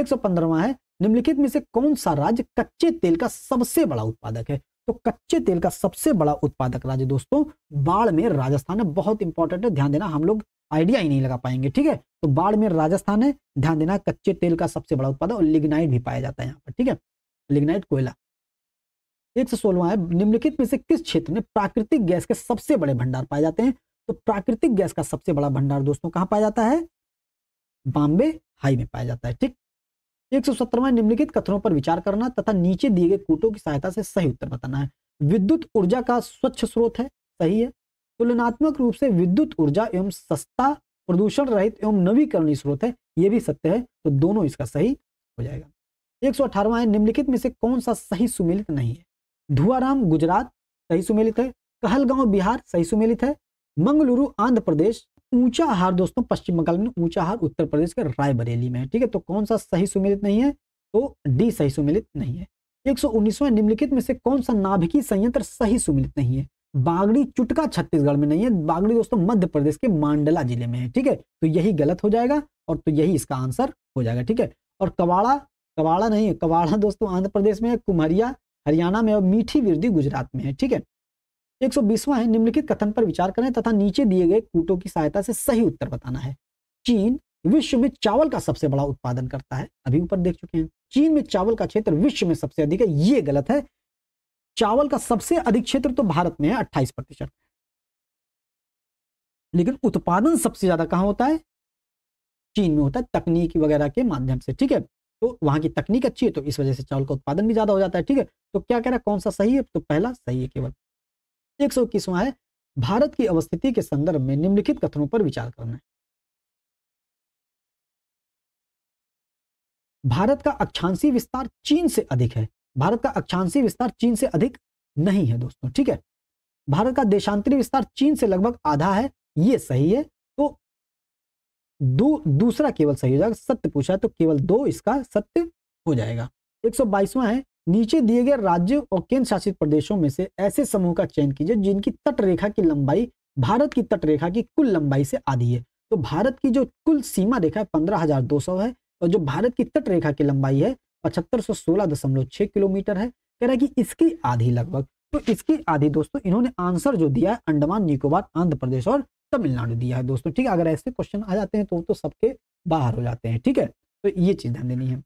S1: एक सौ पंद्रवा है निम्नलिखित में से कौन सा राज्य कच्चे तेल का सबसे बड़ा उत्पादक है तो कच्चे तेल का सबसे बड़ा उत्पादक राज्य दोस्तों बाढ़ में राजस्थान है बहुत इंपॉर्टेंट है ध्यान देना हम लोग आइडिया ही नहीं लगा पाएंगे ठीक है तो बाढ़ में राजस्थान है ध्यान देना कच्चे तेल का सबसे बड़ा उत्पादक और लिग्नाइट भी पाया जाता है यहाँ पर ठीक है लिग्नाइट कोयला एक से सोलवा है निम्नलिखित में से किस क्षेत्र में प्राकृतिक गैस के सबसे बड़े भंडार पाए जाते हैं तो प्राकृतिक गैस का सबसे बड़ा भंडार दोस्तों कहाँ पाया जाता है बॉम्बे हाई में पाया जाता है ठीक एक सौ सत्रहवा निम्नलिखित कथनों पर विचार करना तथा नीचे दिए गए कूटों की सहायता से सही उत्तर बताना है विद्युत ऊर्जा का स्वच्छ स्रोत है सही है तुलनात्मक रूप से विद्युत ऊर्जा एवं सस्ता प्रदूषण रहित एवं नवीकरणीय स्रोत है यह भी सत्य है तो दोनों इसका सही हो जाएगा एक सौ है निम्नलिखित में से कौन सा सही सुमेलित नहीं है धुआराम गुजरात सही सुमेलित है कहलगांव बिहार सही सुमेलित है मंगलुरु आंध्र प्रदेश ऊंचा हार दोस्तों पश्चिम बंगाल में ऊंचा हार उत्तर प्रदेश के रायबरेली में है ठीक है तो कौन सा सही सुमिलित नहीं है तो डी सही सुमिलित नहीं है एक निम्नलिखित में से कौन सा नाभिकी संयंत्र सही सुमिलित नहीं है बागड़ी चुटका छत्तीसगढ़ में नहीं है बागड़ी दोस्तों मध्य प्रदेश के मांडला जिले में है ठीक है तो यही गलत हो जाएगा और तो यही इसका आंसर हो जाएगा ठीक है और कवाड़ा कवाड़ा नहीं है कवाड़ा दोस्तों आंध्र प्रदेश में है कुमरिया हरियाणा में और मीठी वृद्धि गुजरात में है ठीक है एक है निम्नलिखित कथन पर विचार करें तथा नीचे दिए गए कूटों की सहायता से सही उत्तर बताना है चीन विश्व में चावल का सबसे बड़ा उत्पादन करता है अभी ऊपर देख चुके हैं चीन में चावल का क्षेत्र विश्व में सबसे अधिक है ये गलत है चावल का सबसे अधिक क्षेत्र तो भारत में है अट्ठाईस प्रतिशत लेकिन उत्पादन सबसे ज्यादा कहां होता है चीन में होता है तकनीक वगैरह के माध्यम से ठीक है तो वहां की तकनीक अच्छी है तो इस वजह से चावल का उत्पादन भी ज्यादा हो जाता है ठीक है तो क्या कह रहा है कौन सा सही है तो पहला सही है केवल एक सौ इक्कीसवा है भारत की अवस्थिति के संदर्भ में निम्नलिखित कथनों पर विचार करना है भारत का अक्षांशी विस्तार चीन से अधिक है भारत का अक्षांशी विस्तार चीन से अधिक नहीं है दोस्तों ठीक है भारत का देशांतरी विस्तार चीन से लगभग आधा है ये सही है तो दू, दूसरा केवल सही हो जाएगा सत्य पूछा तो केवल दो इसका सत्य हो जाएगा एक है नीचे दिए गए राज्यों और केंद्र शासित प्रदेशों में से ऐसे समूह का चयन कीजिए जिनकी तटरेखा की लंबाई भारत की तटरेखा की कुल लंबाई से आधी है तो भारत की जो कुल सीमा रेखा है पंद्रह हजार दो सौ है और जो भारत की तट रेखा की लंबाई है पचहत्तर सौ सोलह दशमलव छह किलोमीटर है कह रहा है कि इसकी आधी लगभग तो इसकी आधी दोस्तों इन्होंने आंसर जो दिया है अंडमान निकोबार आंध्र प्रदेश और तमिलनाडु दिया है दोस्तों ठीक है अगर ऐसे क्वेश्चन आ जाते हैं तो तो सबके बाहर हो जाते हैं ठीक है तो ये चीज ध्यान देनी है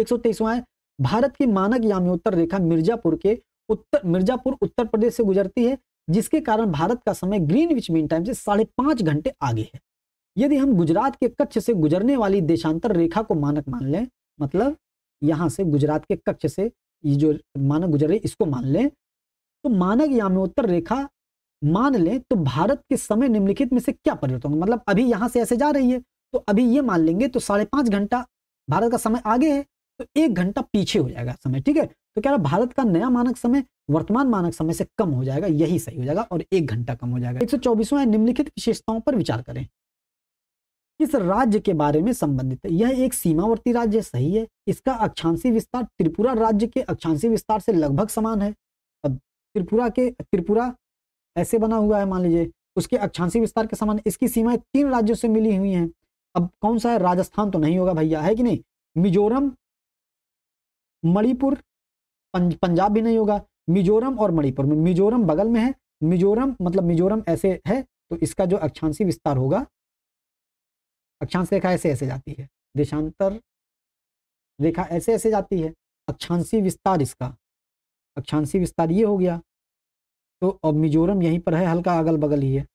S1: एक सौ तेईसवा है भारत की मानक याम्योत्तर रेखा मिर्जापुर के उत्तर मिर्जापुर उत्तर प्रदेश से गुजरती है जिसके कारण भारत का समय ग्रीन विच मीन टाइम से साढ़े पांच घंटे आगे है यदि हम गुजरात के कच्छ से गुजरने वाली देशांतर रेखा को मानक मान लें मतलब यहाँ से गुजरात के कक्ष से ये जो मानक गुजर रही इसको मान लें तो मानक याम्योत्तर रेखा मान लें तो भारत के समय निम्नलिखित में से क्या परिवर्तन होगा मतलब अभी यहाँ से ऐसे जा रही है तो अभी ये मान लेंगे तो साढ़े पांच घंटा भारत का समय आगे है तो एक घंटा पीछे हो जाएगा समय ठीक है तो क्या भारत का नया मानक समय वर्तमान मानक समय से कम हो जाएगा यही सही हो जाएगा और एक घंटा कम हो जाएगा एक सौ निम्नलिखित विशेषताओं पर विचार करें किस राज्य के बारे में संबंधित है यह एक सीमावर्ती राज्य सही है इसका अक्षांशी विस्तार त्रिपुरा राज्य के अक्षांशी विस्तार से लगभग समान है अब त्रिपुरा के त्रिपुरा ऐसे बना हुआ है मान लीजिए उसके अक्षांशी विस्तार के समान इसकी सीमाएं तीन राज्यों से मिली हुई हैं अब कौन सा है राजस्थान तो नहीं होगा भैया है कि नहीं मिजोरम मणिपुर पंज पंजाब भी नहीं होगा मिजोरम और मणिपुर में मिजोरम बगल में है मिजोरम मतलब मिजोरम ऐसे है तो इसका जो अक्षांशी विस्तार होगा अक्षांश रेखा ऐसे ऐसे जाती है देशांतर रेखा ऐसे ऐसे जाती है अक्षांशी विस्तार इसका अक्षांशी विस्तार ये हो गया तो अब मिजोरम यहीं पर है हल्का अगल बगल ही है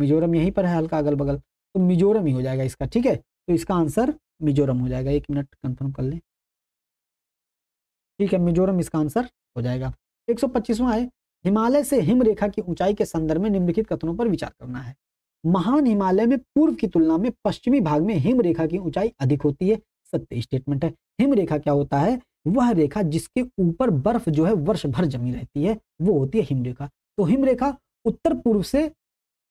S1: मिजोरम यहीं पर है हल्का अगल बगल तो मिजोरम ही हो जाएगा इसका ठीक है तो इसका आंसर मिजोरम हो जाएगा एक मिनट कंफर्म कर लें ठीक है मिजोरम इसका आंसर हो जाएगा एक सौ है हिमालय से हिमरेखा की ऊंचाई के संदर्भ में निम्नलिखित कथनों पर विचार करना है महान हिमालय में पूर्व की तुलना में पश्चिमी भाग में हिमरेखा की ऊंचाई अधिक होती है सत्य स्टेटमेंट है हिमरेखा क्या होता है वह रेखा जिसके ऊपर बर्फ जो है वर्ष भर जमी रहती है वो होती है हिमरेखा तो हिमरेखा उत्तर पूर्व से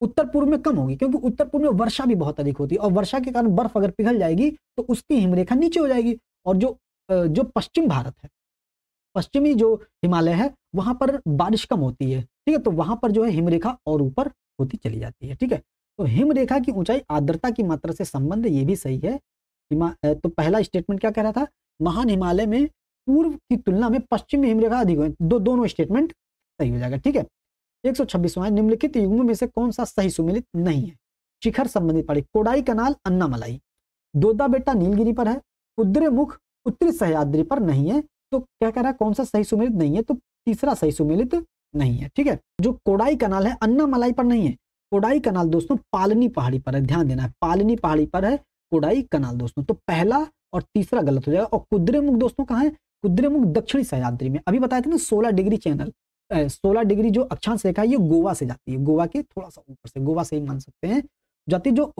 S1: उत्तर पूर्व में कम होगी क्योंकि उत्तर पूर्व में वर्षा भी बहुत अधिक होती है और वर्षा के कारण बर्फ अगर पिघल जाएगी तो उसकी हिमरेखा नीचे हो जाएगी और जो जो पश्चिम भारत है पश्चिमी जो हिमालय है वहां पर बारिश कम होती है ठीक है तो वहां पर जो है हिमरेखा और ऊपर होती चली जाती है ठीक है तो हिमरेखा की ऊंचाई आर्द्रता की मात्रा से संबंध ये भी सही है तो पहला स्टेटमेंट क्या कह रहा था महान हिमालय में पूर्व की तुलना में पश्चिमी हिमरेखा अधिक है दो दोनों स्टेटमेंट सही हो जाएगा ठीक है एक सौ छब्बीसवा निम्नलिखित युग्मों में से कौन सा सही सुमिलित नहीं है शिखर संबंधित पड़ी कोडाई कनाल मलाई दोदा बेटा नीलगिरी पर है उद्रमुख उत्तरी सहयाद्री पर नहीं है तो क्या कह रहा है कौन सा सही सुमेलित नहीं है तो तीसरा सही सुमेलित नहीं है ठीक है जो कोडाई कनाल है अन्ना मलाई पर नहीं है कोडाई कनाल दोस्तों पालनी पहाड़ी पर है ध्यान देना है पालनी पहाड़ी पर है कोडाई कनाल दोस्तों तो पहला और तीसरा गलत हो जाएगा और कुद्रेमुख दोस्तों कहा है कुद्रेमुख दक्षिणी सहयाद्री में अभी बताया था ना सोलह डिग्री चैनल सोलह डिग्री जो अक्षांश रेखा है ये गोवा से जाती है गोवा के थोड़ा सा ऊपर से गोवा से ही मान सकते हैं जाती जो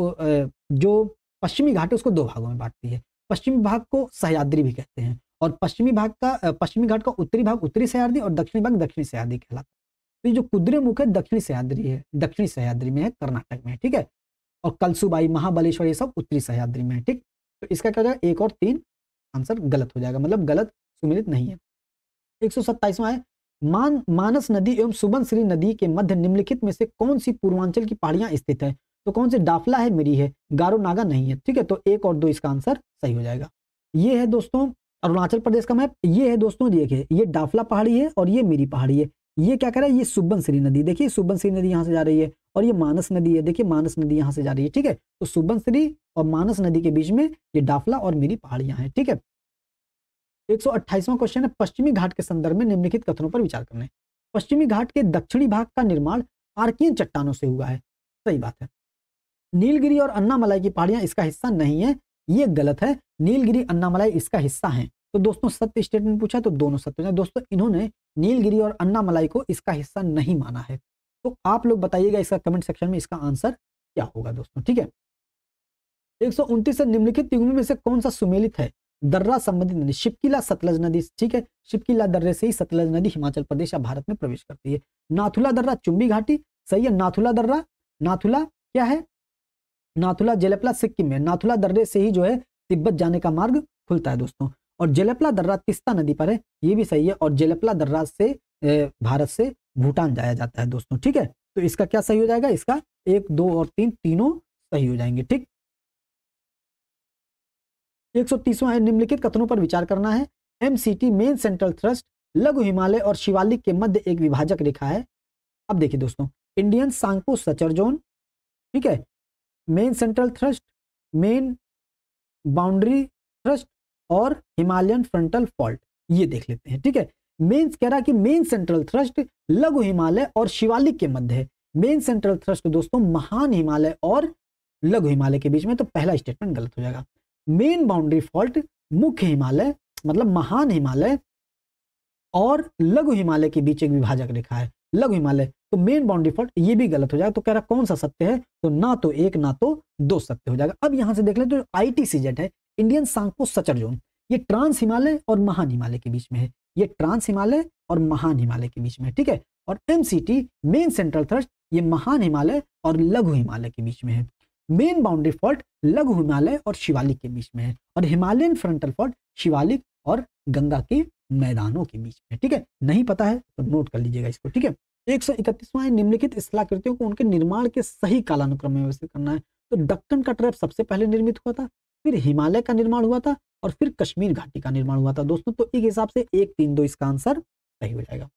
S1: जो पश्चिमी घाट है उसको दो भागों में बांटती है पश्चिमी भाग को सहयाद्री भी कहते हैं और पश्चिमी भाग का पश्चिमी घाट का उत्तरी भाग उत्तरी सहयाद्री और दक्षिणी भाग दक्षिणी सहयाद्री कहलाता है तो ये जो है दक्षिणी सहयाद्री है दक्षिणी सह्याद्री में है कर्नाटक में ठीक है और कलसुबाई महाबलेश्वर ये सब उत्तरी सहयाद्री में है ठीक तो इसका क्या हो जाएगा एक और तीन आंसर गलत हो जाएगा मतलब गलत सुमिलित नहीं है एक सौ सत्ताईसवा है मान मानस नदी एवं सुबन श्री नदी के मध्य निम्नलिखित में से कौन सी पूर्वांचल की पहाड़ियां स्थित है तो कौन सी डाफला है मिरी है गारो नागा नहीं है ठीक है तो एक और दो इसका आंसर सही हो जाएगा ये है दोस्तों अरुणाचल प्रदेश का मैप ये है दोस्तों देखिए ये डाफला पहाड़ी है और ये मेरी पहाड़ी है ये क्या कह रहा है ये सुबनसिरी नदी देखिए सुबनश्री नदी यहाँ से जा रही है और ये मानस नदी है देखिए मानस नदी यहाँ से जा रही है ठीक है तो सुबनसिरी और मानस नदी के बीच में ये डाफला और मेरी पहाड़ियाँ हैं ठीक है एक सौ क्वेश्चन है पश्चिमी घाट के संदर्भ में निम्नलिखित कथनों पर विचार करने पश्चिमी घाट के दक्षिणी भाग का निर्माण आर्कियन चट्टानों से हुआ है सही बात है नीलगिरी और अन्नामलाई की पहाड़ियां इसका हिस्सा नहीं है ये गलत है नीलगिरी अन्नामलाई इसका हिस्सा है तो दोस्तों सत्य स्टेटमेंट पूछा तो दोनों सत्य दोस्तों इन्होंने नीलगिरी और अन्नामलाई को इसका हिस्सा नहीं माना है तो आप लोग बताइएगा इसका कमेंट सेक्शन में इसका आंसर क्या होगा दोस्तों ठीक है एक सौ से निम्नलिखित तिगुमी में से कौन सा सुमेलित है दर्रा संबंधित नदी शिपकिला सतलज नदी ठीक है शिपकिला दर्रे से ही सतलज नदी हिमाचल प्रदेश या भारत में प्रवेश करती है नाथुला दर्रा चुंबी घाटी सही है नाथुला दर्रा नाथुला क्या है नाथुला जेलेपला सिक्किम में नाथुला दर्रे से ही जो है तिब्बत जाने का मार्ग खुलता है दोस्तों और जेलेपला दर्रा तिस्ता नदी पर है ये भी सही है और जेलेपला दर्रा से भारत से भूटान जाया जाता है दोस्तों ठीक है तो इसका क्या सही हो जाएगा इसका एक दो और तीन तीनों सही हो जाएंगे ठीक एक सौ तीसवा है निम्नलिखित कथनों पर विचार करना है M C T main central thrust लघु हिमालय और शिवालिक के मध्य एक विभाजक रेखा है अब देखिए दोस्तों इंडियन सांको सचर जोन ठीक है main central thrust main boundary thrust और हिमालयन फ्रंटल फॉल्ट ये देख लेते हैं ठीक है मेन्स कह रहा है कि मेन सेंट्रल थ्रस्ट लघु हिमालय और शिवालिक के मध्य है मेन सेंट्रल थ्रस्ट दोस्तों महान हिमालय और लघु हिमालय के बीच में तो पहला स्टेटमेंट गलत हो जाएगा मेन बाउंड्री फॉल्ट मुख्य हिमालय मतलब महान हिमालय और लघु हिमालय के बीच एक विभाजक रेखा है लघु हिमालय तो मेन बाउंड्री फॉल्ट ये भी गलत हो जाएगा तो कह रहा कौन सा सत्य है तो ना तो एक ना तो दो सत्य हो जाएगा अब यहां से देख ले तो आई है इंडियन सांको सचर जोन ये ट्रांस हिमालय और महान हिमालय के बीच में है ये ट्रांस हिमालय और महान हिमालय के बीच में ठीक है और एम मेन सेंट्रल थ्रस्ट ये महान हिमालय और लघु हिमालय के बीच में है मेन बाउंड्री फॉल्ट लघु हिमालय और शिवालिक के बीच में है और हिमालयन फ्रंटल फॉल्ट शिवालिक और गंगा के मैदानों के बीच में ठीक है नहीं पता है तो नोट कर लीजिएगा इसको ठीक है एक सौ इकतीसवां निम्नलिखित स्थलाकृतियों को उनके निर्माण के सही कालानुक्रम में व्यवस्थित करना है तो डक्कन का ट्रैप सबसे पहले निर्मित हुआ था फिर हिमालय का निर्माण हुआ था और फिर कश्मीर घाटी का निर्माण हुआ था दोस्तों तो एक हिसाब से एक तीन दो इसका आंसर सही हो जाएगा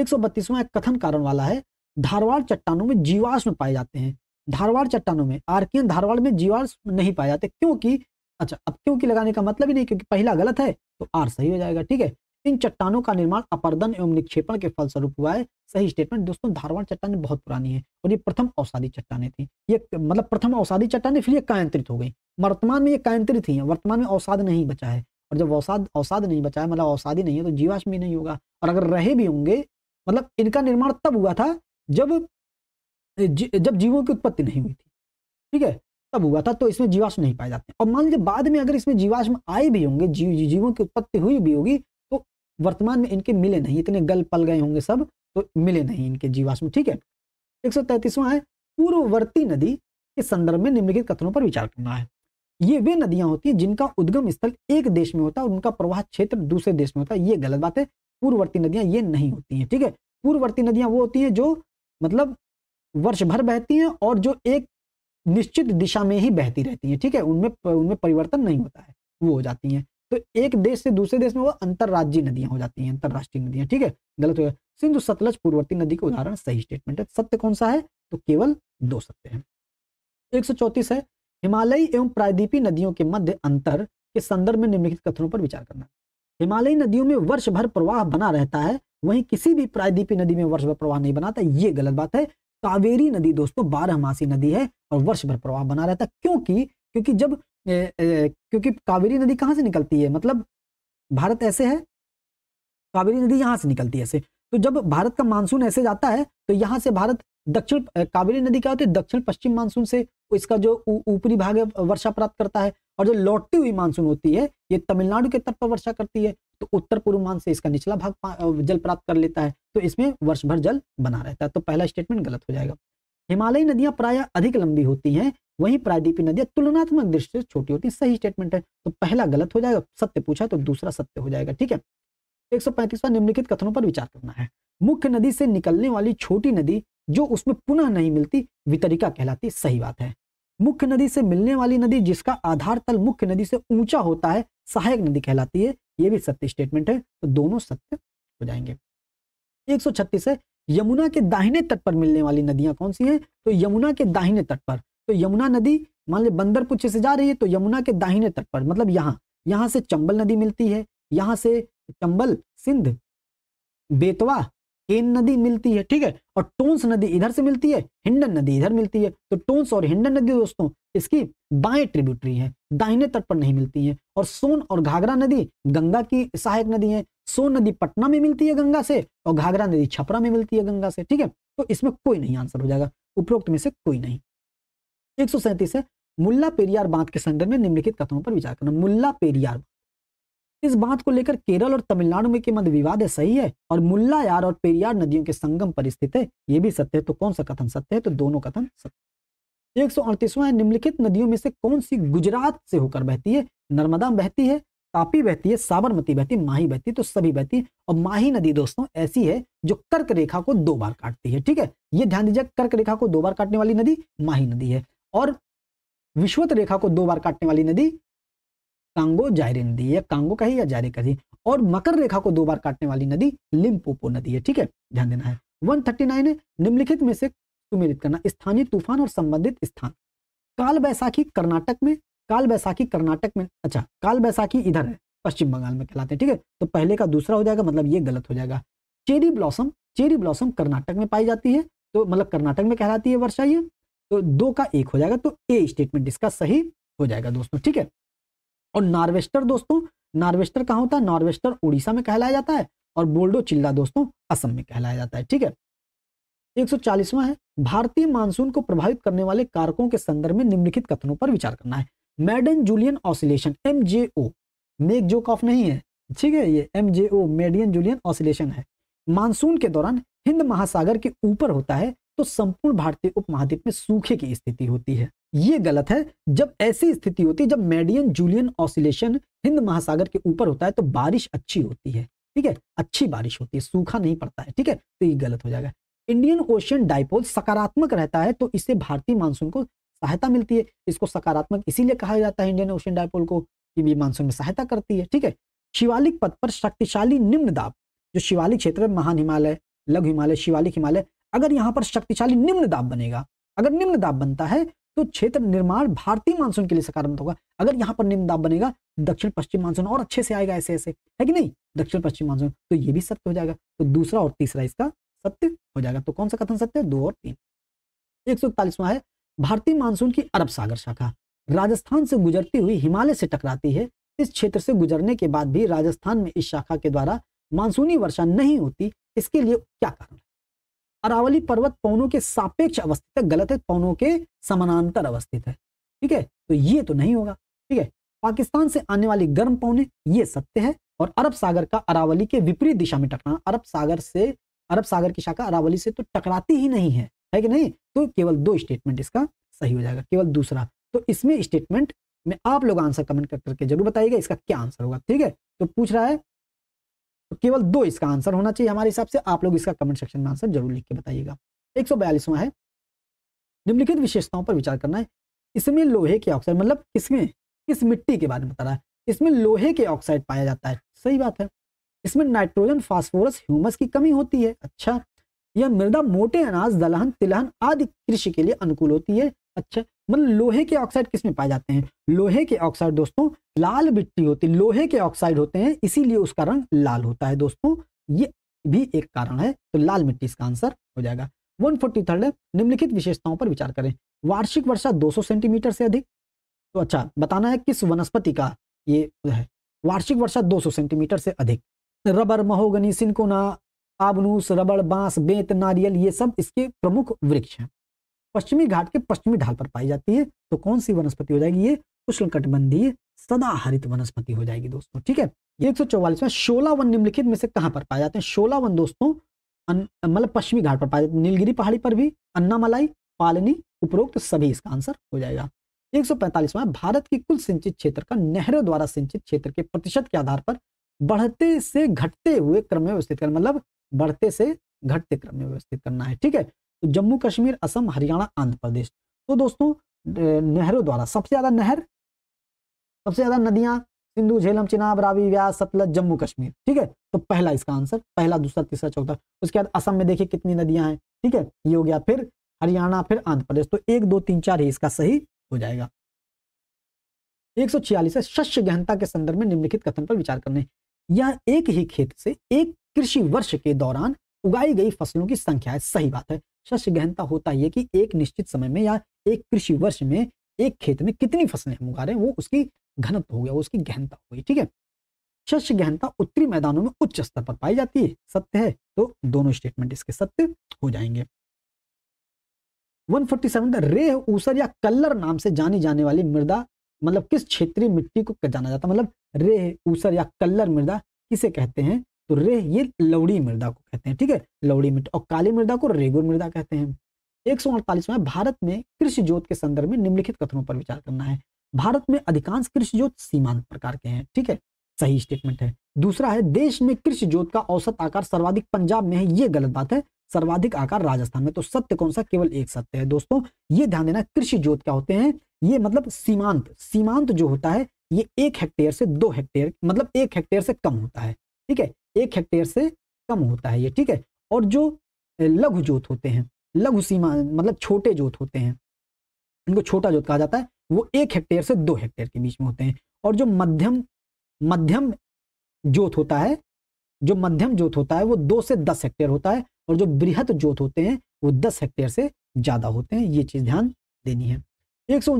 S1: एक सौ बत्तीसवां कथन कारण वाला है धारवाड़ चट्टानों में जीवाश्म पाए जाते हैं धारवाड़ चट्टानों में आर्कियन धारवाड़ में जीवाश्म नहीं पाए जाते क्योंकि अच्छा अब क्योंकि लगाने का मतलब ही नहीं क्योंकि पहला गलत है तो आर सही हो जाएगा ठीक है इन चट्टानों का निर्माण अपर्दन एवं निक्षेपण के फलस्वरूप हुआ है सही स्टेटमेंट दोस्तों धारवाड़ चट्टान बहुत पुरानी है और ये प्रथम औषादी चट्टाने थी ये मतलब प्रथम औषादी चट्टाने फिर ये कायंत्रित हो गई वर्तमान में ये कायंत्रित ही है वर्तमान में औसाद नहीं बचा है और जब औसाद औसाद नहीं बचा है मतलब औसादी नहीं है तो जीवाश्म भी नहीं होगा और अगर रहे भी होंगे मतलब इनका निर्माण तब हुआ था जब जब जीवों की उत्पत्ति नहीं हुई थी ठीक है तब हुआ था तो इसमें जीवाश्म नहीं पाए जाते और मान लीजिए बाद में अगर इसमें जीवाश्म आए भी होंगे जीव जीवों की उत्पत्ति हुई भी होगी तो वर्तमान में इनके मिले नहीं इतने गल पल गए होंगे सब तो मिले नहीं इनके जीवाश्म ठीक है एक है पूर्ववर्ती नदी के संदर्भ में निम्नलिखित कथनों पर विचार करना है ये वे नदियां होती हैं जिनका उद्गम स्थल एक देश में होता है और उनका प्रवाह क्षेत्र दूसरे देश में होता है ये गलत बात है पूर्ववर्ती नदियां ये नहीं होती हैं ठीक है पूर्ववर्ती नदियां वो होती हैं जो मतलब वर्ष भर बहती हैं और जो एक निश्चित दिशा में ही बहती रहती हैं ठीक है उनमें उनमें परिवर्तन नहीं होता है वो हो जाती हैं तो एक देश से दूसरे देश में वो अंतर्राज्यीय नदियां हो जाती हैं अंतर्राष्ट्रीय नदियां ठीक है गलत हो गया सिंधु सतलज पूर्ववर्ती नदी का उदाहरण सही स्टेटमेंट है सत्य कौन सा है तो केवल दो सत्य है एक है हिमालयी एवं प्रायद्वीपी नदियों के मध्य अंतर के संदर्भ में निम्नलिखित कथनों पर विचार करना हिमालयी नदियों में वर्ष भर प्रवाह बना रहता है वहीं किसी भी प्रायद्वीपी नदी में वर्ष भर प्रवाह नहीं बनाता ये गलत बात है कावेरी नदी दोस्तों बारहमासी नदी है और वर्ष भर प्रवाह बना रहता है क्योंकि क्योंकि जब ए, ए, क्योंकि कावेरी नदी कहाँ से निकलती है मतलब भारत ऐसे है कावेरी नदी यहाँ से निकलती है ऐसे तो जब भारत का मानसून ऐसे जाता है तो यहाँ से भारत दक्षिण कावेरी नदी क्या होती है दक्षिण पश्चिम मानसून से इसका जो ऊपरी भाग है वर्षा प्राप्त करता है और जो लौटती हुई मानसून होती है ये तमिलनाडु के तट पर वर्षा करती है तो उत्तर पूर्व मान से इसका निचला भाग जल प्राप्त कर लेता है तो इसमें वर्ष भर जल बना रहता है तो पहला स्टेटमेंट गलत हो जाएगा हिमालयी नदियां प्राय अधिक लंबी होती हैं वहीं प्रायद्वीपी नदियां तुलनात्मक दृष्टि से छोटी होती सही स्टेटमेंट है तो पहला गलत हो जाएगा सत्य पूछा तो दूसरा सत्य हो जाएगा ठीक है एक निम्नलिखित कथनों पर विचार करना है मुख्य नदी से निकलने वाली छोटी नदी जो उसमें पुनः नहीं मिलती वितरिका कहलाती सही बात है मुख्य नदी से मिलने वाली नदी जिसका आधार तल मुख्य नदी से ऊंचा होता है सहायक नदी कहलाती है यह भी सत्य स्टेटमेंट है तो दोनों सत्य हो जाएंगे 136 है यमुना के दाहिने तट पर मिलने वाली नदियां कौन सी हैं तो यमुना के दाहिने तट पर तो यमुना नदी मान ली बंदरपुच्छ से जा रही है तो यमुना के दाहिने तट पर मतलब यहाँ यहाँ से चंबल नदी मिलती है यहाँ से चंबल सिंध बेतवा केन नदी मिलती है ठीक है और टोन्स नदी इधर से मिलती है हिंडन नदी इधर मिलती है तो टोन्स और हिंडन नदी दोस्तों इसकी बाएं ट्रिब्यूटरी है दाहिने तट पर नहीं मिलती है और सोन और घाघरा नदी गंगा की सहायक नदी है सोन नदी पटना में मिलती है गंगा से और घाघरा नदी छपरा में मिलती है गंगा से ठीक है तो इसमें कोई नहीं आंसर हो जाएगा उपरोक्त में से कोई नहीं एक है मुल्ला पेरियार बांध के संदर्भ में निम्नलिखित कथनों पर विचार करना मुल्ला पेरियार इस बात को लेकर केरल और तमिलनाडु में के मध्य विवाद है सही है और मुल्ला यार और पेरियार नदियों के संगम पर स्थित है ये भी सत्य है तो कौन सा कथन सत्य है तो दोनों कथन सत्य एक सौ निम्नलिखित नदियों में से कौन सी गुजरात से होकर बहती है नर्मदा बहती है तापी बहती है साबरमती बहती है माही बहती है तो सभी बहती है और माही नदी दोस्तों ऐसी है जो कर्क रेखा को दो बार काटती है ठीक है ये ध्यान दीजिए कर्क रेखा को दो बार काटने वाली नदी माही नदी है और विश्वत रेखा को दो बार काटने वाली नदी कांगो जायरे नदी या कांगो कही या जायरे कही और मकर रेखा को दो बार काटने वाली नदी लिम्पोपो नदी है ठीक है ध्यान देना है 139 है निम्नलिखित में से सुमेलित करना स्थानीय तूफान और संबंधित स्थान काल बैसाखी कर्नाटक में काल बैसाखी कर्नाटक में अच्छा काल बैसाखी इधर है पश्चिम बंगाल में कहलाते हैं ठीक है तो पहले का दूसरा हो जाएगा मतलब ये गलत हो जाएगा cherry blossom cherry blossom Karnataka में पाई जाती है तो मतलब कर्नाटक में कहलाती है वर्षा ये तो दो का एक हो जाएगा तो ए स्टेटमेंट इसका सही हो जाएगा दोस्तों ठीक है और नार्वेस्टर दोस्तों नार्वेस्टर कहाँ होता है नार्वेस्टर उड़ीसा में कहलाया जाता है और बोल्डो चिल्ला दोस्तों असम में कहलाया जाता है ठीक है 140वां है भारतीय मानसून को प्रभावित करने वाले कारकों के संदर्भ में निम्नलिखित कथनों पर विचार करना है Madden Julian oscillation M J O make joke of नहीं है ठीक है ये M J O median Julian oscillation है मानसून के दौरान हिंद महासागर के ऊपर होता है तो संपूर्ण भारतीय उपमहाद्वीप में सूखे की स्थिति होती है ये गलत है जब ऐसी स्थिति होती है जब मेडियन जूलियन ऑसिलेशन हिंद महासागर के ऊपर होता है तो बारिश अच्छी होती है ठीक है अच्छी बारिश होती है सूखा नहीं पड़ता है ठीक है तो ये गलत हो जाएगा इंडियन ओशियन डाइपोल सकारात्मक रहता है तो इससे भारतीय मानसून को सहायता मिलती है इसको सकारात्मक इसीलिए कहा जाता है इंडियन ओशियन डाइपोल को कि भी मानसून में सहायता करती है ठीक है शिवालिक पथ पर शक्तिशाली निम्न दाब जो शिवालिक क्षेत्र है महान हिमालय लघु हिमालय शिवालिक हिमालय अगर यहाँ पर शक्तिशाली निम्न दाब बनेगा अगर निम्न दाब बनता है तो क्षेत्र निर्माण भारतीय मानसून के लिए सकारात्मक होगा अगर यहाँ पर निम्न दाब बनेगा दक्षिण पश्चिम मानसून और अच्छे से आएगा ऐसे ऐसे है कि नहीं दक्षिण पश्चिम मानसून तो ये भी सत्य हो जाएगा तो दूसरा और तीसरा इसका सत्य हो जाएगा तो कौन सा कथन सत्य है दो और तीन एक सौ इकतालीसवा है भारतीय मानसून की अरब सागर शाखा राजस्थान से गुजरती हुई हिमालय से टकराती है इस क्षेत्र से गुजरने के बाद भी राजस्थान में इस शाखा के द्वारा मानसूनी वर्षा नहीं होती इसके लिए क्या कारण अरावली पर्वत पौनों के सापेक्ष अवस्थित है गलत है पौनों के समानांतर अवस्थित है ठीक है तो ये तो नहीं होगा ठीक है पाकिस्तान से आने वाली गर्म पौने ये सत्य है और अरब सागर का अरावली के विपरीत दिशा में टकराना अरब सागर से अरब सागर की शाखा अरावली से तो टकराती ही नहीं है है कि नहीं तो केवल दो स्टेटमेंट इसका सही हो जाएगा केवल दूसरा तो इसमें स्टेटमेंट में आप लोग आंसर कमेंट करके जरूर बताइएगा इसका क्या आंसर होगा ठीक है तो पूछ रहा है तो केवल दो इसका आंसर होना चाहिए हमारे हिसाब से आप लोग इसका कमेंट सेक्शन में आंसर जरूर लिख के बताइएगा एक है निम्नलिखित विशेषताओं पर विचार करना है इसमें लोहे के ऑक्साइड मतलब इसमें किस मिट्टी के बारे में बता रहा है इसमें लोहे के ऑक्साइड पाया जाता है सही बात है इसमें नाइट्रोजन फास्फोरस ह्यूमस की कमी होती है अच्छा यह मृदा मोटे अनाज दलहन तिलहन आदि कृषि के लिए अनुकूल होती है अच्छा मतलब लोहे के ऑक्साइड किस में पाए जाते हैं लोहे के ऑक्साइड दोस्तों लाल मिट्टी होती है लोहे के ऑक्साइड होते हैं इसीलिए उसका रंग लाल होता है दोस्तों ये भी एक कारण है तो लाल मिट्टी इसका आंसर हो जाएगा वन फोर्टी थर्ड निम्नलिखित विशेषताओं पर विचार करें वार्षिक वर्षा 200 सेंटीमीटर से अधिक तो अच्छा बताना है किस वनस्पति का ये है वार्षिक वर्षा 200 सेंटीमीटर से अधिक रबर महोगनी सिंकोना आबनूस रबड़ बांस बेत नारियल ये सब इसके प्रमुख वृक्ष हैं पश्चिमी घाट के पश्चिमी ढाल पर पाई जाती है तो कौन सी वनस्पति हो जाएगी ये उष्ण कटबंधीय सदाहरित वनस्पति हो जाएगी दोस्तों ठीक है एक सौ में शोला वन निम्नलिखित में से कहां पर पाए जाते हैं शोला वन दोस्तों मतलब पश्चिमी घाट पर पाए जाते हैं नीलगिरी पहाड़ी पर भी अन्नामलाई पालनी उपरोक्त सभी इसका आंसर हो जाएगा एक सौ में भारत की कुल सिंचित क्षेत्र का नहरों द्वारा सिंचित क्षेत्र के प्रतिशत के आधार पर बढ़ते से घटते हुए क्रम में व्यवस्थित करना मतलब बढ़ते से घटते क्रम में व्यवस्थित करना है ठीक है तो जम्मू कश्मीर असम हरियाणा आंध्र प्रदेश तो दोस्तों नहरों द्वारा सबसे ज़्यादा नहर सबसे ज़्यादा नदियां सिंधु झेलम चिनाब रावी व्यास सतलज जम्मू कश्मीर ठीक है तो पहला इसका आंसर पहला दूसरा तीसरा चौथा उसके बाद असम में देखिए कितनी नदियां हैं ठीक है ये हो गया फिर हरियाणा फिर आंध्र प्रदेश तो एक दो तीन चार ही इसका सही हो जाएगा एक सौ छियालीस है शस्य गहनता के संदर्भ में निम्नलिखित कथन पर विचार करने यह एक ही खेत से एक कृषि वर्ष के दौरान उगाई गई फसलों की संख्या है सही बात है शस्य गहनता होता है कि एक निश्चित समय में या एक कृषि वर्ष में एक खेत में कितनी फसलें हम उगा रहे हैं वो उसकी घनत्व हो गया उसकी गहनता हो गई ठीक है शस्य गहनता उत्तरी मैदानों में उच्च स्तर पर पाई जाती है सत्य है तो दोनों स्टेटमेंट इसके सत्य हो जाएंगे 147 सेवन रेह ऊसर या कल्लर नाम से जानी जाने वाली मृदा मतलब किस क्षेत्रीय मिट्टी को जाना जाता मतलब रेह ऊसर या कल्लर मृदा किसे कहते हैं तो रेह ये लवड़ी मृदा को कहते हैं ठीक है लवड़ी मृदा और काली मृदा को रेगुर मृदा कहते हैं एक सौ अड़तालीसवा भारत में कृषि ज्योत के संदर्भ में निम्नलिखित कथनों पर विचार करना है भारत में अधिकांश कृषि जोत सीमांत प्रकार के हैं ठीक है सही स्टेटमेंट है दूसरा है देश में कृषि ज्योत का औसत आकार सर्वाधिक पंजाब में है ये गलत बात है सर्वाधिक आकार राजस्थान में तो सत्य कौन सा केवल एक सत्य है दोस्तों ये ध्यान देना कृषि ज्योत क्या होते हैं ये मतलब सीमांत सीमांत जो होता है ये एक हेक्टेयर से दो हेक्टेयर मतलब एक हेक्टेयर से कम होता है ठीक है एक हेक्टेयर से कम होता है ये ठीक है और जो लघु जोत होते हैं लघु सीमा मतलब छोटे जोत होते हैं इनको छोटा जोत कहा जाता है वो एक हेक्टेयर से दो हेक्टेयर के बीच में होते हैं और जो मध्यम मध्यम जोत होता है जो मध्यम जोत होता है वो दो से दस हेक्टेयर होता है और जो बृहत जोत होते हैं वो दस हेक्टेयर से ज़्यादा होते हैं ये चीज़ ध्यान देनी है एक सौ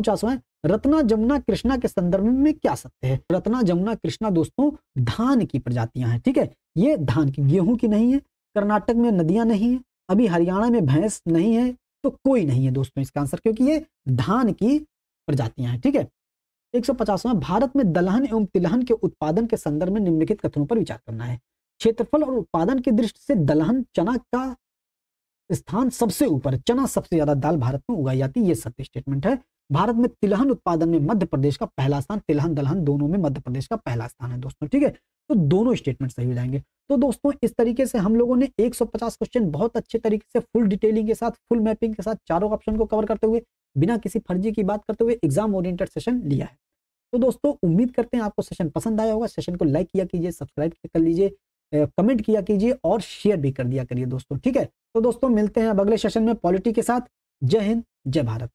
S1: रत्ना जमुना कृष्णा के संदर्भ में क्या सत्य है रत्ना जमुना कृष्णा दोस्तों धान की प्रजातियां हैं ठीक है ये धान की गेहूं की नहीं है कर्नाटक में नदियां नहीं है अभी हरियाणा में भैंस नहीं है तो कोई नहीं है दोस्तों इसका आंसर क्योंकि ये धान की प्रजातियां हैं ठीक है एक सौ भारत में दलहन एवं तिलहन के उत्पादन के संदर्भ में निम्नलिखित कथनों पर विचार करना है क्षेत्रफल और उत्पादन की दृष्टि से दलहन चना का स्थान सबसे ऊपर चना सबसे ज्यादा दाल भारत में उगाई जाती है ये सत्य स्टेटमेंट है भारत में तिलहन उत्पादन में मध्य प्रदेश का पहला स्थान तिलहन दलहन दोनों में मध्य प्रदेश का पहला स्थान है दोस्तों ठीक है तो दोनों स्टेटमेंट सही हो जाएंगे तो दोस्तों इस तरीके से हम लोगों ने 150 क्वेश्चन बहुत अच्छे तरीके से फुल डिटेलिंग के साथ फुल मैपिंग के साथ चारों ऑप्शन को कवर करते हुए बिना किसी फर्जी की बात करते हुए एग्जाम ओरिएंटेड सेशन लिया है तो दोस्तों उम्मीद करते हैं आपको सेशन पसंद आया होगा सेशन को लाइक किया कीजिए सब्सक्राइब कर लीजिए कमेंट किया कीजिए और शेयर भी कर दिया करिए दोस्तों ठीक है तो दोस्तों मिलते हैं अब अगले सेशन में पॉलिटी के साथ जय हिंद जय भारत